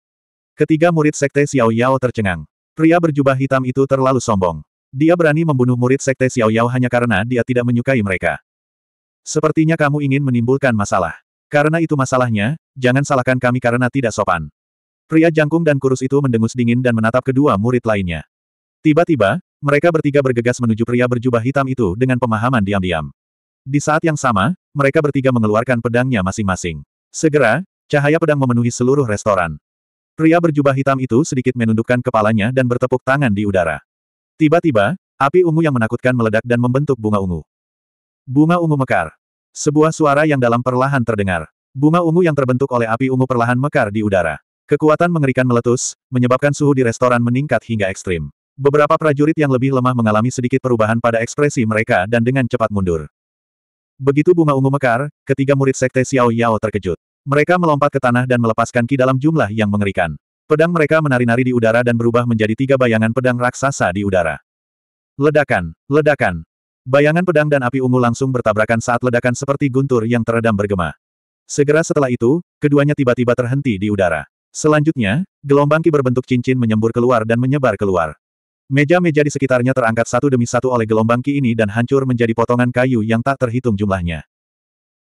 Ketiga murid sekte Xiao Yao tercengang. Pria berjubah hitam itu terlalu sombong. Dia berani membunuh murid sekte Xiao Yao hanya karena dia tidak menyukai mereka. Sepertinya kamu ingin menimbulkan masalah. Karena itu masalahnya, jangan salahkan kami karena tidak sopan. Pria jangkung dan kurus itu mendengus dingin dan menatap kedua murid lainnya. Tiba-tiba, mereka bertiga bergegas menuju pria berjubah hitam itu dengan pemahaman diam-diam. Di saat yang sama, mereka bertiga mengeluarkan pedangnya masing-masing. Segera, cahaya pedang memenuhi seluruh restoran. Pria berjubah hitam itu sedikit menundukkan kepalanya dan bertepuk tangan di udara. Tiba-tiba, api ungu yang menakutkan meledak dan membentuk bunga ungu. Bunga ungu mekar. Sebuah suara yang dalam perlahan terdengar. Bunga ungu yang terbentuk oleh api ungu perlahan mekar di udara. Kekuatan mengerikan meletus, menyebabkan suhu di restoran meningkat hingga ekstrim. Beberapa prajurit yang lebih lemah mengalami sedikit perubahan pada ekspresi mereka dan dengan cepat mundur. Begitu bunga ungu mekar, ketiga murid sekte Xiao Yao terkejut. Mereka melompat ke tanah dan melepaskan ki dalam jumlah yang mengerikan. Pedang mereka menari-nari di udara dan berubah menjadi tiga bayangan pedang raksasa di udara. Ledakan, ledakan. Bayangan pedang dan api ungu langsung bertabrakan saat ledakan seperti guntur yang teredam bergema. Segera setelah itu, keduanya tiba-tiba terhenti di udara. Selanjutnya, gelombang ki berbentuk cincin menyembur keluar dan menyebar keluar. Meja-meja di sekitarnya terangkat satu demi satu oleh gelombang ki ini dan hancur menjadi potongan kayu yang tak terhitung jumlahnya.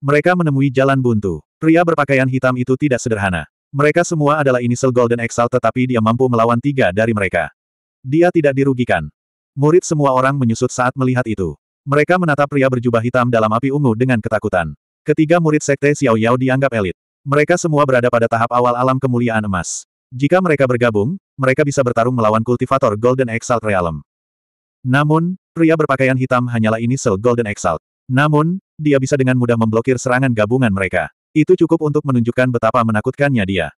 Mereka menemui jalan buntu. Pria berpakaian hitam itu tidak sederhana. Mereka semua adalah inisial Golden Exalt tetapi dia mampu melawan tiga dari mereka. Dia tidak dirugikan. Murid semua orang menyusut saat melihat itu. Mereka menatap pria berjubah hitam dalam api ungu dengan ketakutan. Ketiga murid sekte Xiao Yao dianggap elit. Mereka semua berada pada tahap awal alam kemuliaan emas. Jika mereka bergabung, mereka bisa bertarung melawan kultivator Golden Exalt Realm. Namun, pria berpakaian hitam hanyalah inisial Golden Exalt. Namun, dia bisa dengan mudah memblokir serangan gabungan mereka. Itu cukup untuk menunjukkan betapa menakutkannya dia.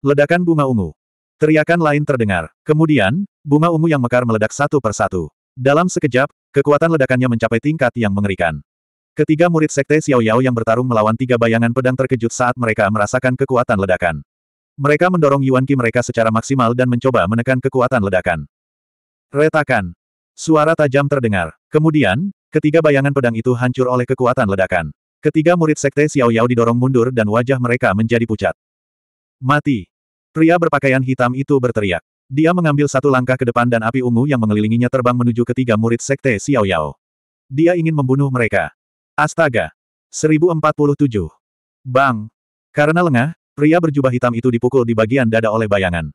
Ledakan bunga ungu. Teriakan lain terdengar. Kemudian, bunga ungu yang mekar meledak satu persatu. Dalam sekejap, kekuatan ledakannya mencapai tingkat yang mengerikan. Ketiga murid sekte Xiao Yao yang bertarung melawan tiga bayangan pedang terkejut saat mereka merasakan kekuatan ledakan. Mereka mendorong Yuan Qi mereka secara maksimal dan mencoba menekan kekuatan ledakan. Retakan. Suara tajam terdengar. Kemudian, ketiga bayangan pedang itu hancur oleh kekuatan ledakan. Ketiga murid sekte Xiao Yao didorong mundur dan wajah mereka menjadi pucat. Mati! Pria berpakaian hitam itu berteriak. Dia mengambil satu langkah ke depan dan api ungu yang mengelilinginya terbang menuju ketiga murid sekte Xiao Yao. Dia ingin membunuh mereka. Astaga! 1047. Bang! Karena lengah, pria berjubah hitam itu dipukul di bagian dada oleh bayangan.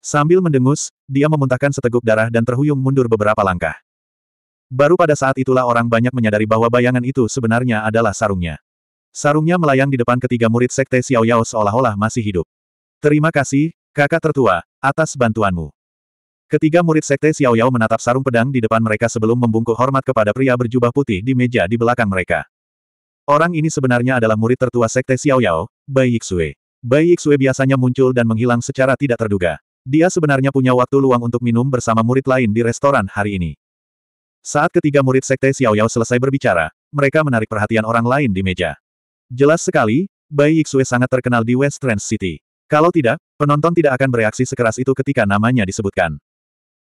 Sambil mendengus, dia memuntahkan seteguk darah dan terhuyung mundur beberapa langkah. Baru pada saat itulah orang banyak menyadari bahwa bayangan itu sebenarnya adalah sarungnya. Sarungnya melayang di depan ketiga murid Sekte Xiao Yao seolah-olah masih hidup. Terima kasih, kakak tertua, atas bantuanmu. Ketiga murid Sekte Xiao Yao menatap sarung pedang di depan mereka sebelum membungkuk hormat kepada pria berjubah putih di meja di belakang mereka. Orang ini sebenarnya adalah murid tertua Sekte Xiao Yao, Bai Yixue. Bai Yixue biasanya muncul dan menghilang secara tidak terduga. Dia sebenarnya punya waktu luang untuk minum bersama murid lain di restoran hari ini. Saat ketiga murid Sekte Xiaoyao selesai berbicara, mereka menarik perhatian orang lain di meja. Jelas sekali, Bai Yixue sangat terkenal di West Trans City. Kalau tidak, penonton tidak akan bereaksi sekeras itu ketika namanya disebutkan.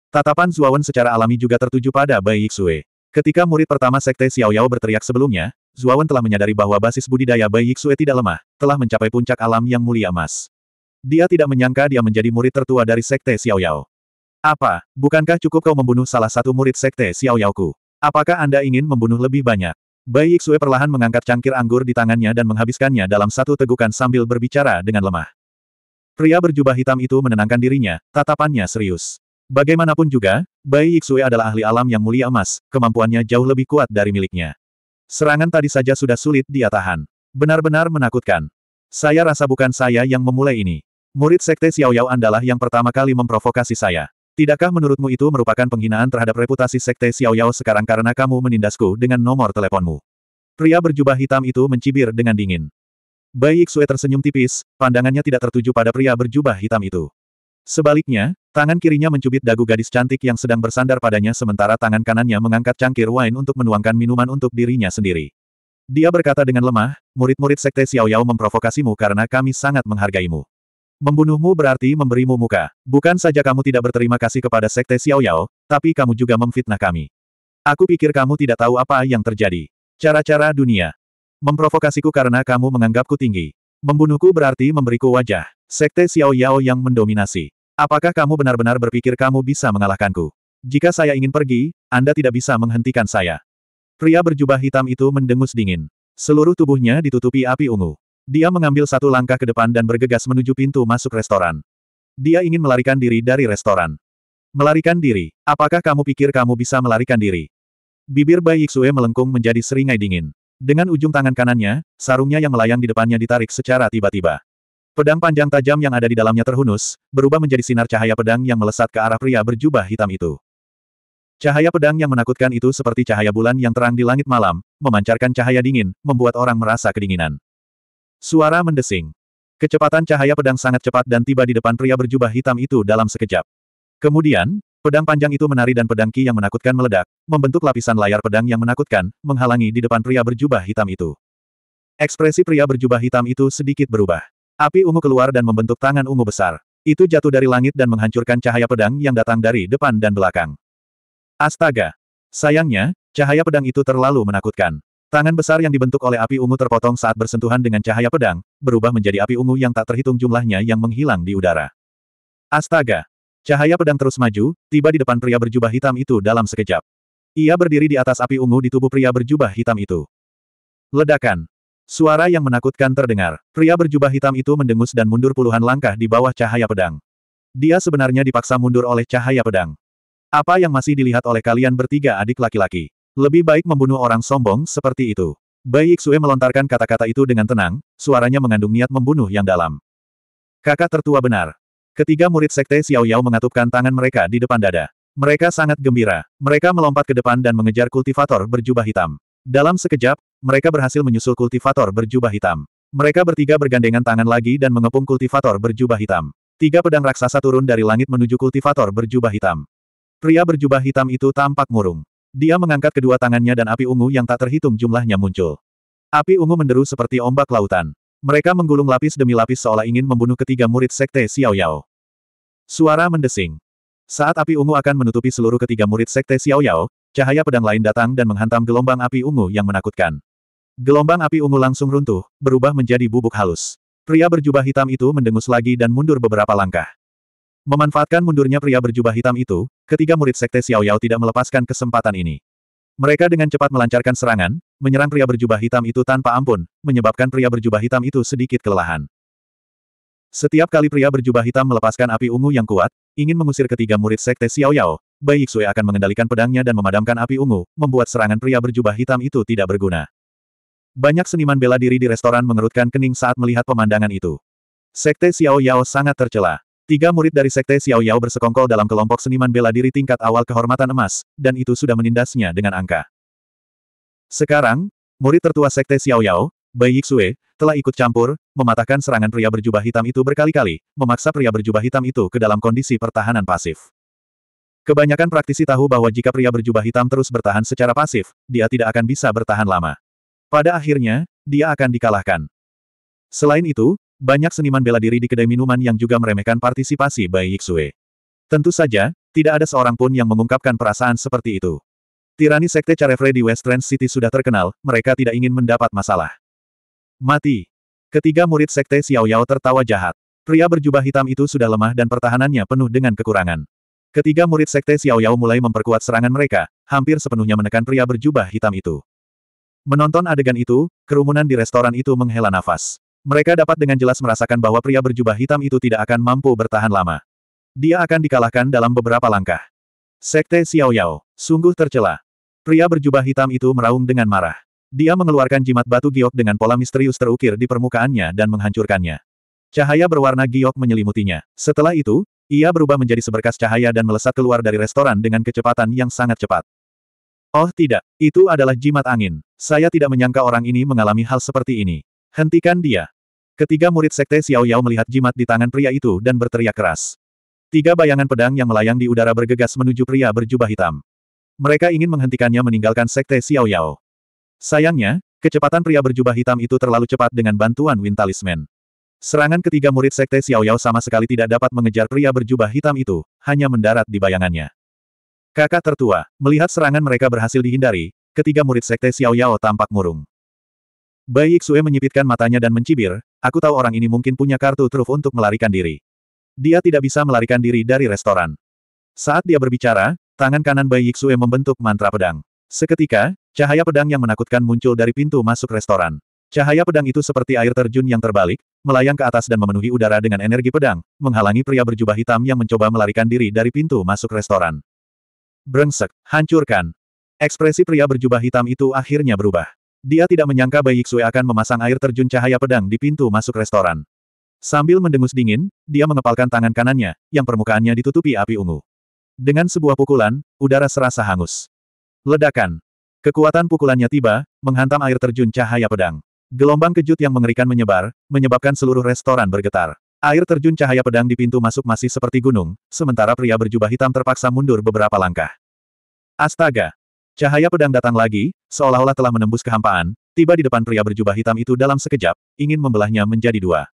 Tatapan Zuawan secara alami juga tertuju pada Bai Yixue. Ketika murid pertama Sekte Xiaoyao berteriak sebelumnya, Zuawan telah menyadari bahwa basis budidaya Bai Yixue tidak lemah, telah mencapai puncak alam yang mulia emas. Dia tidak menyangka dia menjadi murid tertua dari Sekte Xiaoyao. Apa, bukankah cukup kau membunuh salah satu murid sekte Xiao Yaoku? Apakah Anda ingin membunuh lebih banyak? Bai Yixue perlahan mengangkat cangkir anggur di tangannya dan menghabiskannya dalam satu tegukan sambil berbicara dengan lemah. Pria berjubah hitam itu menenangkan dirinya, tatapannya serius. Bagaimanapun juga, Bai Yixue adalah ahli alam yang mulia emas, kemampuannya jauh lebih kuat dari miliknya. Serangan tadi saja sudah sulit dia tahan. Benar-benar menakutkan. Saya rasa bukan saya yang memulai ini. Murid sekte Xiao Yao andalah yang pertama kali memprovokasi saya. Tidakkah menurutmu itu merupakan penghinaan terhadap reputasi Sekte Xiao Yao sekarang karena kamu menindasku dengan nomor teleponmu? Pria berjubah hitam itu mencibir dengan dingin. Bai Xue tersenyum tipis, pandangannya tidak tertuju pada pria berjubah hitam itu. Sebaliknya, tangan kirinya mencubit dagu gadis cantik yang sedang bersandar padanya sementara tangan kanannya mengangkat cangkir wine untuk menuangkan minuman untuk dirinya sendiri. Dia berkata dengan lemah, murid-murid Sekte Xiao Yao memprovokasimu karena kami sangat menghargaimu. Membunuhmu berarti memberimu muka. Bukan saja kamu tidak berterima kasih kepada Sekte Xiao Yao, tapi kamu juga memfitnah kami. Aku pikir kamu tidak tahu apa yang terjadi. Cara-cara dunia. Memprovokasiku karena kamu menganggapku tinggi. Membunuhku berarti memberiku wajah. Sekte Xiao Yao yang mendominasi. Apakah kamu benar-benar berpikir kamu bisa mengalahkanku? Jika saya ingin pergi, Anda tidak bisa menghentikan saya. Pria berjubah hitam itu mendengus dingin. Seluruh tubuhnya ditutupi api ungu. Dia mengambil satu langkah ke depan dan bergegas menuju pintu masuk restoran. Dia ingin melarikan diri dari restoran. Melarikan diri. Apakah kamu pikir kamu bisa melarikan diri? Bibir Bai Yixue melengkung menjadi seringai dingin. Dengan ujung tangan kanannya, sarungnya yang melayang di depannya ditarik secara tiba-tiba. Pedang panjang tajam yang ada di dalamnya terhunus, berubah menjadi sinar cahaya pedang yang melesat ke arah pria berjubah hitam itu. Cahaya pedang yang menakutkan itu seperti cahaya bulan yang terang di langit malam, memancarkan cahaya dingin, membuat orang merasa kedinginan. Suara mendesing. Kecepatan cahaya pedang sangat cepat dan tiba di depan pria berjubah hitam itu dalam sekejap. Kemudian, pedang panjang itu menari dan pedang ki yang menakutkan meledak, membentuk lapisan layar pedang yang menakutkan, menghalangi di depan pria berjubah hitam itu. Ekspresi pria berjubah hitam itu sedikit berubah. Api ungu keluar dan membentuk tangan ungu besar. Itu jatuh dari langit dan menghancurkan cahaya pedang yang datang dari depan dan belakang. Astaga! Sayangnya, cahaya pedang itu terlalu menakutkan. Tangan besar yang dibentuk oleh api ungu terpotong saat bersentuhan dengan cahaya pedang, berubah menjadi api ungu yang tak terhitung jumlahnya yang menghilang di udara. Astaga! Cahaya pedang terus maju, tiba di depan pria berjubah hitam itu dalam sekejap. Ia berdiri di atas api ungu di tubuh pria berjubah hitam itu. Ledakan! Suara yang menakutkan terdengar. Pria berjubah hitam itu mendengus dan mundur puluhan langkah di bawah cahaya pedang. Dia sebenarnya dipaksa mundur oleh cahaya pedang. Apa yang masih dilihat oleh kalian bertiga adik laki-laki? Lebih baik membunuh orang sombong seperti itu. Bai Iksue melontarkan kata-kata itu dengan tenang, suaranya mengandung niat membunuh yang dalam. Kakak tertua benar. Ketiga murid sekte Xiao Yao mengatupkan tangan mereka di depan dada. Mereka sangat gembira. Mereka melompat ke depan dan mengejar kultivator berjubah hitam. Dalam sekejap, mereka berhasil menyusul kultivator berjubah hitam. Mereka bertiga bergandengan tangan lagi dan mengepung kultivator berjubah hitam. Tiga pedang raksasa turun dari langit menuju kultivator berjubah hitam. Pria berjubah hitam itu tampak murung. Dia mengangkat kedua tangannya dan api ungu yang tak terhitung jumlahnya muncul. Api ungu menderu seperti ombak lautan. Mereka menggulung lapis demi lapis seolah ingin membunuh ketiga murid sekte Xiao Yao. Suara mendesing. Saat api ungu akan menutupi seluruh ketiga murid sekte Xiao Yao, cahaya pedang lain datang dan menghantam gelombang api ungu yang menakutkan. Gelombang api ungu langsung runtuh, berubah menjadi bubuk halus. Pria berjubah hitam itu mendengus lagi dan mundur beberapa langkah. Memanfaatkan mundurnya pria berjubah hitam itu, ketiga murid sekte Xiao Yao tidak melepaskan kesempatan ini. Mereka dengan cepat melancarkan serangan, menyerang pria berjubah hitam itu tanpa ampun, menyebabkan pria berjubah hitam itu sedikit kelelahan. Setiap kali pria berjubah hitam melepaskan api ungu yang kuat, ingin mengusir ketiga murid sekte Xiao Yao, Bai Yixue akan mengendalikan pedangnya dan memadamkan api ungu, membuat serangan pria berjubah hitam itu tidak berguna. Banyak seniman bela diri di restoran mengerutkan kening saat melihat pemandangan itu. Sekte Xiao Yao sangat tercela. Tiga murid dari Sekte Xiao Yao bersekongkol dalam kelompok seniman bela diri tingkat awal kehormatan emas, dan itu sudah menindasnya dengan angka. Sekarang, murid tertua Sekte Xiao Yao, Bai Yixue, telah ikut campur, mematahkan serangan pria berjubah hitam itu berkali-kali, memaksa pria berjubah hitam itu ke dalam kondisi pertahanan pasif. Kebanyakan praktisi tahu bahwa jika pria berjubah hitam terus bertahan secara pasif, dia tidak akan bisa bertahan lama. Pada akhirnya, dia akan dikalahkan. Selain itu, banyak seniman bela diri di kedai minuman yang juga meremehkan partisipasi Bai Yixue. Tentu saja, tidak ada seorang pun yang mengungkapkan perasaan seperti itu. Tirani Sekte Carefrey di West City sudah terkenal, mereka tidak ingin mendapat masalah. Mati. Ketiga murid Sekte Xiao Yao tertawa jahat. Pria berjubah hitam itu sudah lemah dan pertahanannya penuh dengan kekurangan. Ketiga murid Sekte Xiao Yao mulai memperkuat serangan mereka, hampir sepenuhnya menekan pria berjubah hitam itu. Menonton adegan itu, kerumunan di restoran itu menghela nafas. Mereka dapat dengan jelas merasakan bahwa pria berjubah hitam itu tidak akan mampu bertahan lama. Dia akan dikalahkan dalam beberapa langkah. Sekte Xiao Yao sungguh tercela. Pria berjubah hitam itu meraung dengan marah. Dia mengeluarkan jimat batu giok dengan pola misterius terukir di permukaannya dan menghancurkannya. Cahaya berwarna giok menyelimutinya. Setelah itu, ia berubah menjadi seberkas cahaya dan melesat keluar dari restoran dengan kecepatan yang sangat cepat. Oh tidak, itu adalah jimat angin. Saya tidak menyangka orang ini mengalami hal seperti ini. Hentikan dia. Ketiga murid sekte Xiao Yao melihat jimat di tangan pria itu dan berteriak keras. Tiga bayangan pedang yang melayang di udara bergegas menuju pria berjubah hitam. Mereka ingin menghentikannya meninggalkan sekte Xiao Yao. Sayangnya, kecepatan pria berjubah hitam itu terlalu cepat dengan bantuan Win Talisman. Serangan ketiga murid sekte Xiao Yao sama sekali tidak dapat mengejar pria berjubah hitam itu, hanya mendarat di bayangannya. Kakak tertua, melihat serangan mereka berhasil dihindari, ketiga murid sekte Xiao Yao tampak murung. Bai Xue menyipitkan matanya dan mencibir, aku tahu orang ini mungkin punya kartu truf untuk melarikan diri. Dia tidak bisa melarikan diri dari restoran. Saat dia berbicara, tangan kanan Bai Xue membentuk mantra pedang. Seketika, cahaya pedang yang menakutkan muncul dari pintu masuk restoran. Cahaya pedang itu seperti air terjun yang terbalik, melayang ke atas dan memenuhi udara dengan energi pedang, menghalangi pria berjubah hitam yang mencoba melarikan diri dari pintu masuk restoran. Brengsek, hancurkan. Ekspresi pria berjubah hitam itu akhirnya berubah. Dia tidak menyangka Bai Yixue akan memasang air terjun cahaya pedang di pintu masuk restoran. Sambil mendengus dingin, dia mengepalkan tangan kanannya, yang permukaannya ditutupi api ungu. Dengan sebuah pukulan, udara serasa hangus. Ledakan. Kekuatan pukulannya tiba, menghantam air terjun cahaya pedang. Gelombang kejut yang mengerikan menyebar, menyebabkan seluruh restoran bergetar. Air terjun cahaya pedang di pintu masuk masih seperti gunung, sementara pria berjubah hitam terpaksa mundur beberapa langkah. Astaga! Cahaya pedang datang lagi, seolah-olah telah menembus kehampaan, tiba di depan pria berjubah hitam itu dalam sekejap, ingin membelahnya menjadi dua.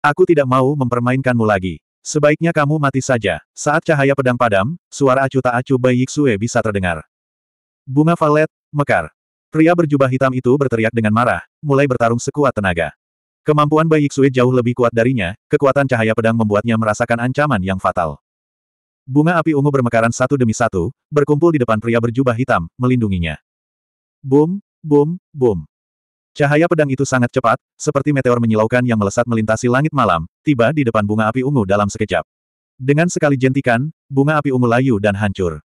Aku tidak mau mempermainkanmu lagi. Sebaiknya kamu mati saja. Saat cahaya pedang padam, suara acu tak acu Bai Yiksue bisa terdengar. Bunga valet, mekar. Pria berjubah hitam itu berteriak dengan marah, mulai bertarung sekuat tenaga. Kemampuan Bai Yiksue jauh lebih kuat darinya, kekuatan cahaya pedang membuatnya merasakan ancaman yang fatal. Bunga api ungu bermekaran satu demi satu, berkumpul di depan pria berjubah hitam, melindunginya. Boom, boom, boom. Cahaya pedang itu sangat cepat, seperti meteor menyilaukan yang melesat melintasi langit malam, tiba di depan bunga api ungu dalam sekejap. Dengan sekali jentikan, bunga api ungu layu dan hancur.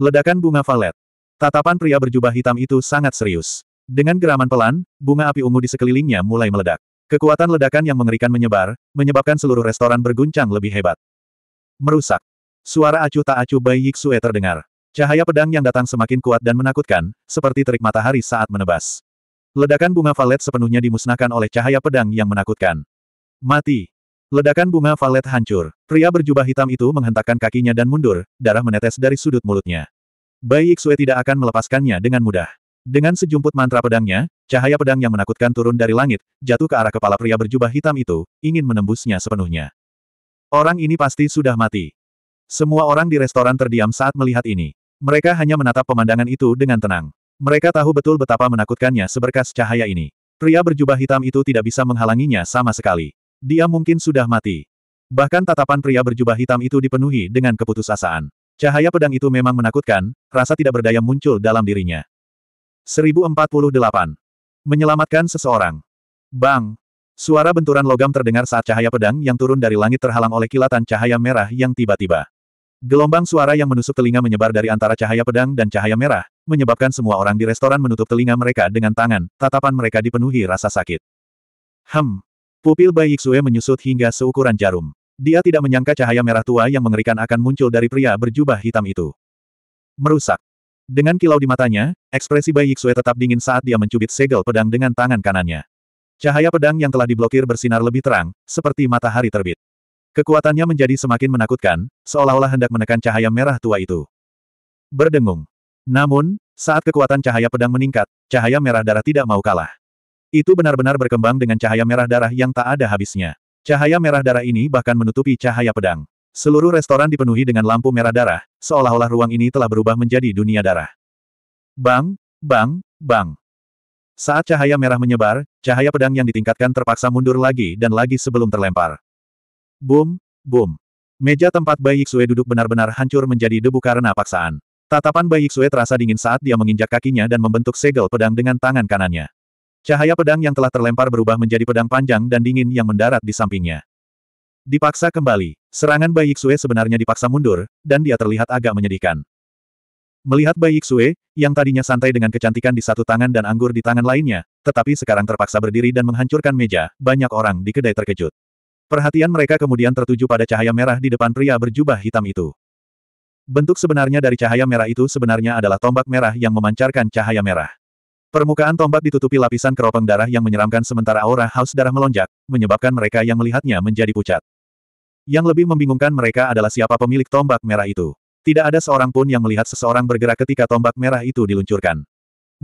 Ledakan bunga valet. Tatapan pria berjubah hitam itu sangat serius. Dengan geraman pelan, bunga api ungu di sekelilingnya mulai meledak. Kekuatan ledakan yang mengerikan menyebar, menyebabkan seluruh restoran berguncang lebih hebat. Merusak. Suara acuh tak acuh Bai Yiksue terdengar. Cahaya pedang yang datang semakin kuat dan menakutkan, seperti terik matahari saat menebas. Ledakan bunga valet sepenuhnya dimusnahkan oleh cahaya pedang yang menakutkan. Mati. Ledakan bunga valet hancur. Pria berjubah hitam itu menghentakkan kakinya dan mundur, darah menetes dari sudut mulutnya. Bai Yiksue tidak akan melepaskannya dengan mudah. Dengan sejumput mantra pedangnya, cahaya pedang yang menakutkan turun dari langit, jatuh ke arah kepala pria berjubah hitam itu, ingin menembusnya sepenuhnya. Orang ini pasti sudah mati. Semua orang di restoran terdiam saat melihat ini. Mereka hanya menatap pemandangan itu dengan tenang. Mereka tahu betul betapa menakutkannya seberkas cahaya ini. Pria berjubah hitam itu tidak bisa menghalanginya sama sekali. Dia mungkin sudah mati. Bahkan tatapan pria berjubah hitam itu dipenuhi dengan keputusasaan. Cahaya pedang itu memang menakutkan, rasa tidak berdaya muncul dalam dirinya. 1048. Menyelamatkan seseorang. Bang! Suara benturan logam terdengar saat cahaya pedang yang turun dari langit terhalang oleh kilatan cahaya merah yang tiba-tiba. Gelombang suara yang menusuk telinga menyebar dari antara cahaya pedang dan cahaya merah, menyebabkan semua orang di restoran menutup telinga mereka dengan tangan, tatapan mereka dipenuhi rasa sakit. Hem. Pupil Bai Yixue menyusut hingga seukuran jarum. Dia tidak menyangka cahaya merah tua yang mengerikan akan muncul dari pria berjubah hitam itu. Merusak. Dengan kilau di matanya, ekspresi Bai Yixue tetap dingin saat dia mencubit segel pedang dengan tangan kanannya. Cahaya pedang yang telah diblokir bersinar lebih terang, seperti matahari terbit. Kekuatannya menjadi semakin menakutkan, seolah-olah hendak menekan cahaya merah tua itu. Berdengung. Namun, saat kekuatan cahaya pedang meningkat, cahaya merah darah tidak mau kalah. Itu benar-benar berkembang dengan cahaya merah darah yang tak ada habisnya. Cahaya merah darah ini bahkan menutupi cahaya pedang. Seluruh restoran dipenuhi dengan lampu merah darah, seolah-olah ruang ini telah berubah menjadi dunia darah. Bang, bang, bang. Saat cahaya merah menyebar, cahaya pedang yang ditingkatkan terpaksa mundur lagi dan lagi sebelum terlempar. Boom, boom. Meja tempat Bai Yixue duduk benar-benar hancur menjadi debu karena paksaan. Tatapan Bai Yixue terasa dingin saat dia menginjak kakinya dan membentuk segel pedang dengan tangan kanannya. Cahaya pedang yang telah terlempar berubah menjadi pedang panjang dan dingin yang mendarat di sampingnya. Dipaksa kembali, serangan Bai Yixue sebenarnya dipaksa mundur, dan dia terlihat agak menyedihkan. Melihat Bai Yixue, yang tadinya santai dengan kecantikan di satu tangan dan anggur di tangan lainnya, tetapi sekarang terpaksa berdiri dan menghancurkan meja, banyak orang di kedai terkejut. Perhatian mereka kemudian tertuju pada cahaya merah di depan pria berjubah hitam itu. Bentuk sebenarnya dari cahaya merah itu sebenarnya adalah tombak merah yang memancarkan cahaya merah. Permukaan tombak ditutupi lapisan keropeng darah yang menyeramkan sementara aura haus darah melonjak, menyebabkan mereka yang melihatnya menjadi pucat. Yang lebih membingungkan mereka adalah siapa pemilik tombak merah itu. Tidak ada seorang pun yang melihat seseorang bergerak ketika tombak merah itu diluncurkan.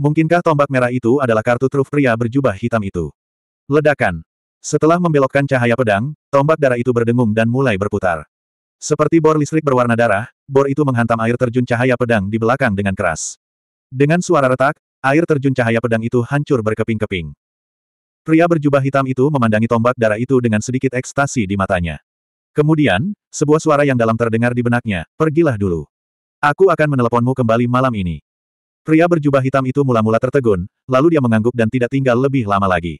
Mungkinkah tombak merah itu adalah kartu truf pria berjubah hitam itu? Ledakan. Setelah membelokkan cahaya pedang, tombak darah itu berdengung dan mulai berputar. Seperti bor listrik berwarna darah, bor itu menghantam air terjun cahaya pedang di belakang dengan keras. Dengan suara retak, air terjun cahaya pedang itu hancur berkeping-keping. Pria berjubah hitam itu memandangi tombak darah itu dengan sedikit ekstasi di matanya. Kemudian, sebuah suara yang dalam terdengar di benaknya, pergilah dulu. Aku akan meneleponmu kembali malam ini. Pria berjubah hitam itu mula-mula tertegun, lalu dia mengangguk dan tidak tinggal lebih lama lagi.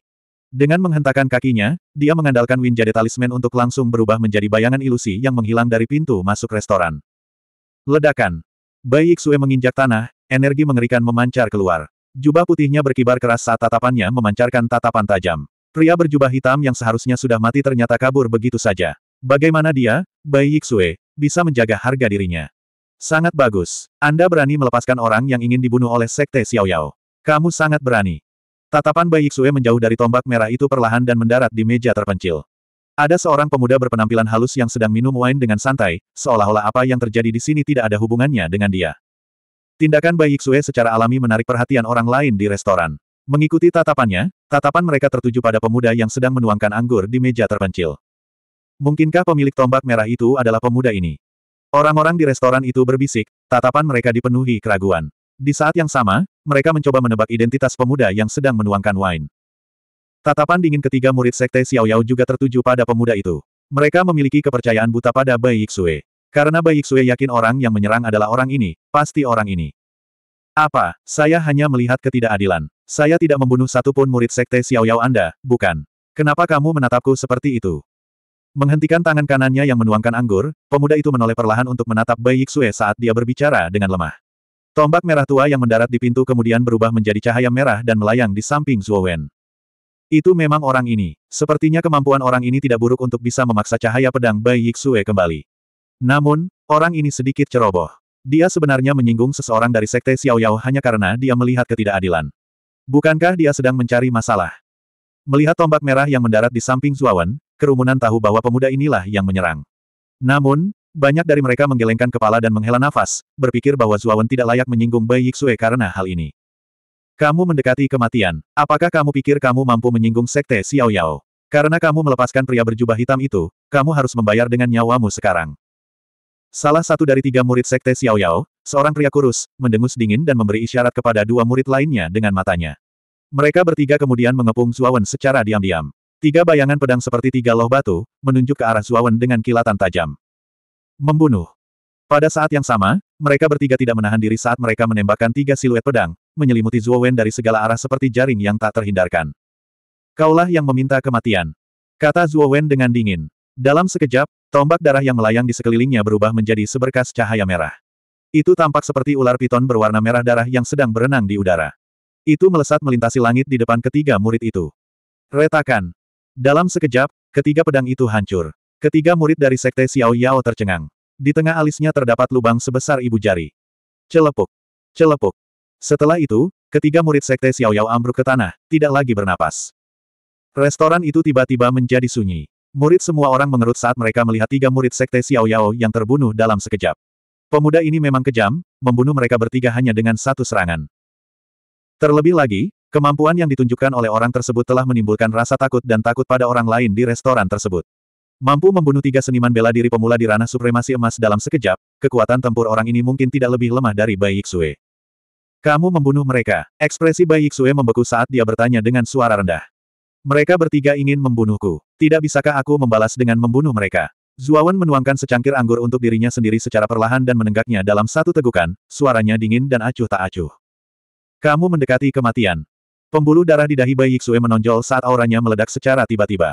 Dengan menghentakkan kakinya, dia mengandalkan Winjade Jade Talisman untuk langsung berubah menjadi bayangan ilusi yang menghilang dari pintu masuk restoran. Ledakan. Bai Xue menginjak tanah, energi mengerikan memancar keluar. Jubah putihnya berkibar keras saat tatapannya memancarkan tatapan tajam. Pria berjubah hitam yang seharusnya sudah mati ternyata kabur begitu saja. Bagaimana dia, Bai Xue, bisa menjaga harga dirinya? Sangat bagus. Anda berani melepaskan orang yang ingin dibunuh oleh Sekte Xiaoyao. Kamu sangat berani. Tatapan Bai Yixue menjauh dari tombak merah itu perlahan dan mendarat di meja terpencil. Ada seorang pemuda berpenampilan halus yang sedang minum wine dengan santai, seolah-olah apa yang terjadi di sini tidak ada hubungannya dengan dia. Tindakan Bai Yixue secara alami menarik perhatian orang lain di restoran. Mengikuti tatapannya, tatapan mereka tertuju pada pemuda yang sedang menuangkan anggur di meja terpencil. Mungkinkah pemilik tombak merah itu adalah pemuda ini? Orang-orang di restoran itu berbisik, tatapan mereka dipenuhi keraguan. Di saat yang sama, mereka mencoba menebak identitas pemuda yang sedang menuangkan wine. Tatapan dingin ketiga murid sekte Xiao Yao juga tertuju pada pemuda itu. Mereka memiliki kepercayaan buta pada Bai Yixue. Karena Bai Yixue yakin orang yang menyerang adalah orang ini, pasti orang ini. Apa, saya hanya melihat ketidakadilan. Saya tidak membunuh satupun murid sekte Xiao Yao Anda, bukan. Kenapa kamu menatapku seperti itu? Menghentikan tangan kanannya yang menuangkan anggur, pemuda itu menoleh perlahan untuk menatap Bai Yixue saat dia berbicara dengan lemah. Tombak merah tua yang mendarat di pintu kemudian berubah menjadi cahaya merah dan melayang di samping Zuo Wen. Itu memang orang ini. Sepertinya kemampuan orang ini tidak buruk untuk bisa memaksa cahaya pedang Bai Yixue kembali. Namun, orang ini sedikit ceroboh. Dia sebenarnya menyinggung seseorang dari Sekte Xiaoyao hanya karena dia melihat ketidakadilan. Bukankah dia sedang mencari masalah? Melihat tombak merah yang mendarat di samping Wen, kerumunan tahu bahwa pemuda inilah yang menyerang. Namun, banyak dari mereka menggelengkan kepala dan menghela nafas, berpikir bahwa Zuawan tidak layak menyinggung Bai Yixue karena hal ini. Kamu mendekati kematian. Apakah kamu pikir kamu mampu menyinggung Sekte Xiao Yao? Karena kamu melepaskan pria berjubah hitam itu, kamu harus membayar dengan nyawamu sekarang. Salah satu dari tiga murid Sekte Xiao Yao, seorang pria kurus, mendengus dingin dan memberi isyarat kepada dua murid lainnya dengan matanya. Mereka bertiga kemudian mengepung Zuawan secara diam-diam. Tiga bayangan pedang seperti tiga loh batu, menunjuk ke arah Zuawan dengan kilatan tajam. Membunuh. Pada saat yang sama, mereka bertiga tidak menahan diri saat mereka menembakkan tiga siluet pedang, menyelimuti Zhuo Wen dari segala arah seperti jaring yang tak terhindarkan. Kaulah yang meminta kematian. Kata Zhuo Wen dengan dingin. Dalam sekejap, tombak darah yang melayang di sekelilingnya berubah menjadi seberkas cahaya merah. Itu tampak seperti ular piton berwarna merah darah yang sedang berenang di udara. Itu melesat melintasi langit di depan ketiga murid itu. Retakan. Dalam sekejap, ketiga pedang itu hancur. Ketiga murid dari Sekte Xiao Yao tercengang. Di tengah alisnya terdapat lubang sebesar ibu jari. Celepuk. Celepuk. Setelah itu, ketiga murid Sekte Xiao Yao ambruk ke tanah, tidak lagi bernapas. Restoran itu tiba-tiba menjadi sunyi. Murid semua orang mengerut saat mereka melihat tiga murid Sekte Xiao Yao yang terbunuh dalam sekejap. Pemuda ini memang kejam, membunuh mereka bertiga hanya dengan satu serangan. Terlebih lagi, kemampuan yang ditunjukkan oleh orang tersebut telah menimbulkan rasa takut dan takut pada orang lain di restoran tersebut. Mampu membunuh tiga seniman bela diri pemula di ranah supremasi emas dalam sekejap, kekuatan tempur orang ini mungkin tidak lebih lemah dari Bai Yixue. Kamu membunuh mereka. Ekspresi Bai Yixue membeku saat dia bertanya dengan suara rendah. Mereka bertiga ingin membunuhku. Tidak bisakah aku membalas dengan membunuh mereka? Zuawan menuangkan secangkir anggur untuk dirinya sendiri secara perlahan dan menenggaknya dalam satu tegukan, suaranya dingin dan acuh tak acuh. Kamu mendekati kematian. Pembuluh darah di dahi Bai Yixue menonjol saat auranya meledak secara tiba-tiba.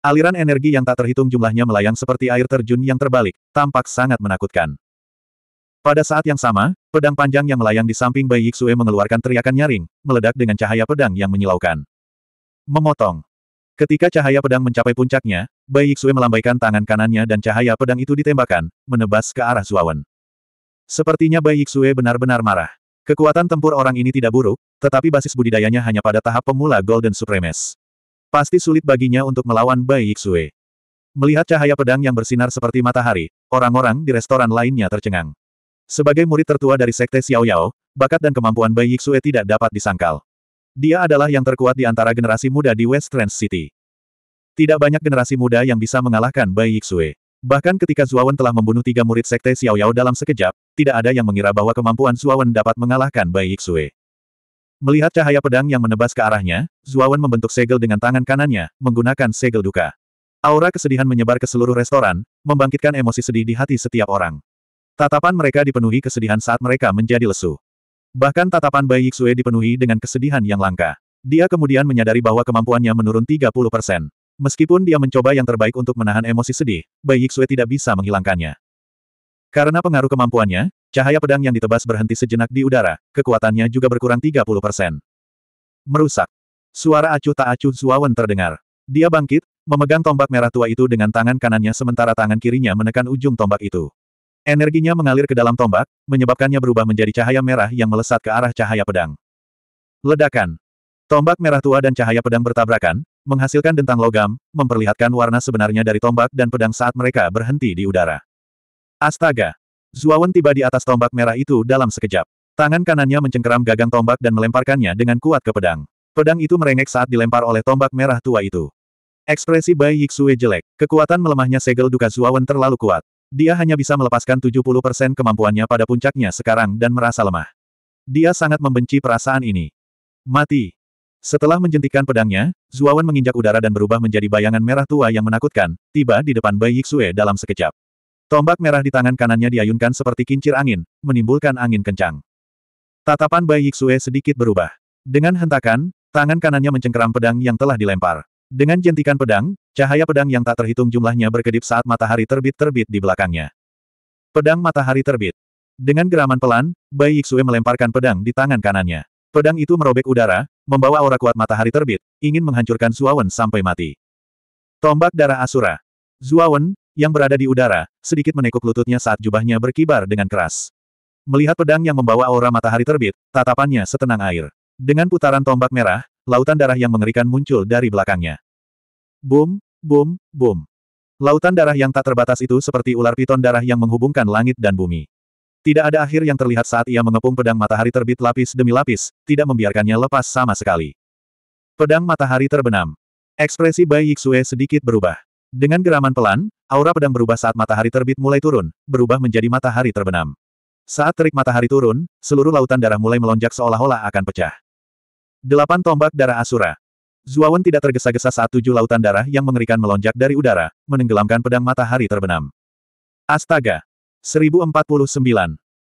Aliran energi yang tak terhitung jumlahnya melayang seperti air terjun yang terbalik, tampak sangat menakutkan. Pada saat yang sama, pedang panjang yang melayang di samping Bai Yixue mengeluarkan teriakan nyaring, meledak dengan cahaya pedang yang menyilaukan. Memotong. Ketika cahaya pedang mencapai puncaknya, Bai Yixue melambaikan tangan kanannya dan cahaya pedang itu ditembakkan, menebas ke arah Zuawan. Sepertinya Bai Yixue benar-benar marah. Kekuatan tempur orang ini tidak buruk, tetapi basis budidayanya hanya pada tahap pemula Golden Supremes. Pasti sulit baginya untuk melawan Bai Yixue. Melihat cahaya pedang yang bersinar seperti matahari, orang-orang di restoran lainnya tercengang. Sebagai murid tertua dari Sekte Xiao Yao, bakat dan kemampuan Bai Yixue tidak dapat disangkal. Dia adalah yang terkuat di antara generasi muda di West Trans City. Tidak banyak generasi muda yang bisa mengalahkan Bai Yixue. Bahkan ketika Zuawan telah membunuh tiga murid sekte Xiao Yao dalam sekejap, tidak ada yang mengira bahwa kemampuan Zuawan dapat mengalahkan Bai Yixue. Melihat cahaya pedang yang menebas ke arahnya, Zuawan membentuk segel dengan tangan kanannya, menggunakan segel duka. Aura kesedihan menyebar ke seluruh restoran, membangkitkan emosi sedih di hati setiap orang. Tatapan mereka dipenuhi kesedihan saat mereka menjadi lesu. Bahkan tatapan Bai Yixue dipenuhi dengan kesedihan yang langka. Dia kemudian menyadari bahwa kemampuannya menurun 30 Meskipun dia mencoba yang terbaik untuk menahan emosi sedih, Bai Yixue tidak bisa menghilangkannya. Karena pengaruh kemampuannya, cahaya pedang yang ditebas berhenti sejenak di udara, kekuatannya juga berkurang 30 persen. Merusak. Suara acuh tak acuh Zuawan terdengar. Dia bangkit, memegang tombak merah tua itu dengan tangan kanannya sementara tangan kirinya menekan ujung tombak itu. Energinya mengalir ke dalam tombak, menyebabkannya berubah menjadi cahaya merah yang melesat ke arah cahaya pedang. Ledakan. Tombak merah tua dan cahaya pedang bertabrakan, menghasilkan dentang logam, memperlihatkan warna sebenarnya dari tombak dan pedang saat mereka berhenti di udara. Astaga! Zuawan tiba di atas tombak merah itu dalam sekejap. Tangan kanannya mencengkeram gagang tombak dan melemparkannya dengan kuat ke pedang. Pedang itu merengek saat dilempar oleh tombak merah tua itu. Ekspresi Bai Yixue jelek. Kekuatan melemahnya segel duka Zuawan terlalu kuat. Dia hanya bisa melepaskan 70% kemampuannya pada puncaknya sekarang dan merasa lemah. Dia sangat membenci perasaan ini. Mati. Setelah menjentikan pedangnya, Zuawan menginjak udara dan berubah menjadi bayangan merah tua yang menakutkan, tiba di depan Bai Yixue dalam sekejap. Tombak merah di tangan kanannya diayunkan seperti kincir angin, menimbulkan angin kencang. Tatapan Bai Yixue sedikit berubah. Dengan hentakan, tangan kanannya mencengkeram pedang yang telah dilempar. Dengan jentikan pedang, cahaya pedang yang tak terhitung jumlahnya berkedip saat matahari terbit-terbit di belakangnya. Pedang matahari terbit. Dengan geraman pelan, Bai Yixue melemparkan pedang di tangan kanannya. Pedang itu merobek udara, membawa aura kuat matahari terbit, ingin menghancurkan Zuawan sampai mati. Tombak darah Asura. Zuawan, yang berada di udara, sedikit menekuk lututnya saat jubahnya berkibar dengan keras. Melihat pedang yang membawa aura matahari terbit, tatapannya setenang air. Dengan putaran tombak merah, lautan darah yang mengerikan muncul dari belakangnya. Boom, boom, boom. Lautan darah yang tak terbatas itu seperti ular piton darah yang menghubungkan langit dan bumi. Tidak ada akhir yang terlihat saat ia mengepung pedang matahari terbit lapis demi lapis, tidak membiarkannya lepas sama sekali. Pedang matahari terbenam. Ekspresi Bai Yixue sedikit berubah. Dengan geraman pelan, aura pedang berubah saat matahari terbit mulai turun, berubah menjadi matahari terbenam. Saat terik matahari turun, seluruh lautan darah mulai melonjak seolah-olah akan pecah. Delapan tombak darah Asura. Zuawan tidak tergesa-gesa saat tujuh lautan darah yang mengerikan melonjak dari udara, menenggelamkan pedang matahari terbenam. Astaga! 1049.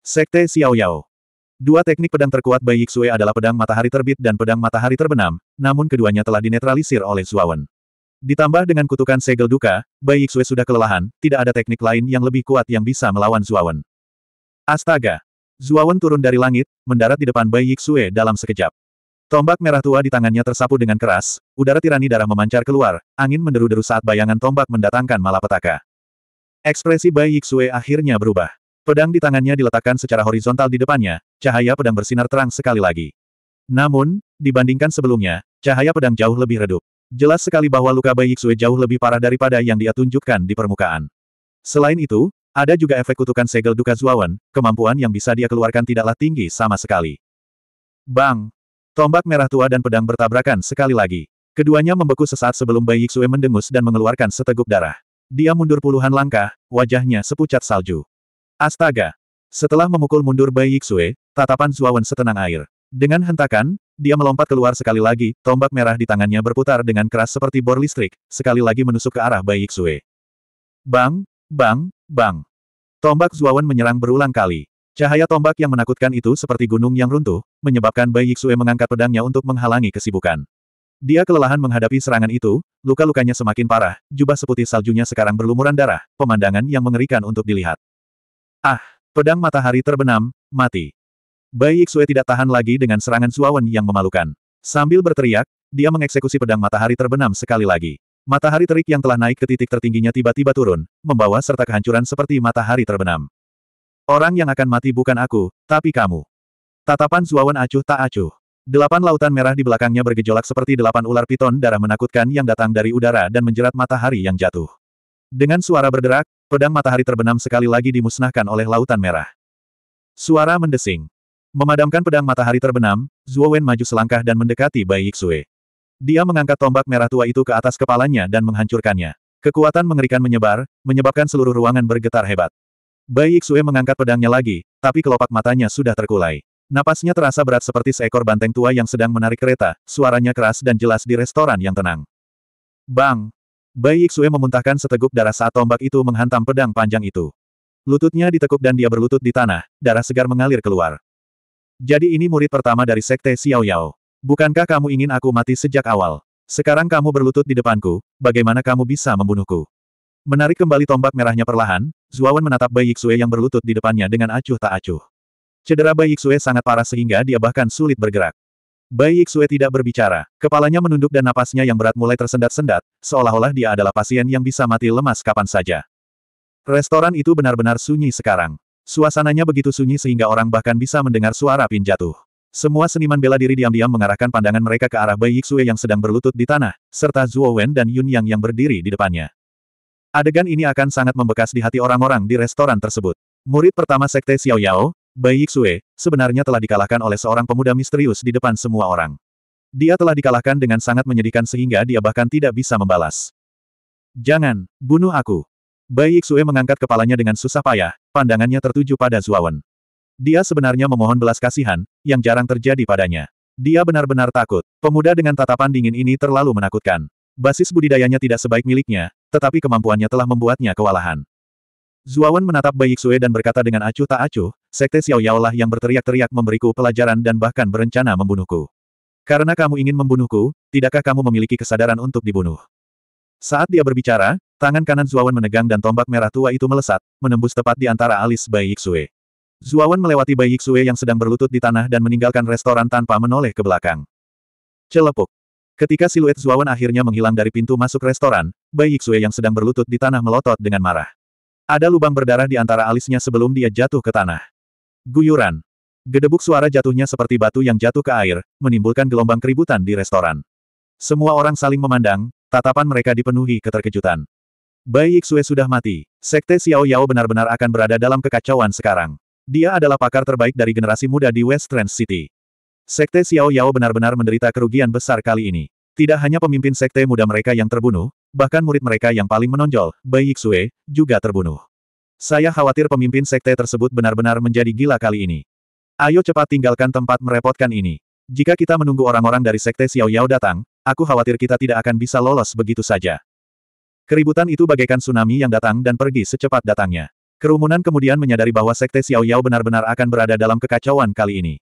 Sekte Xiao Yao. Dua teknik pedang terkuat Bai Yixue adalah pedang matahari terbit dan pedang matahari terbenam, namun keduanya telah dinetralisir oleh Zuawan. Ditambah dengan kutukan segel duka, Bai Yixue sudah kelelahan, tidak ada teknik lain yang lebih kuat yang bisa melawan Zuawan. Astaga! Zuawan turun dari langit, mendarat di depan Bai Yixue dalam sekejap. Tombak merah tua di tangannya tersapu dengan keras, udara tirani darah memancar keluar, angin menderu-deru saat bayangan tombak mendatangkan malapetaka. Ekspresi Bai Yixue akhirnya berubah. Pedang di tangannya diletakkan secara horizontal di depannya, cahaya pedang bersinar terang sekali lagi. Namun, dibandingkan sebelumnya, cahaya pedang jauh lebih redup. Jelas sekali bahwa luka Bai Yixue jauh lebih parah daripada yang dia tunjukkan di permukaan. Selain itu, ada juga efek kutukan segel Duka Zuawan, kemampuan yang bisa dia keluarkan tidaklah tinggi sama sekali. Bang! Tombak merah tua dan pedang bertabrakan sekali lagi. Keduanya membeku sesaat sebelum Bai Yixue mendengus dan mengeluarkan seteguk darah. Dia mundur puluhan langkah, wajahnya sepucat salju. Astaga! Setelah memukul mundur Bai Yixue, tatapan Zuawan setenang air. Dengan hentakan, dia melompat keluar sekali lagi, tombak merah di tangannya berputar dengan keras seperti bor listrik, sekali lagi menusuk ke arah Bai Xue. Bang, bang, bang. Tombak Zuawan menyerang berulang kali. Cahaya tombak yang menakutkan itu seperti gunung yang runtuh, menyebabkan Bai Yixue mengangkat pedangnya untuk menghalangi kesibukan. Dia kelelahan menghadapi serangan itu, luka-lukanya semakin parah, jubah seputih saljunya sekarang berlumuran darah, pemandangan yang mengerikan untuk dilihat. Ah, pedang matahari terbenam, mati. Bai Yiksue tidak tahan lagi dengan serangan Suawen yang memalukan. Sambil berteriak, dia mengeksekusi pedang matahari terbenam sekali lagi. Matahari terik yang telah naik ke titik tertingginya tiba-tiba turun, membawa serta kehancuran seperti matahari terbenam. Orang yang akan mati bukan aku, tapi kamu. Tatapan Suawan acuh tak acuh. Delapan lautan merah di belakangnya bergejolak seperti delapan ular piton darah menakutkan yang datang dari udara dan menjerat matahari yang jatuh. Dengan suara berderak, pedang matahari terbenam sekali lagi dimusnahkan oleh lautan merah. Suara mendesing. Memadamkan pedang matahari terbenam, Zhuo Wen maju selangkah dan mendekati Bai Yixue. Dia mengangkat tombak merah tua itu ke atas kepalanya dan menghancurkannya. Kekuatan mengerikan menyebar, menyebabkan seluruh ruangan bergetar hebat. Bai Yixue mengangkat pedangnya lagi, tapi kelopak matanya sudah terkulai. Napasnya terasa berat seperti seekor banteng tua yang sedang menarik kereta, suaranya keras dan jelas di restoran yang tenang. Bang! Bai Yixue memuntahkan seteguk darah saat tombak itu menghantam pedang panjang itu. Lututnya ditekuk dan dia berlutut di tanah, darah segar mengalir keluar. Jadi ini murid pertama dari Sekte Xiao Yao. Bukankah kamu ingin aku mati sejak awal? Sekarang kamu berlutut di depanku, bagaimana kamu bisa membunuhku? Menarik kembali tombak merahnya perlahan, Zuawan menatap Bai Yixue yang berlutut di depannya dengan acuh tak acuh. Cedera Bai Yixue sangat parah sehingga dia bahkan sulit bergerak. Bai Yixue tidak berbicara, kepalanya menunduk dan napasnya yang berat mulai tersendat-sendat, seolah-olah dia adalah pasien yang bisa mati lemas kapan saja. Restoran itu benar-benar sunyi sekarang. Suasananya begitu sunyi sehingga orang bahkan bisa mendengar suara pin jatuh. Semua seniman bela diri diam-diam mengarahkan pandangan mereka ke arah Bai Yixue yang sedang berlutut di tanah, serta Zhuo Wen dan Yun Yang yang berdiri di depannya. Adegan ini akan sangat membekas di hati orang-orang di restoran tersebut. Murid pertama Sekte Xiao Yao, Bai Yixue, sebenarnya telah dikalahkan oleh seorang pemuda misterius di depan semua orang. Dia telah dikalahkan dengan sangat menyedihkan sehingga dia bahkan tidak bisa membalas. Jangan, bunuh aku. Bai Yixue mengangkat kepalanya dengan susah payah, pandangannya tertuju pada Zuawan. Dia sebenarnya memohon belas kasihan, yang jarang terjadi padanya. Dia benar-benar takut. Pemuda dengan tatapan dingin ini terlalu menakutkan. Basis budidayanya tidak sebaik miliknya, tetapi kemampuannya telah membuatnya kewalahan. Zuawan menatap Bai Yixue dan berkata dengan acuh tak acuh, Sekte Xiao Yao lah yang berteriak-teriak memberiku pelajaran dan bahkan berencana membunuhku. Karena kamu ingin membunuhku, tidakkah kamu memiliki kesadaran untuk dibunuh? Saat dia berbicara, Tangan kanan Zuawan menegang dan tombak merah tua itu melesat, menembus tepat di antara alis Bai Yixue. Zuawan melewati Bai Yixue yang sedang berlutut di tanah dan meninggalkan restoran tanpa menoleh ke belakang. Celepuk. Ketika siluet Zuawan akhirnya menghilang dari pintu masuk restoran, Bai Yixue yang sedang berlutut di tanah melotot dengan marah. Ada lubang berdarah di antara alisnya sebelum dia jatuh ke tanah. Guyuran. Gedebuk suara jatuhnya seperti batu yang jatuh ke air, menimbulkan gelombang keributan di restoran. Semua orang saling memandang, tatapan mereka dipenuhi keterkejutan. Bai Yixue sudah mati. Sekte Xiao Yao benar-benar akan berada dalam kekacauan sekarang. Dia adalah pakar terbaik dari generasi muda di West Trans City. Sekte Xiao Yao benar-benar menderita kerugian besar kali ini. Tidak hanya pemimpin sekte muda mereka yang terbunuh, bahkan murid mereka yang paling menonjol, Bai Yixue, juga terbunuh. Saya khawatir pemimpin sekte tersebut benar-benar menjadi gila kali ini. Ayo cepat tinggalkan tempat merepotkan ini. Jika kita menunggu orang-orang dari sekte Xiao Yao datang, aku khawatir kita tidak akan bisa lolos begitu saja. Keributan itu bagaikan tsunami yang datang dan pergi secepat datangnya. Kerumunan kemudian menyadari bahwa Sekte Xiao Yao benar-benar akan berada dalam kekacauan kali ini.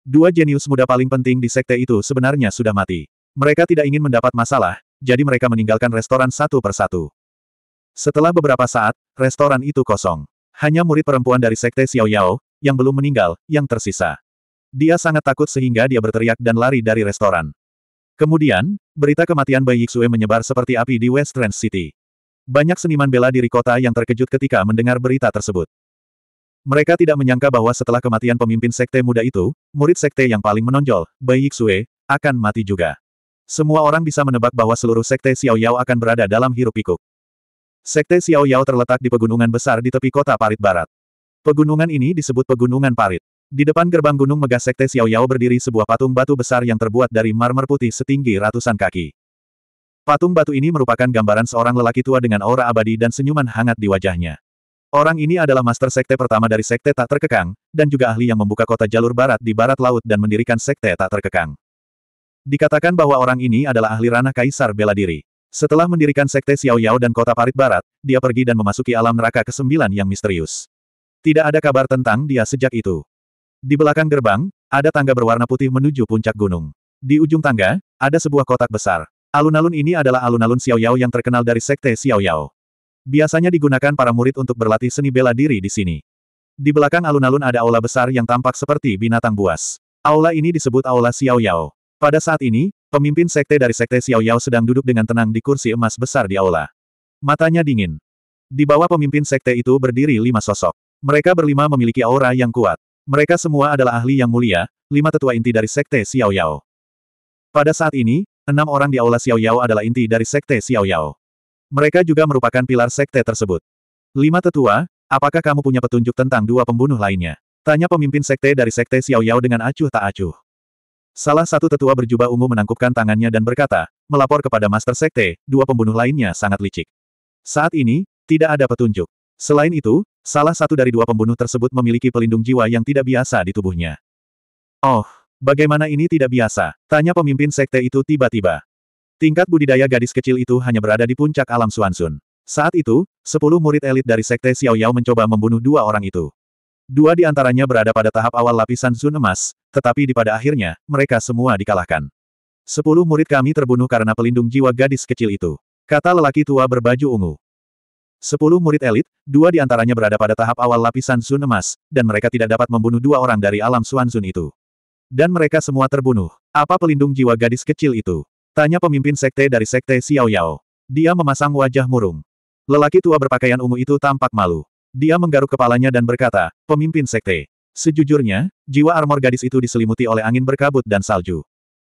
Dua jenius muda paling penting di Sekte itu sebenarnya sudah mati. Mereka tidak ingin mendapat masalah, jadi mereka meninggalkan restoran satu persatu. Setelah beberapa saat, restoran itu kosong. Hanya murid perempuan dari Sekte Xiao Yao, yang belum meninggal, yang tersisa. Dia sangat takut sehingga dia berteriak dan lari dari restoran. Kemudian, berita kematian Bai Yixue menyebar seperti api di West Trans City. Banyak seniman bela diri kota yang terkejut ketika mendengar berita tersebut. Mereka tidak menyangka bahwa setelah kematian pemimpin sekte muda itu, murid sekte yang paling menonjol, Bai Yixue, akan mati juga. Semua orang bisa menebak bahwa seluruh sekte Xiao Yao akan berada dalam hirup pikuk. Sekte Xiao Yao terletak di pegunungan besar di tepi kota Parit Barat. Pegunungan ini disebut Pegunungan Parit. Di depan gerbang gunung megah Sekte Xiao Yao berdiri sebuah patung batu besar yang terbuat dari marmer putih setinggi ratusan kaki. Patung batu ini merupakan gambaran seorang lelaki tua dengan aura abadi dan senyuman hangat di wajahnya. Orang ini adalah master sekte pertama dari sekte tak terkekang, dan juga ahli yang membuka kota jalur barat di barat laut dan mendirikan sekte tak terkekang. Dikatakan bahwa orang ini adalah ahli ranah kaisar bela diri. Setelah mendirikan sekte Xiao Yao dan kota Parit Barat, dia pergi dan memasuki alam neraka ke-9 yang misterius. Tidak ada kabar tentang dia sejak itu. Di belakang gerbang, ada tangga berwarna putih menuju puncak gunung. Di ujung tangga, ada sebuah kotak besar. Alun-alun ini adalah alun-alun Xiao Yao yang terkenal dari Sekte Xiao Yao. Biasanya digunakan para murid untuk berlatih seni bela diri di sini. Di belakang alun-alun ada aula besar yang tampak seperti binatang buas. Aula ini disebut Aula Xiao Yao. Pada saat ini, pemimpin sekte dari Sekte Xiao Yao sedang duduk dengan tenang di kursi emas besar di aula. Matanya dingin. Di bawah pemimpin sekte itu berdiri lima sosok. Mereka berlima memiliki aura yang kuat. Mereka semua adalah ahli yang mulia, lima tetua inti dari Sekte Xiao Yao. Pada saat ini, enam orang di Aula Xiao Yao adalah inti dari Sekte Xiao Yao. Mereka juga merupakan pilar Sekte tersebut. Lima tetua, apakah kamu punya petunjuk tentang dua pembunuh lainnya? Tanya pemimpin Sekte dari Sekte Xiao Yao dengan acuh tak acuh. Salah satu tetua berjubah ungu menangkupkan tangannya dan berkata, melapor kepada Master Sekte, dua pembunuh lainnya sangat licik. Saat ini, tidak ada petunjuk. Selain itu, salah satu dari dua pembunuh tersebut memiliki pelindung jiwa yang tidak biasa di tubuhnya. Oh, bagaimana ini tidak biasa? Tanya pemimpin sekte itu tiba-tiba. Tingkat budidaya gadis kecil itu hanya berada di puncak alam Suansun. Saat itu, sepuluh murid elit dari sekte Xiao Yao mencoba membunuh dua orang itu. Dua di antaranya berada pada tahap awal lapisan Zun Emas, tetapi di pada akhirnya, mereka semua dikalahkan. Sepuluh murid kami terbunuh karena pelindung jiwa gadis kecil itu. Kata lelaki tua berbaju ungu. Sepuluh murid elit, dua di antaranya berada pada tahap awal lapisan Sun Emas, dan mereka tidak dapat membunuh dua orang dari alam Suan Sun itu. Dan mereka semua terbunuh. Apa pelindung jiwa gadis kecil itu? Tanya pemimpin sekte dari sekte Xiao Yao. Dia memasang wajah murung. Lelaki tua berpakaian ungu itu tampak malu. Dia menggaruk kepalanya dan berkata, pemimpin sekte. Sejujurnya, jiwa armor gadis itu diselimuti oleh angin berkabut dan salju.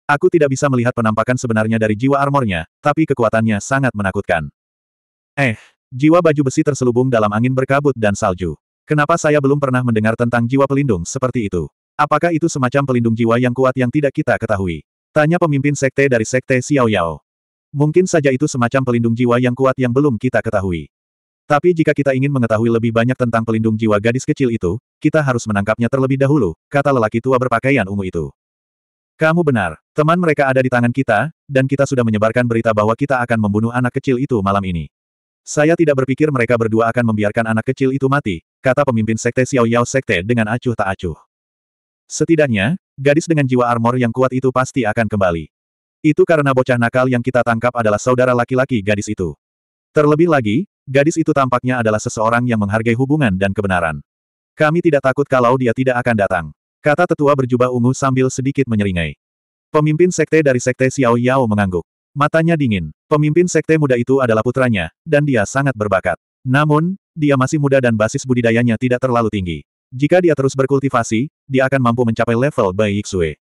Aku tidak bisa melihat penampakan sebenarnya dari jiwa armornya, tapi kekuatannya sangat menakutkan. Eh, Jiwa baju besi terselubung dalam angin berkabut dan salju. Kenapa saya belum pernah mendengar tentang jiwa pelindung seperti itu? Apakah itu semacam pelindung jiwa yang kuat yang tidak kita ketahui? Tanya pemimpin sekte dari sekte Xiao Yao. Mungkin saja itu semacam pelindung jiwa yang kuat yang belum kita ketahui. Tapi jika kita ingin mengetahui lebih banyak tentang pelindung jiwa gadis kecil itu, kita harus menangkapnya terlebih dahulu, kata lelaki tua berpakaian ungu itu. Kamu benar, teman mereka ada di tangan kita, dan kita sudah menyebarkan berita bahwa kita akan membunuh anak kecil itu malam ini. Saya tidak berpikir mereka berdua akan membiarkan anak kecil itu mati, kata pemimpin sekte Xiao Yao Sekte dengan acuh tak acuh. Setidaknya, gadis dengan jiwa armor yang kuat itu pasti akan kembali. Itu karena bocah nakal yang kita tangkap adalah saudara laki-laki gadis itu. Terlebih lagi, gadis itu tampaknya adalah seseorang yang menghargai hubungan dan kebenaran. Kami tidak takut kalau dia tidak akan datang. Kata tetua berjubah ungu sambil sedikit menyeringai. Pemimpin sekte dari sekte Xiao Yao mengangguk. Matanya dingin. Pemimpin sekte muda itu adalah putranya, dan dia sangat berbakat. Namun, dia masih muda dan basis budidayanya tidak terlalu tinggi. Jika dia terus berkultivasi, dia akan mampu mencapai level Bai Yixue.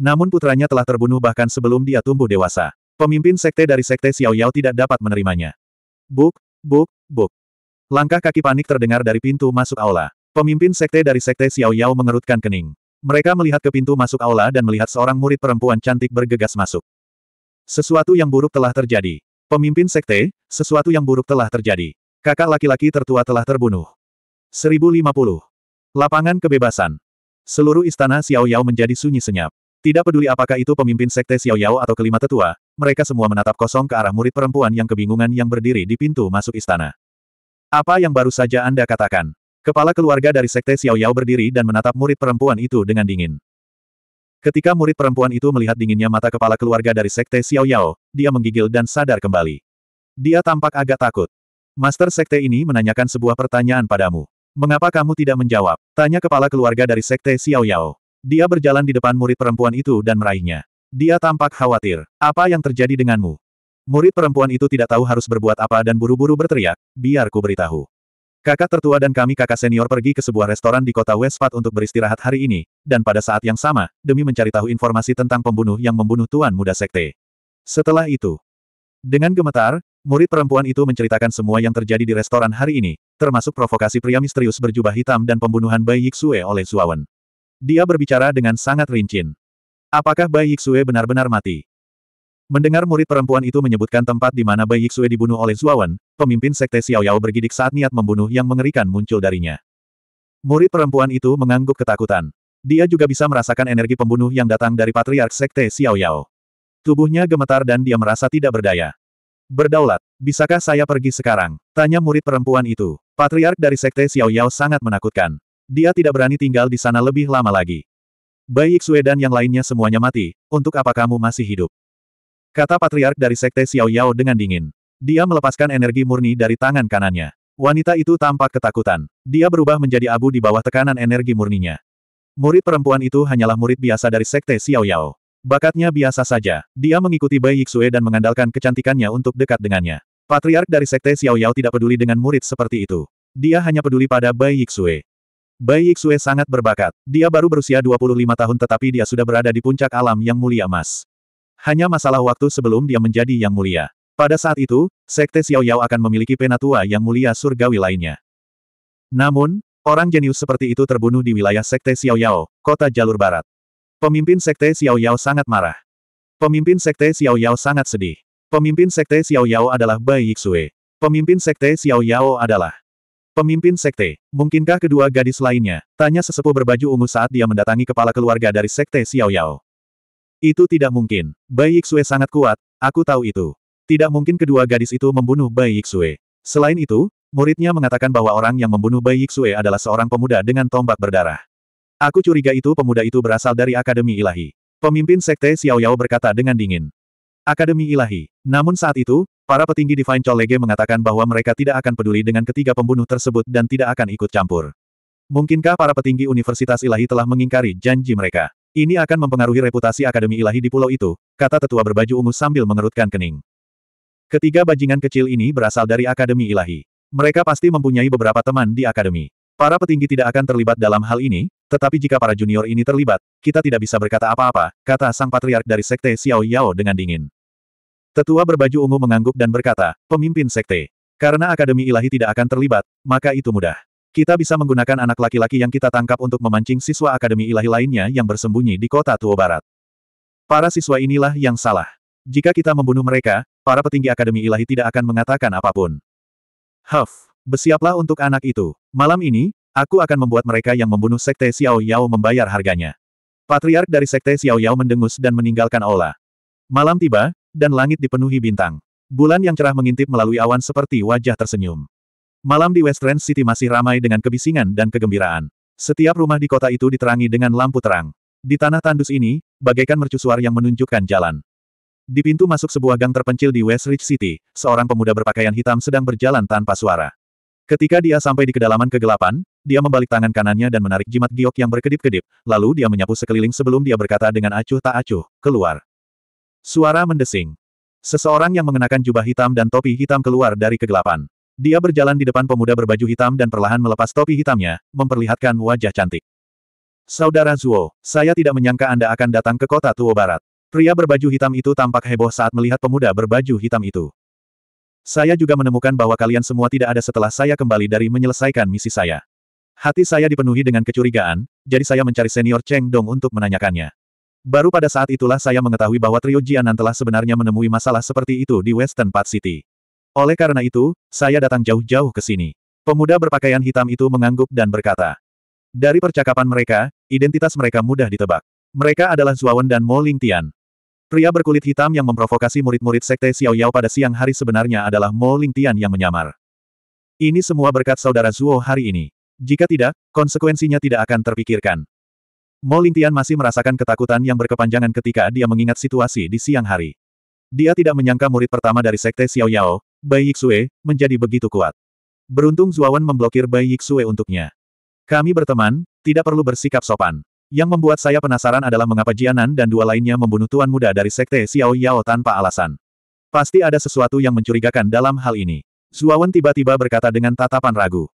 Namun putranya telah terbunuh bahkan sebelum dia tumbuh dewasa. Pemimpin sekte dari sekte Xiao Yao tidak dapat menerimanya. Buk, buk, buk. Langkah kaki panik terdengar dari pintu masuk aula. Pemimpin sekte dari sekte Xiao Yao mengerutkan kening. Mereka melihat ke pintu masuk aula dan melihat seorang murid perempuan cantik bergegas masuk. Sesuatu yang buruk telah terjadi. Pemimpin sekte, sesuatu yang buruk telah terjadi. Kakak laki-laki tertua telah terbunuh. 1050. Lapangan kebebasan. Seluruh istana Xiao Yao menjadi sunyi senyap. Tidak peduli apakah itu pemimpin sekte Xiao Yao atau kelima tetua, mereka semua menatap kosong ke arah murid perempuan yang kebingungan yang berdiri di pintu masuk istana. Apa yang baru saja Anda katakan? Kepala keluarga dari sekte Xiao Yao berdiri dan menatap murid perempuan itu dengan dingin. Ketika murid perempuan itu melihat dinginnya mata kepala keluarga dari Sekte Xiao Yao, dia menggigil dan sadar kembali. Dia tampak agak takut. Master Sekte ini menanyakan sebuah pertanyaan padamu. Mengapa kamu tidak menjawab? Tanya kepala keluarga dari Sekte Xiao Yao. Dia berjalan di depan murid perempuan itu dan meraihnya. Dia tampak khawatir. Apa yang terjadi denganmu? Murid perempuan itu tidak tahu harus berbuat apa dan buru-buru berteriak, biar ku beritahu. Kakak tertua dan kami kakak senior pergi ke sebuah restoran di kota Westfat untuk beristirahat hari ini, dan pada saat yang sama, demi mencari tahu informasi tentang pembunuh yang membunuh tuan muda sekte. Setelah itu, dengan gemetar, murid perempuan itu menceritakan semua yang terjadi di restoran hari ini, termasuk provokasi pria misterius berjubah hitam dan pembunuhan Bai Yixue oleh Zuawan. Dia berbicara dengan sangat rinci. Apakah Bai Yixue benar-benar mati? Mendengar murid perempuan itu menyebutkan tempat di mana Bai Yixue dibunuh oleh Zuawan, pemimpin sekte Xiao Yao bergidik saat niat membunuh yang mengerikan muncul darinya. Murid perempuan itu mengangguk ketakutan. Dia juga bisa merasakan energi pembunuh yang datang dari patriark sekte Xiao Yao. Tubuhnya gemetar dan dia merasa tidak berdaya. Berdaulat, bisakah saya pergi sekarang? Tanya murid perempuan itu. Patriark dari sekte Xiao Yao sangat menakutkan. Dia tidak berani tinggal di sana lebih lama lagi. Bai Yixue dan yang lainnya semuanya mati, untuk apa kamu masih hidup? Kata patriark dari sekte Xiao Yao dengan dingin. Dia melepaskan energi murni dari tangan kanannya. Wanita itu tampak ketakutan. Dia berubah menjadi abu di bawah tekanan energi murninya. Murid perempuan itu hanyalah murid biasa dari sekte Xiao Yao. Bakatnya biasa saja. Dia mengikuti Bai Yixue dan mengandalkan kecantikannya untuk dekat dengannya. Patriark dari sekte Xiao Yao tidak peduli dengan murid seperti itu. Dia hanya peduli pada Bai Yixue. Bai Yixue sangat berbakat. Dia baru berusia 25 tahun tetapi dia sudah berada di puncak alam yang mulia emas. Hanya masalah waktu sebelum dia menjadi yang mulia. Pada saat itu, Sekte Xiao Yao akan memiliki penatua yang mulia surgawi lainnya. Namun, orang jenius seperti itu terbunuh di wilayah Sekte Xiao Yao, kota jalur barat. Pemimpin Sekte Xiao Yao sangat marah. Pemimpin Sekte Xiao Yao sangat sedih. Pemimpin Sekte Xiao Yao adalah Bai Yixue. Pemimpin Sekte Xiao Yao adalah Pemimpin Sekte. Mungkinkah kedua gadis lainnya? Tanya sesepuh berbaju ungu saat dia mendatangi kepala keluarga dari Sekte Xiao Yao. Itu tidak mungkin. Bai Yixue sangat kuat, aku tahu itu. Tidak mungkin kedua gadis itu membunuh Bai Yixue. Selain itu, muridnya mengatakan bahwa orang yang membunuh Bai Yixue adalah seorang pemuda dengan tombak berdarah. Aku curiga itu pemuda itu berasal dari Akademi Ilahi. Pemimpin Sekte Xiao Yao berkata dengan dingin. Akademi Ilahi. Namun saat itu, para petinggi Divine Cholege mengatakan bahwa mereka tidak akan peduli dengan ketiga pembunuh tersebut dan tidak akan ikut campur. Mungkinkah para petinggi Universitas Ilahi telah mengingkari janji mereka? Ini akan mempengaruhi reputasi Akademi Ilahi di pulau itu, kata tetua berbaju ungu sambil mengerutkan kening. Ketiga bajingan kecil ini berasal dari Akademi Ilahi. Mereka pasti mempunyai beberapa teman di Akademi. Para petinggi tidak akan terlibat dalam hal ini, tetapi jika para junior ini terlibat, kita tidak bisa berkata apa-apa, kata sang patriark dari Sekte Xiao Yao dengan dingin. Tetua berbaju ungu mengangguk dan berkata, pemimpin Sekte. Karena Akademi Ilahi tidak akan terlibat, maka itu mudah. Kita bisa menggunakan anak laki-laki yang kita tangkap untuk memancing siswa Akademi Ilahi lainnya yang bersembunyi di kota Tuo Barat. Para siswa inilah yang salah. Jika kita membunuh mereka, para petinggi Akademi Ilahi tidak akan mengatakan apapun. Huff, bersiaplah untuk anak itu. Malam ini, aku akan membuat mereka yang membunuh Sekte Xiao Yao membayar harganya. Patriark dari Sekte Xiao Yao mendengus dan meninggalkan Ola. Malam tiba, dan langit dipenuhi bintang. Bulan yang cerah mengintip melalui awan seperti wajah tersenyum. Malam di West Ranch City masih ramai dengan kebisingan dan kegembiraan. Setiap rumah di kota itu diterangi dengan lampu terang. Di tanah tandus ini, bagaikan mercusuar yang menunjukkan jalan. Di pintu masuk sebuah gang terpencil di West Ridge City, seorang pemuda berpakaian hitam sedang berjalan tanpa suara. Ketika dia sampai di kedalaman kegelapan, dia membalik tangan kanannya dan menarik jimat giok yang berkedip-kedip, lalu dia menyapu sekeliling sebelum dia berkata dengan acuh tak acuh, keluar. Suara mendesing. Seseorang yang mengenakan jubah hitam dan topi hitam keluar dari kegelapan. Dia berjalan di depan pemuda berbaju hitam dan perlahan melepas topi hitamnya, memperlihatkan wajah cantik. Saudara Zuo, saya tidak menyangka Anda akan datang ke kota Tuo Barat. Pria berbaju hitam itu tampak heboh saat melihat pemuda berbaju hitam itu. Saya juga menemukan bahwa kalian semua tidak ada setelah saya kembali dari menyelesaikan misi saya. Hati saya dipenuhi dengan kecurigaan, jadi saya mencari senior Cheng Dong untuk menanyakannya. Baru pada saat itulah saya mengetahui bahwa trio Jianan telah sebenarnya menemui masalah seperti itu di Western Park City. Oleh karena itu, saya datang jauh-jauh ke sini. Pemuda berpakaian hitam itu mengangguk dan berkata. Dari percakapan mereka, identitas mereka mudah ditebak. Mereka adalah Zuawan dan Mo Lingtian. Pria berkulit hitam yang memprovokasi murid-murid sekte Xiao Yao pada siang hari sebenarnya adalah Mo Lingtian yang menyamar. Ini semua berkat saudara Zuo hari ini. Jika tidak, konsekuensinya tidak akan terpikirkan. Mo Lingtian masih merasakan ketakutan yang berkepanjangan ketika dia mengingat situasi di siang hari. Dia tidak menyangka murid pertama dari Sekte Xiao Yao, Bai Yixue, menjadi begitu kuat. Beruntung Zuawan memblokir Bai Yixue untuknya. Kami berteman, tidak perlu bersikap sopan. Yang membuat saya penasaran adalah mengapa Jianan dan dua lainnya membunuh Tuan Muda dari Sekte Xiao Yao tanpa alasan. Pasti ada sesuatu yang mencurigakan dalam hal ini. Zuawan tiba-tiba berkata dengan tatapan ragu.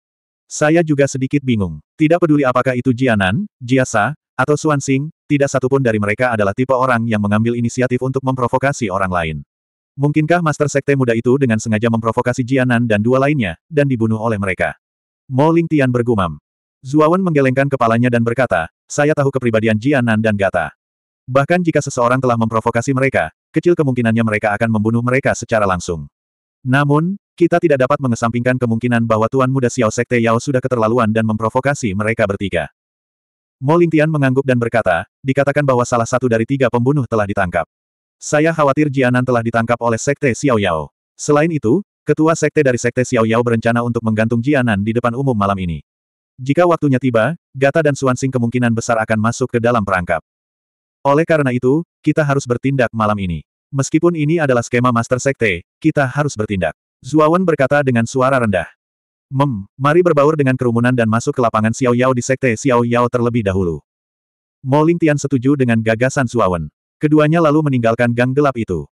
Saya juga sedikit bingung. Tidak peduli apakah itu Jianan, Jiasa, atau Xuan Xing, tidak satupun dari mereka adalah tipe orang yang mengambil inisiatif untuk memprovokasi orang lain. Mungkinkah Master Sekte muda itu dengan sengaja memprovokasi Jianan dan dua lainnya, dan dibunuh oleh mereka? Mo Ling Tian bergumam. Zuawan menggelengkan kepalanya dan berkata, saya tahu kepribadian Jianan dan Gata. Bahkan jika seseorang telah memprovokasi mereka, kecil kemungkinannya mereka akan membunuh mereka secara langsung. Namun, kita tidak dapat mengesampingkan kemungkinan bahwa Tuan Muda Xiao Sekte Yao sudah keterlaluan dan memprovokasi mereka bertiga. Mo Ling Tian mengangguk dan berkata, dikatakan bahwa salah satu dari tiga pembunuh telah ditangkap. Saya khawatir Jianan telah ditangkap oleh Sekte Xiao Yao. Selain itu, ketua Sekte dari Sekte Xiao Yao berencana untuk menggantung Jianan di depan umum malam ini. Jika waktunya tiba, Gata dan Suansing kemungkinan besar akan masuk ke dalam perangkap. Oleh karena itu, kita harus bertindak malam ini. Meskipun ini adalah skema Master Sekte, kita harus bertindak. Zuawan berkata dengan suara rendah. Mem, mari berbaur dengan kerumunan dan masuk ke lapangan Xiao Yao di Sekte Xiao Yao terlebih dahulu. Mo Lingtian setuju dengan gagasan Zuawan. Keduanya lalu meninggalkan gang gelap itu.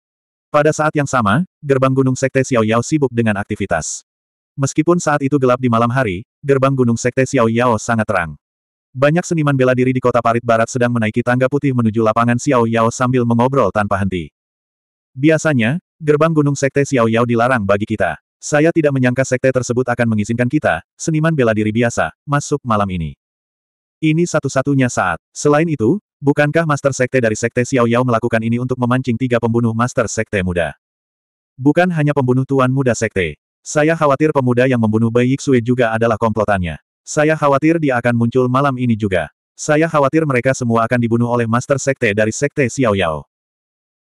Pada saat yang sama, gerbang gunung Sekte Xiao Yao sibuk dengan aktivitas. Meskipun saat itu gelap di malam hari, gerbang gunung Sekte Xiao Yao sangat terang. Banyak seniman bela diri di kota Parit Barat sedang menaiki tangga putih menuju lapangan Xiao Yao sambil mengobrol tanpa henti. Biasanya, gerbang gunung Sekte Xiao Yao dilarang bagi kita. Saya tidak menyangka sekte tersebut akan mengizinkan kita, seniman bela diri biasa, masuk malam ini. Ini satu-satunya saat. Selain itu, Bukankah Master Sekte dari Sekte Xiao Yao melakukan ini untuk memancing tiga pembunuh Master Sekte muda? Bukan hanya pembunuh Tuan Muda Sekte. Saya khawatir pemuda yang membunuh Bai Yixue juga adalah komplotannya. Saya khawatir dia akan muncul malam ini juga. Saya khawatir mereka semua akan dibunuh oleh Master Sekte dari Sekte Xiao Yao.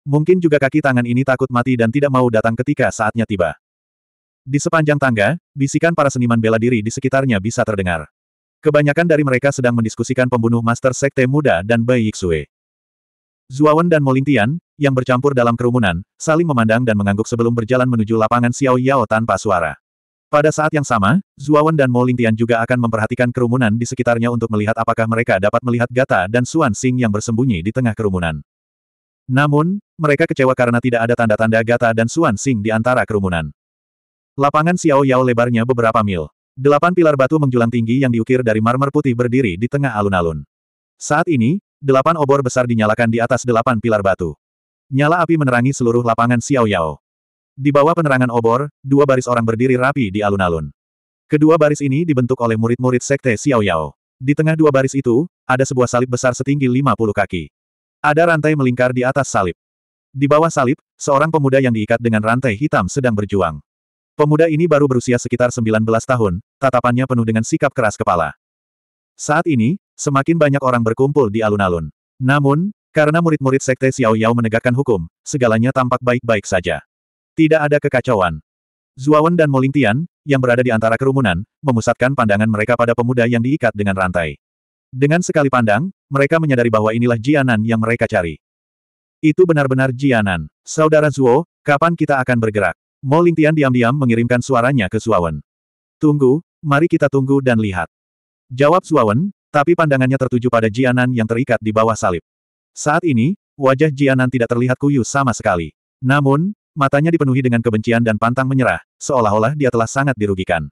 Mungkin juga kaki tangan ini takut mati dan tidak mau datang ketika saatnya tiba. Di sepanjang tangga, bisikan para seniman bela diri di sekitarnya bisa terdengar. Kebanyakan dari mereka sedang mendiskusikan pembunuh Master Sekte Muda dan Bai Yixue. Zuawan dan Molintian, yang bercampur dalam kerumunan, saling memandang dan mengangguk sebelum berjalan menuju lapangan Xiao Yao tanpa suara. Pada saat yang sama, Zuawan dan Molintian juga akan memperhatikan kerumunan di sekitarnya untuk melihat apakah mereka dapat melihat Gata dan Suan Sing yang bersembunyi di tengah kerumunan. Namun, mereka kecewa karena tidak ada tanda-tanda Gata dan Suan Sing di antara kerumunan. Lapangan Xiao Yao lebarnya beberapa mil. Delapan pilar batu menjulang tinggi yang diukir dari marmer putih berdiri di tengah alun-alun. Saat ini, delapan obor besar dinyalakan di atas delapan pilar batu. Nyala api menerangi seluruh lapangan Xiao Yao. Di bawah penerangan obor, dua baris orang berdiri rapi di alun-alun. Kedua baris ini dibentuk oleh murid-murid sekte Xiao Yao. Di tengah dua baris itu, ada sebuah salib besar setinggi 50 kaki. Ada rantai melingkar di atas salib. Di bawah salib, seorang pemuda yang diikat dengan rantai hitam sedang berjuang. Pemuda ini baru berusia sekitar 19 tahun, tatapannya penuh dengan sikap keras kepala. Saat ini, semakin banyak orang berkumpul di alun-alun. Namun, karena murid-murid sekte Xiao Yao menegakkan hukum, segalanya tampak baik-baik saja. Tidak ada kekacauan. Zuawan dan Molintian, yang berada di antara kerumunan, memusatkan pandangan mereka pada pemuda yang diikat dengan rantai. Dengan sekali pandang, mereka menyadari bahwa inilah Jianan yang mereka cari. Itu benar-benar Jianan. Saudara Zuo, kapan kita akan bergerak? Mo Lingtian diam-diam mengirimkan suaranya ke Suawen. Tunggu, mari kita tunggu dan lihat. Jawab Suawen, tapi pandangannya tertuju pada Jianan yang terikat di bawah salib. Saat ini, wajah Jianan tidak terlihat kuyuh sama sekali. Namun, matanya dipenuhi dengan kebencian dan pantang menyerah, seolah-olah dia telah sangat dirugikan.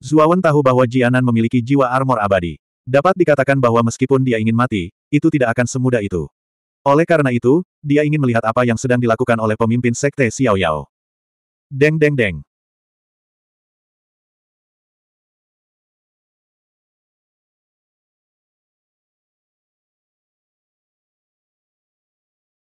Zuawan tahu bahwa Jianan memiliki jiwa armor abadi. Dapat dikatakan bahwa meskipun dia ingin mati, itu tidak akan semudah itu. Oleh karena itu, dia ingin melihat apa yang sedang dilakukan oleh pemimpin Sekte Xiao Yao. Deng deng deng.